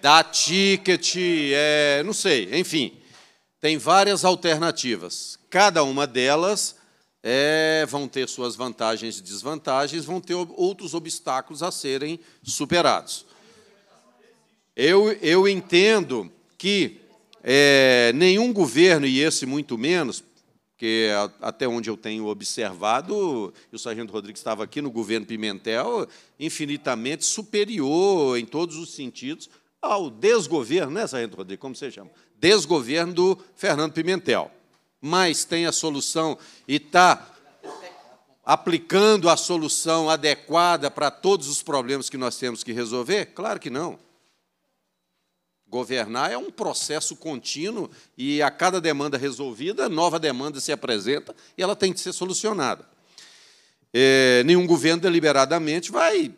dar ticket, é, não sei, enfim. Tem várias alternativas. Cada uma delas é, vão ter suas vantagens e desvantagens, vão ter outros obstáculos a serem superados. Eu, eu entendo que é, nenhum governo, e esse muito menos, porque até onde eu tenho observado, o Sargento Rodrigues estava aqui no governo Pimentel, infinitamente superior em todos os sentidos ao desgoverno, né, Sargento Rodrigues, como você chama? Desgoverno do Fernando Pimentel. Mas tem a solução e está aplicando a solução adequada para todos os problemas que nós temos que resolver? Claro que não. Governar é um processo contínuo e a cada demanda resolvida, nova demanda se apresenta e ela tem que ser solucionada. É, nenhum governo deliberadamente vai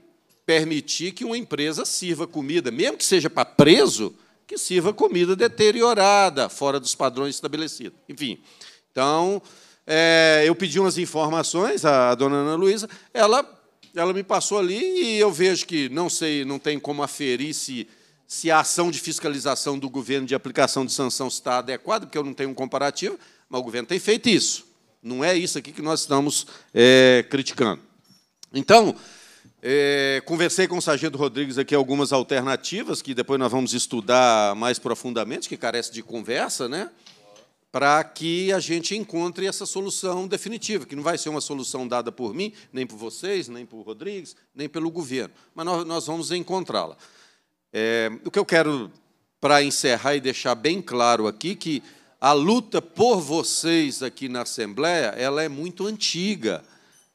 permitir que uma empresa sirva comida, mesmo que seja para preso, que sirva comida deteriorada, fora dos padrões estabelecidos. Enfim, então, é, eu pedi umas informações à dona Ana Luísa, ela, ela me passou ali e eu vejo que, não sei, não tem como aferir se se a ação de fiscalização do governo de aplicação de sanção está adequada, porque eu não tenho um comparativo, mas o governo tem feito isso. Não é isso aqui que nós estamos é, criticando. Então, é, conversei com o Sargento Rodrigues aqui algumas alternativas, que depois nós vamos estudar mais profundamente, que carece de conversa, né? para que a gente encontre essa solução definitiva, que não vai ser uma solução dada por mim, nem por vocês, nem por Rodrigues, nem pelo governo, mas nós, nós vamos encontrá-la. É, o que eu quero para encerrar e deixar bem claro aqui que a luta por vocês aqui na Assembleia ela é muito antiga.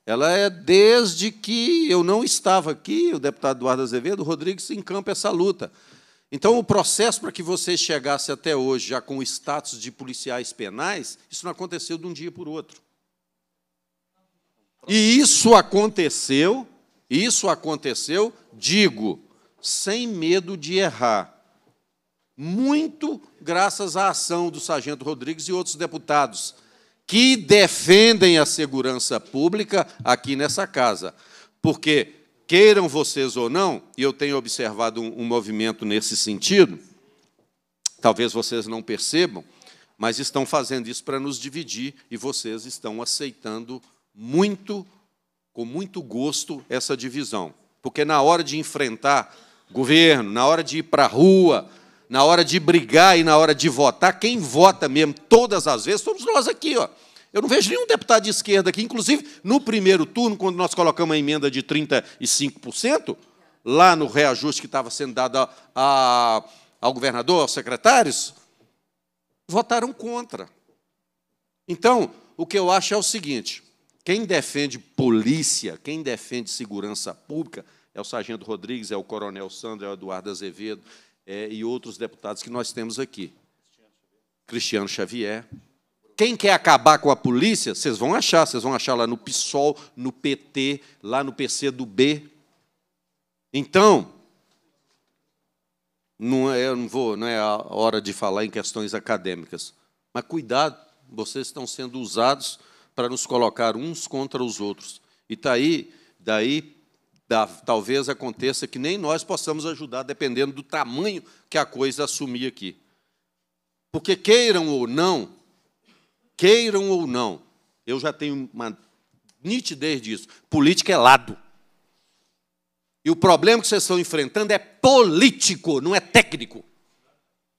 Ela é desde que eu não estava aqui, o deputado Eduardo Azevedo, o Rodrigues encampa essa luta. Então, o processo para que vocês chegassem até hoje, já com o status de policiais penais, isso não aconteceu de um dia para o outro. E isso aconteceu, isso aconteceu, digo, sem medo de errar. Muito graças à ação do Sargento Rodrigues e outros deputados que defendem a segurança pública aqui nessa casa. Porque, queiram vocês ou não, e eu tenho observado um, um movimento nesse sentido, talvez vocês não percebam, mas estão fazendo isso para nos dividir e vocês estão aceitando muito, com muito gosto, essa divisão. Porque na hora de enfrentar governo, na hora de ir para a rua, na hora de brigar e na hora de votar, quem vota mesmo todas as vezes somos nós aqui, ó. Eu não vejo nenhum deputado de esquerda aqui, inclusive no primeiro turno, quando nós colocamos a emenda de 35%, lá no reajuste que estava sendo dado a, a, ao governador, aos secretários, votaram contra. Então, o que eu acho é o seguinte: quem defende polícia, quem defende segurança pública, é o Sargento Rodrigues, é o Coronel Sandro, é o Eduardo Azevedo é, e outros deputados que nós temos aqui. Cristiano Xavier. Quem quer acabar com a polícia, vocês vão achar, vocês vão achar lá no PSOL, no PT, lá no PC do B. Então, não é, não vou, não é a hora de falar em questões acadêmicas, mas cuidado, vocês estão sendo usados para nos colocar uns contra os outros. E está aí, daí talvez aconteça que nem nós possamos ajudar, dependendo do tamanho que a coisa assumir aqui. Porque queiram ou não, queiram ou não, eu já tenho uma nitidez disso. Política é lado. E o problema que vocês estão enfrentando é político, não é técnico.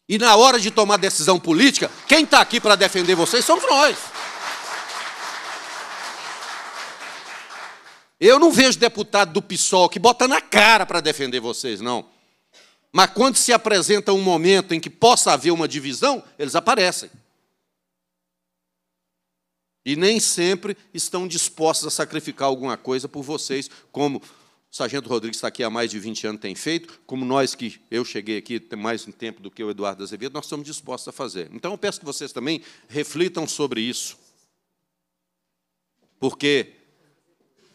E na hora de tomar decisão política, quem está aqui para defender vocês somos nós. Eu não vejo deputado do PSOL que bota na cara para defender vocês, não. Mas quando se apresenta um momento em que possa haver uma divisão, eles aparecem. E nem sempre estão dispostos a sacrificar alguma coisa por vocês, como o Sargento Rodrigues está aqui há mais de 20 anos tem feito, como nós que eu cheguei aqui tem mais um tempo do que o Eduardo Azevedo, nós estamos dispostos a fazer. Então eu peço que vocês também reflitam sobre isso. Porque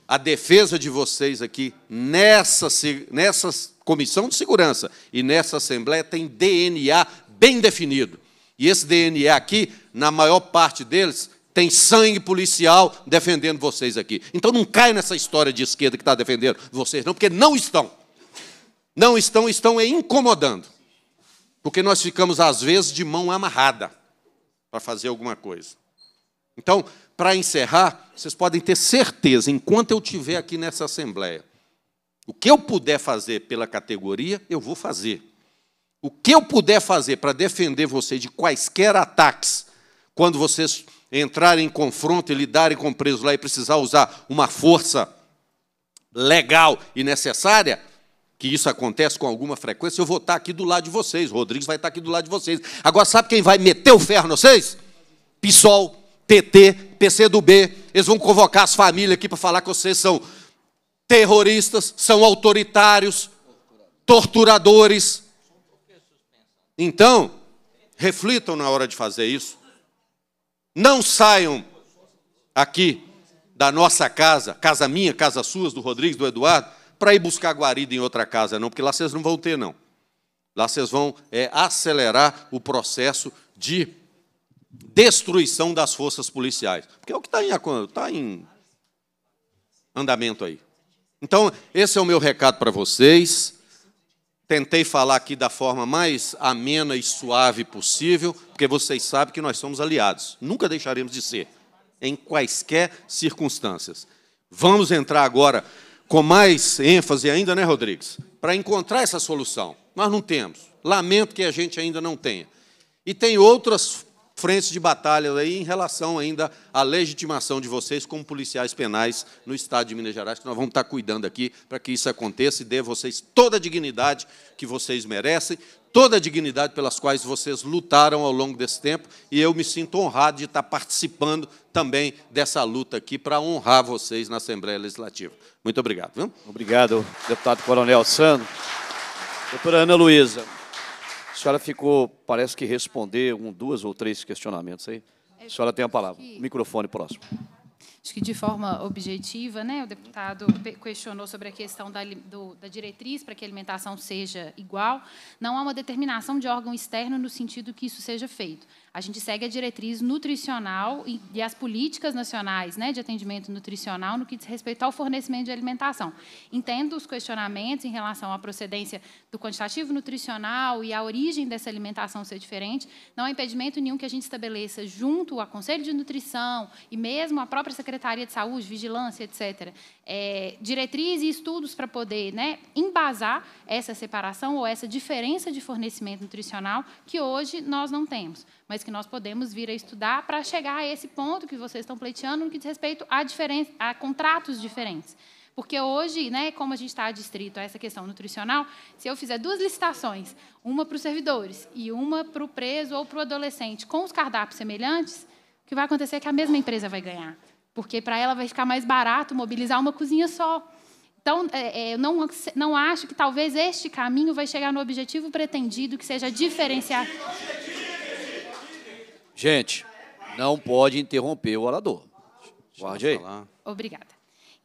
a defesa de vocês aqui nessa, nessa comissão de segurança e nessa Assembleia tem DNA bem definido. E esse DNA aqui, na maior parte deles, tem sangue policial defendendo vocês aqui. Então não cai nessa história de esquerda que está defendendo vocês, não, porque não estão. Não estão, estão é incomodando. Porque nós ficamos, às vezes, de mão amarrada para fazer alguma coisa. Então, para encerrar, vocês podem ter certeza, enquanto eu estiver aqui nessa Assembleia, o que eu puder fazer pela categoria, eu vou fazer. O que eu puder fazer para defender vocês de quaisquer ataques, quando vocês entrarem em confronto e lidarem com o preso lá e precisar usar uma força legal e necessária, que isso acontece com alguma frequência, eu vou estar tá aqui do lado de vocês. Rodrigues vai estar tá aqui do lado de vocês. Agora, sabe quem vai meter o ferro em vocês? PSOL. PT, PCdoB, eles vão convocar as famílias aqui para falar que vocês são terroristas, são autoritários, torturadores. Então, reflitam na hora de fazer isso. Não saiam aqui da nossa casa, casa minha, casa suas, do Rodrigues, do Eduardo, para ir buscar guarida em outra casa, não, porque lá vocês não vão ter, não. Lá vocês vão é, acelerar o processo de destruição das forças policiais. Porque é o que está em, tá em andamento aí. Então, esse é o meu recado para vocês. Tentei falar aqui da forma mais amena e suave possível, porque vocês sabem que nós somos aliados. Nunca deixaremos de ser, em quaisquer circunstâncias. Vamos entrar agora com mais ênfase ainda, né, Rodrigues? Para encontrar essa solução. Nós não temos. Lamento que a gente ainda não tenha. E tem outras frentes de batalha aí em relação ainda à legitimação de vocês como policiais penais no Estado de Minas Gerais, que nós vamos estar cuidando aqui para que isso aconteça e dê a vocês toda a dignidade que vocês merecem, toda a dignidade pelas quais vocês lutaram ao longo desse tempo, e eu me sinto honrado de estar participando também dessa luta aqui para honrar vocês na Assembleia Legislativa. Muito obrigado. Viu? Obrigado, deputado Coronel Sandro. Doutora Ana Luísa. A senhora ficou, parece que responder um, duas ou três questionamentos aí. A senhora tem a palavra. Microfone próximo. Acho que de forma objetiva, né, o deputado questionou sobre a questão da, do, da diretriz para que a alimentação seja igual. Não há uma determinação de órgão externo no sentido que isso seja feito. A gente segue a diretriz nutricional e, e as políticas nacionais né, de atendimento nutricional no que diz respeito ao fornecimento de alimentação. Entendo os questionamentos em relação à procedência do quantitativo nutricional e a origem dessa alimentação ser diferente. Não há impedimento nenhum que a gente estabeleça, junto ao Conselho de Nutrição e mesmo a própria Secretaria de Saúde, Vigilância, etc., é, diretrizes e estudos para poder né, embasar essa separação ou essa diferença de fornecimento nutricional que hoje nós não temos mas que nós podemos vir a estudar para chegar a esse ponto que vocês estão pleiteando no que diz respeito a, a contratos diferentes. Porque hoje, né, como a gente está distrito a essa questão nutricional, se eu fizer duas licitações, uma para os servidores e uma para o preso ou para o adolescente, com os cardápios semelhantes, o que vai acontecer é que a mesma empresa vai ganhar. Porque para ela vai ficar mais barato mobilizar uma cozinha só. Então, é, é, eu não, não acho que talvez este caminho vai chegar no objetivo pretendido, que seja diferenciar. Gente, não pode interromper o orador. Guarde aí. Obrigada.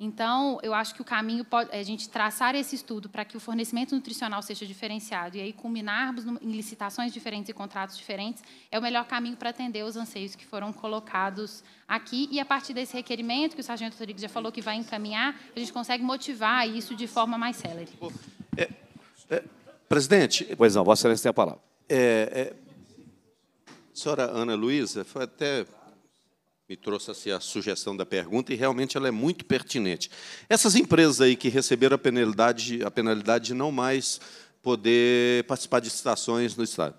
Então, eu acho que o caminho pode, é a gente traçar esse estudo para que o fornecimento nutricional seja diferenciado e aí culminarmos em licitações diferentes e contratos diferentes é o melhor caminho para atender os anseios que foram colocados aqui. E a partir desse requerimento que o sargento Rodrigues já falou que vai encaminhar, a gente consegue motivar isso de forma mais célere. É, é, presidente. Pois não, Vossa Excelência tem a palavra. É, é Senhora Ana Luísa, foi até me trouxe assim, a sugestão da pergunta e realmente ela é muito pertinente. Essas empresas aí que receberam a penalidade, a penalidade de não mais poder participar de citações no Estado.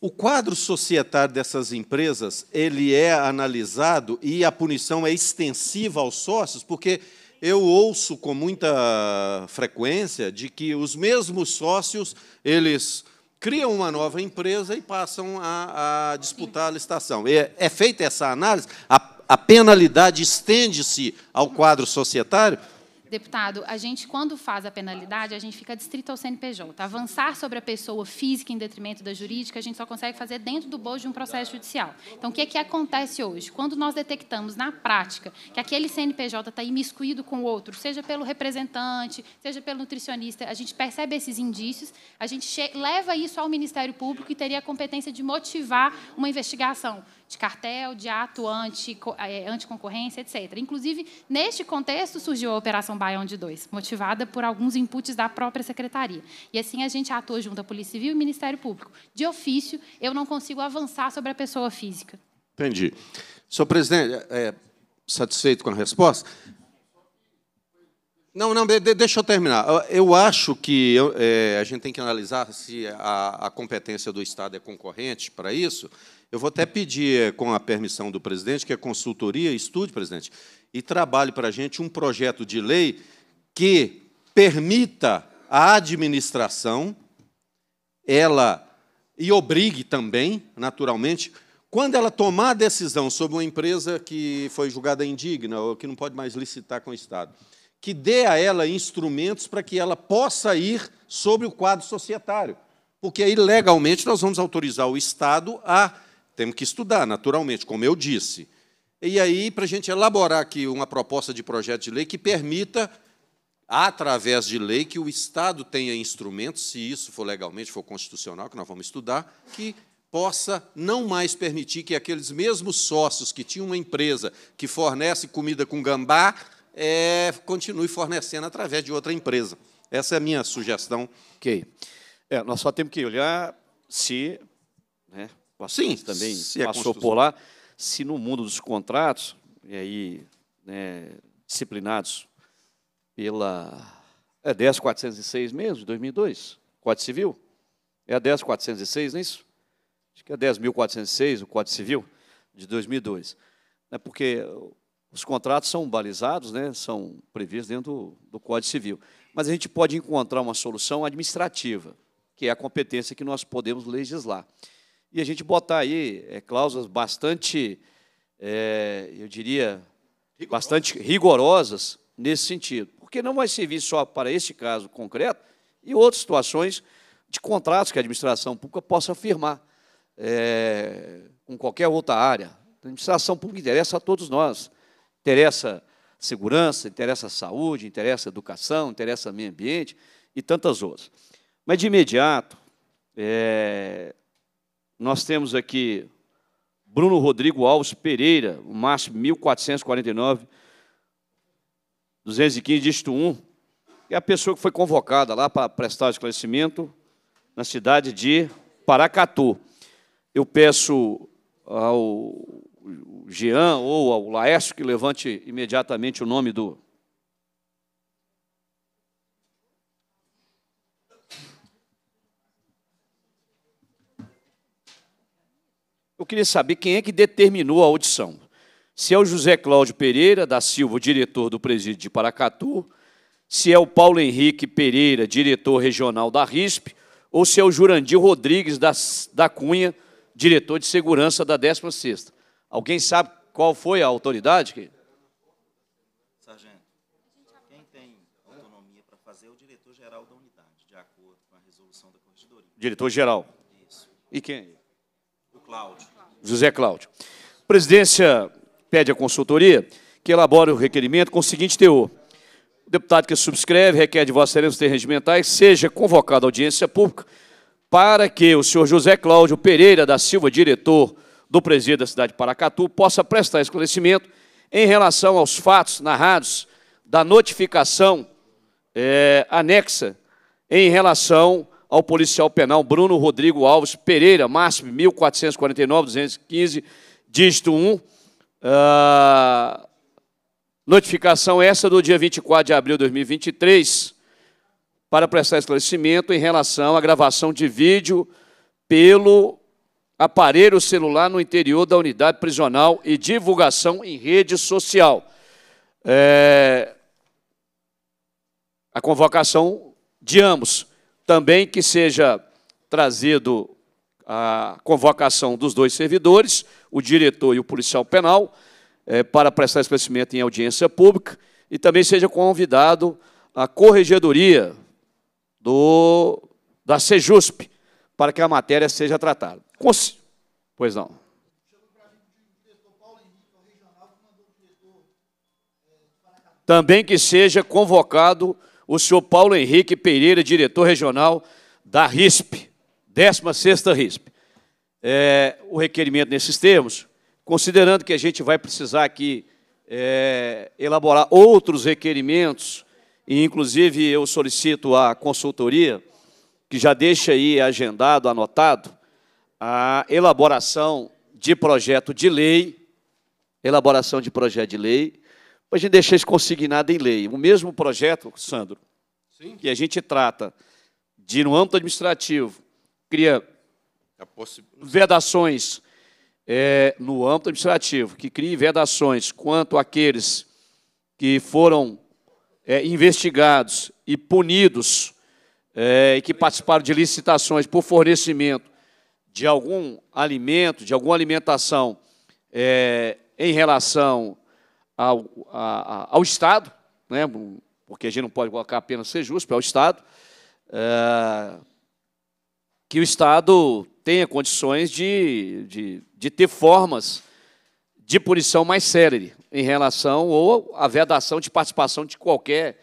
O quadro societário dessas empresas ele é analisado e a punição é extensiva aos sócios, porque eu ouço com muita frequência de que os mesmos sócios eles criam uma nova empresa e passam a, a disputar a licitação. É, é feita essa análise, a, a penalidade estende-se ao quadro societário? deputado, a gente, quando faz a penalidade, a gente fica distrito ao CNPJ. Avançar sobre a pessoa física em detrimento da jurídica, a gente só consegue fazer dentro do bojo de um processo judicial. Então, o que é que acontece hoje? Quando nós detectamos na prática que aquele CNPJ está imiscuído com o outro, seja pelo representante, seja pelo nutricionista, a gente percebe esses indícios, a gente leva isso ao Ministério Público e teria a competência de motivar uma investigação de cartel, de ato anti, eh, anticoncorrência, etc. Inclusive, neste contexto surgiu a Operação Baião de 2, motivada por alguns inputs da própria Secretaria. E assim a gente atuou junto à Polícia Civil e Ministério Público. De ofício, eu não consigo avançar sobre a pessoa física. Entendi. Senhor presidente, é, é satisfeito com a resposta? Não, não, deixa eu terminar. Eu acho que eu, é, a gente tem que analisar se a, a, competência do Estado é concorrente para isso eu vou até pedir, eh, com a permissão do presidente, que a consultoria estude, presidente, e trabalhe para a gente um projeto de lei que permita à administração, ela, e obrigue também, naturalmente, quando ela tomar a decisão sobre uma empresa que foi julgada indigna ou que não pode mais licitar com o Estado, que dê a ela instrumentos para que ela possa ir sobre o quadro societário. Porque aí, legalmente, nós vamos autorizar o Estado a temos que estudar, naturalmente, como eu disse. E aí, para a gente elaborar aqui uma proposta de projeto de lei que permita, através de lei, que o Estado tenha instrumentos, se isso for legalmente, for constitucional, que nós vamos estudar, que possa não mais permitir que aqueles mesmos sócios que tinham uma empresa que fornece comida com gambá é, continue fornecendo através de outra empresa. Essa é a minha sugestão. Ok. É, nós só temos que olhar se né, Sim, também passou é por lá. Se no mundo dos contratos, e aí né, disciplinados pela é 10406 mesmo, de 2002, Código Civil. É a 10406, não é isso? Acho que é 10406, o Código Civil de 2002. É porque os contratos são balizados, né, são previstos dentro do Código Civil. Mas a gente pode encontrar uma solução administrativa, que é a competência que nós podemos legislar e a gente botar aí é, cláusulas bastante, é, eu diria, rigorosas. bastante rigorosas nesse sentido. Porque não vai servir só para este caso concreto e outras situações de contratos que a administração pública possa firmar é, com qualquer outra área. A administração pública interessa a todos nós. Interessa segurança, interessa saúde, interessa educação, interessa meio ambiente e tantas outras. Mas, de imediato, é, nós temos aqui Bruno Rodrigo Alves Pereira, o máximo 1449, 215, dígito 1, é a pessoa que foi convocada lá para prestar esclarecimento na cidade de Paracatu. Eu peço ao Jean ou ao Laércio que levante imediatamente o nome do, Eu queria saber quem é que determinou a audição. Se é o José Cláudio Pereira da Silva, diretor do presídio de Paracatu, se é o Paulo Henrique Pereira, diretor regional da RISP, ou se é o Jurandir Rodrigues da, da Cunha, diretor de segurança da 16 Alguém sabe qual foi a autoridade? Sargento, quem tem autonomia para fazer é o diretor-geral da unidade, de acordo com a resolução da corregedoria. Diretor-geral? Isso. E quem? É Cláudio. José Cláudio. A presidência pede à consultoria que elabore o requerimento com o seguinte teor. O deputado que subscreve requer de Vossa Excelência ter regimentais seja convocado à audiência pública para que o senhor José Cláudio Pereira da Silva, diretor do presídio da cidade de Paracatu, possa prestar esclarecimento em relação aos fatos narrados da notificação é, anexa em relação ao policial penal Bruno Rodrigo Alves Pereira, máximo 1449-215, dígito 1. Uh, ah, notificação essa do dia 24 de abril de 2023, para prestar esclarecimento em relação à gravação de vídeo pelo aparelho celular no interior da unidade prisional e divulgação em rede social. É, a convocação de ambos também que seja trazido a convocação dos dois servidores, o diretor e o policial penal, é, para prestar esclarecimento em audiência pública, e também seja convidado a corregedoria do, da Sejusp, para que a matéria seja tratada. Cons... Pois não. Também que seja convocado o senhor Paulo Henrique Pereira, diretor regional da RISP, 16ª RISP. É, o requerimento nesses termos, considerando que a gente vai precisar aqui é, elaborar outros requerimentos, e inclusive eu solicito à consultoria, que já deixa aí agendado, anotado, a elaboração de projeto de lei, elaboração de projeto de lei, a gente deixa isso consignado em lei. O mesmo projeto, Sandro, Sim. que a gente trata de, no âmbito administrativo, cria vedações é, no âmbito administrativo, que cria vedações quanto àqueles que foram é, investigados e punidos é, e que participaram de licitações por fornecimento de algum alimento, de alguma alimentação é, em relação ao, a, ao Estado, né? porque a gente não pode colocar apenas ser justo, é o Estado, é, que o Estado tenha condições de, de, de ter formas de punição mais célere em relação ou à vedação de participação de qualquer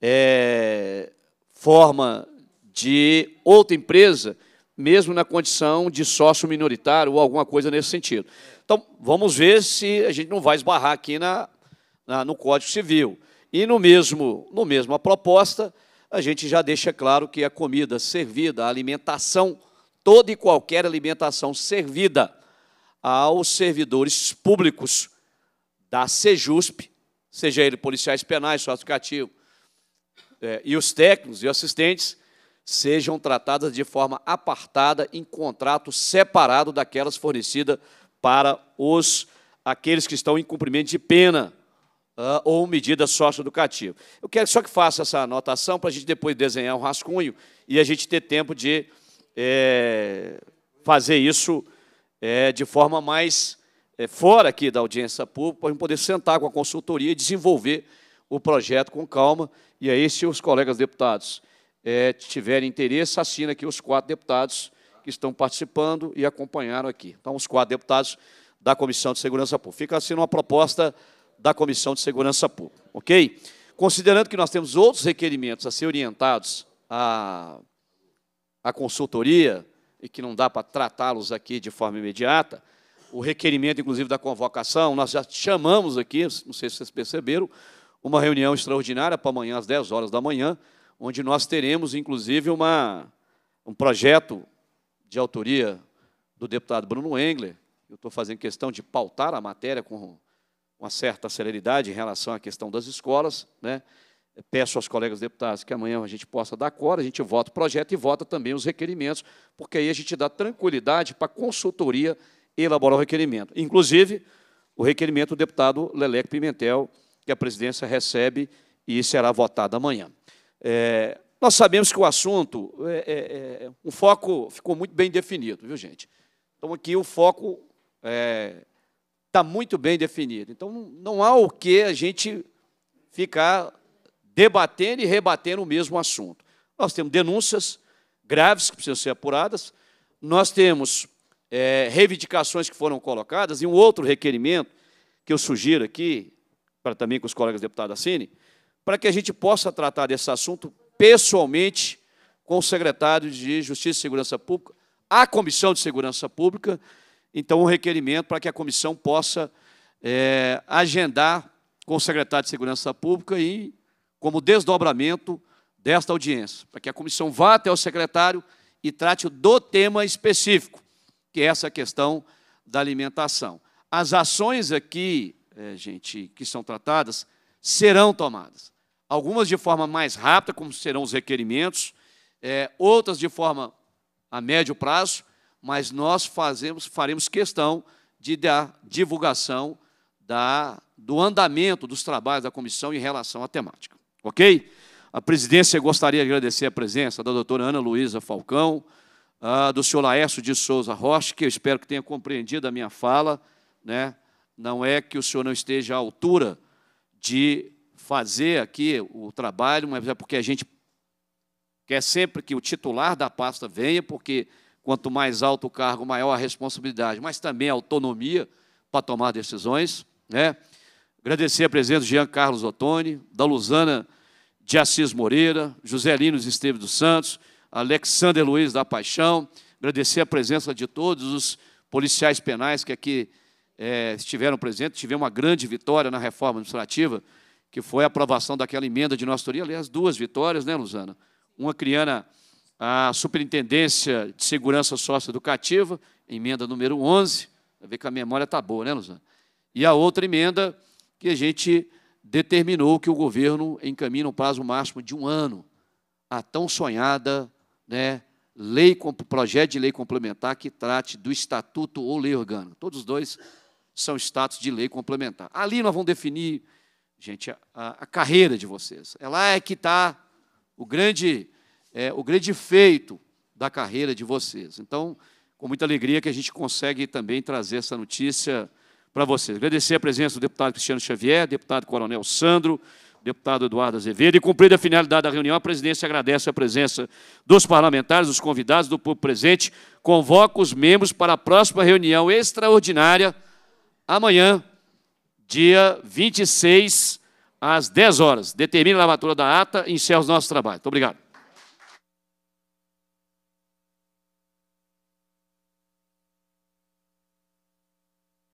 é, forma de outra empresa, mesmo na condição de sócio minoritário ou alguma coisa nesse sentido. Então, vamos ver se a gente não vai esbarrar aqui na, na no Código Civil. E no mesmo, no a proposta, a gente já deixa claro que a comida servida, a alimentação, toda e qualquer alimentação servida aos servidores públicos da Sejusp, seja ele policiais penais, sócio é, e os técnicos e assistentes, sejam tratadas de forma apartada em contrato separado daquelas fornecidas para os aqueles que estão em cumprimento de pena uh, ou medida socioeducativa. Eu quero só que faça essa anotação para a gente depois desenhar um rascunho e a gente ter tempo de é, fazer isso é, de forma mais é, fora aqui da audiência pública, para a gente poder sentar com a consultoria e desenvolver o projeto com calma. E aí, se os colegas deputados tiverem interesse, assina aqui os quatro deputados que estão participando e acompanharam aqui. Então, os quatro deputados da Comissão de Segurança Pública. Fica assim uma proposta da Comissão de Segurança Pública, ok? Considerando que nós temos outros requerimentos a ser orientados à, à consultoria e que não dá para tratá-los aqui de forma imediata, o requerimento, inclusive, da convocação, nós já chamamos aqui, não sei se vocês perceberam, uma reunião extraordinária para amanhã, às 10 horas da manhã, onde nós teremos, inclusive, uma, um projeto de autoria do deputado Bruno Engler. Eu estou fazendo questão de pautar a matéria com uma certa celeridade em relação à questão das escolas. Né? Peço aos colegas deputados que amanhã a gente possa dar cor, a gente vota o projeto e vota também os requerimentos, porque aí a gente dá tranquilidade para a consultoria elaborar o requerimento. Inclusive, o requerimento do deputado Leleque Pimentel, que a presidência recebe e será votado amanhã. É, nós sabemos que o assunto, é, é, é, o foco ficou muito bem definido, viu, gente? Então, aqui o foco está é, muito bem definido. Então, não há o que a gente ficar debatendo e rebatendo o mesmo assunto. Nós temos denúncias graves que precisam ser apuradas, nós temos é, reivindicações que foram colocadas, e um outro requerimento que eu sugiro aqui, para também que os colegas deputados assinem, para que a gente possa tratar desse assunto pessoalmente com o secretário de Justiça e Segurança Pública, a Comissão de Segurança Pública, então um requerimento para que a comissão possa é, agendar com o secretário de Segurança Pública e como desdobramento desta audiência, para que a comissão vá até o secretário e trate do tema específico, que é essa questão da alimentação. As ações aqui, é, gente, que são tratadas, serão tomadas algumas de forma mais rápida, como serão os requerimentos, é, outras de forma a médio prazo, mas nós fazemos, faremos questão de dar divulgação da, do andamento dos trabalhos da comissão em relação à temática. Ok? A presidência gostaria de agradecer a presença da doutora Ana Luísa Falcão, do senhor Laércio de Souza Rocha, que eu espero que tenha compreendido a minha fala. Né? Não é que o senhor não esteja à altura de fazer aqui o trabalho, mas é porque a gente quer sempre que o titular da pasta venha, porque quanto mais alto o cargo, maior a responsabilidade, mas também a autonomia para tomar decisões. Né? Agradecer a presença do Jean Carlos Ottoni, da Luzana de Assis Moreira, José Linos Esteves dos Santos, Alexander Luiz da Paixão, agradecer a presença de todos os policiais penais que aqui é, estiveram presentes. Tivemos uma grande vitória na reforma administrativa, que foi a aprovação daquela emenda de nossa autoria, aliás, duas vitórias, né, Luzana? Uma criando a Superintendência de Segurança Socioeducativa, emenda número 11, vai ver que a memória está boa, né, Luzana? E a outra emenda que a gente determinou que o governo encaminhe no prazo máximo de um ano a tão sonhada né, lei, projeto de lei complementar que trate do estatuto ou lei orgânica. Todos os dois são status de lei complementar. Ali nós vamos definir gente, a, a carreira de vocês. É lá é que está o grande, é, o grande feito da carreira de vocês. Então, com muita alegria que a gente consegue também trazer essa notícia para vocês. Agradecer a presença do deputado Cristiano Xavier, deputado Coronel Sandro, deputado Eduardo Azevedo. E cumprida a finalidade da reunião, a presidência agradece a presença dos parlamentares, dos convidados, do público presente. Convoca os membros para a próxima reunião extraordinária, amanhã, dia 26, às 10 horas. Determine a lavatura da ata e encerra os nossos trabalhos. Muito obrigado.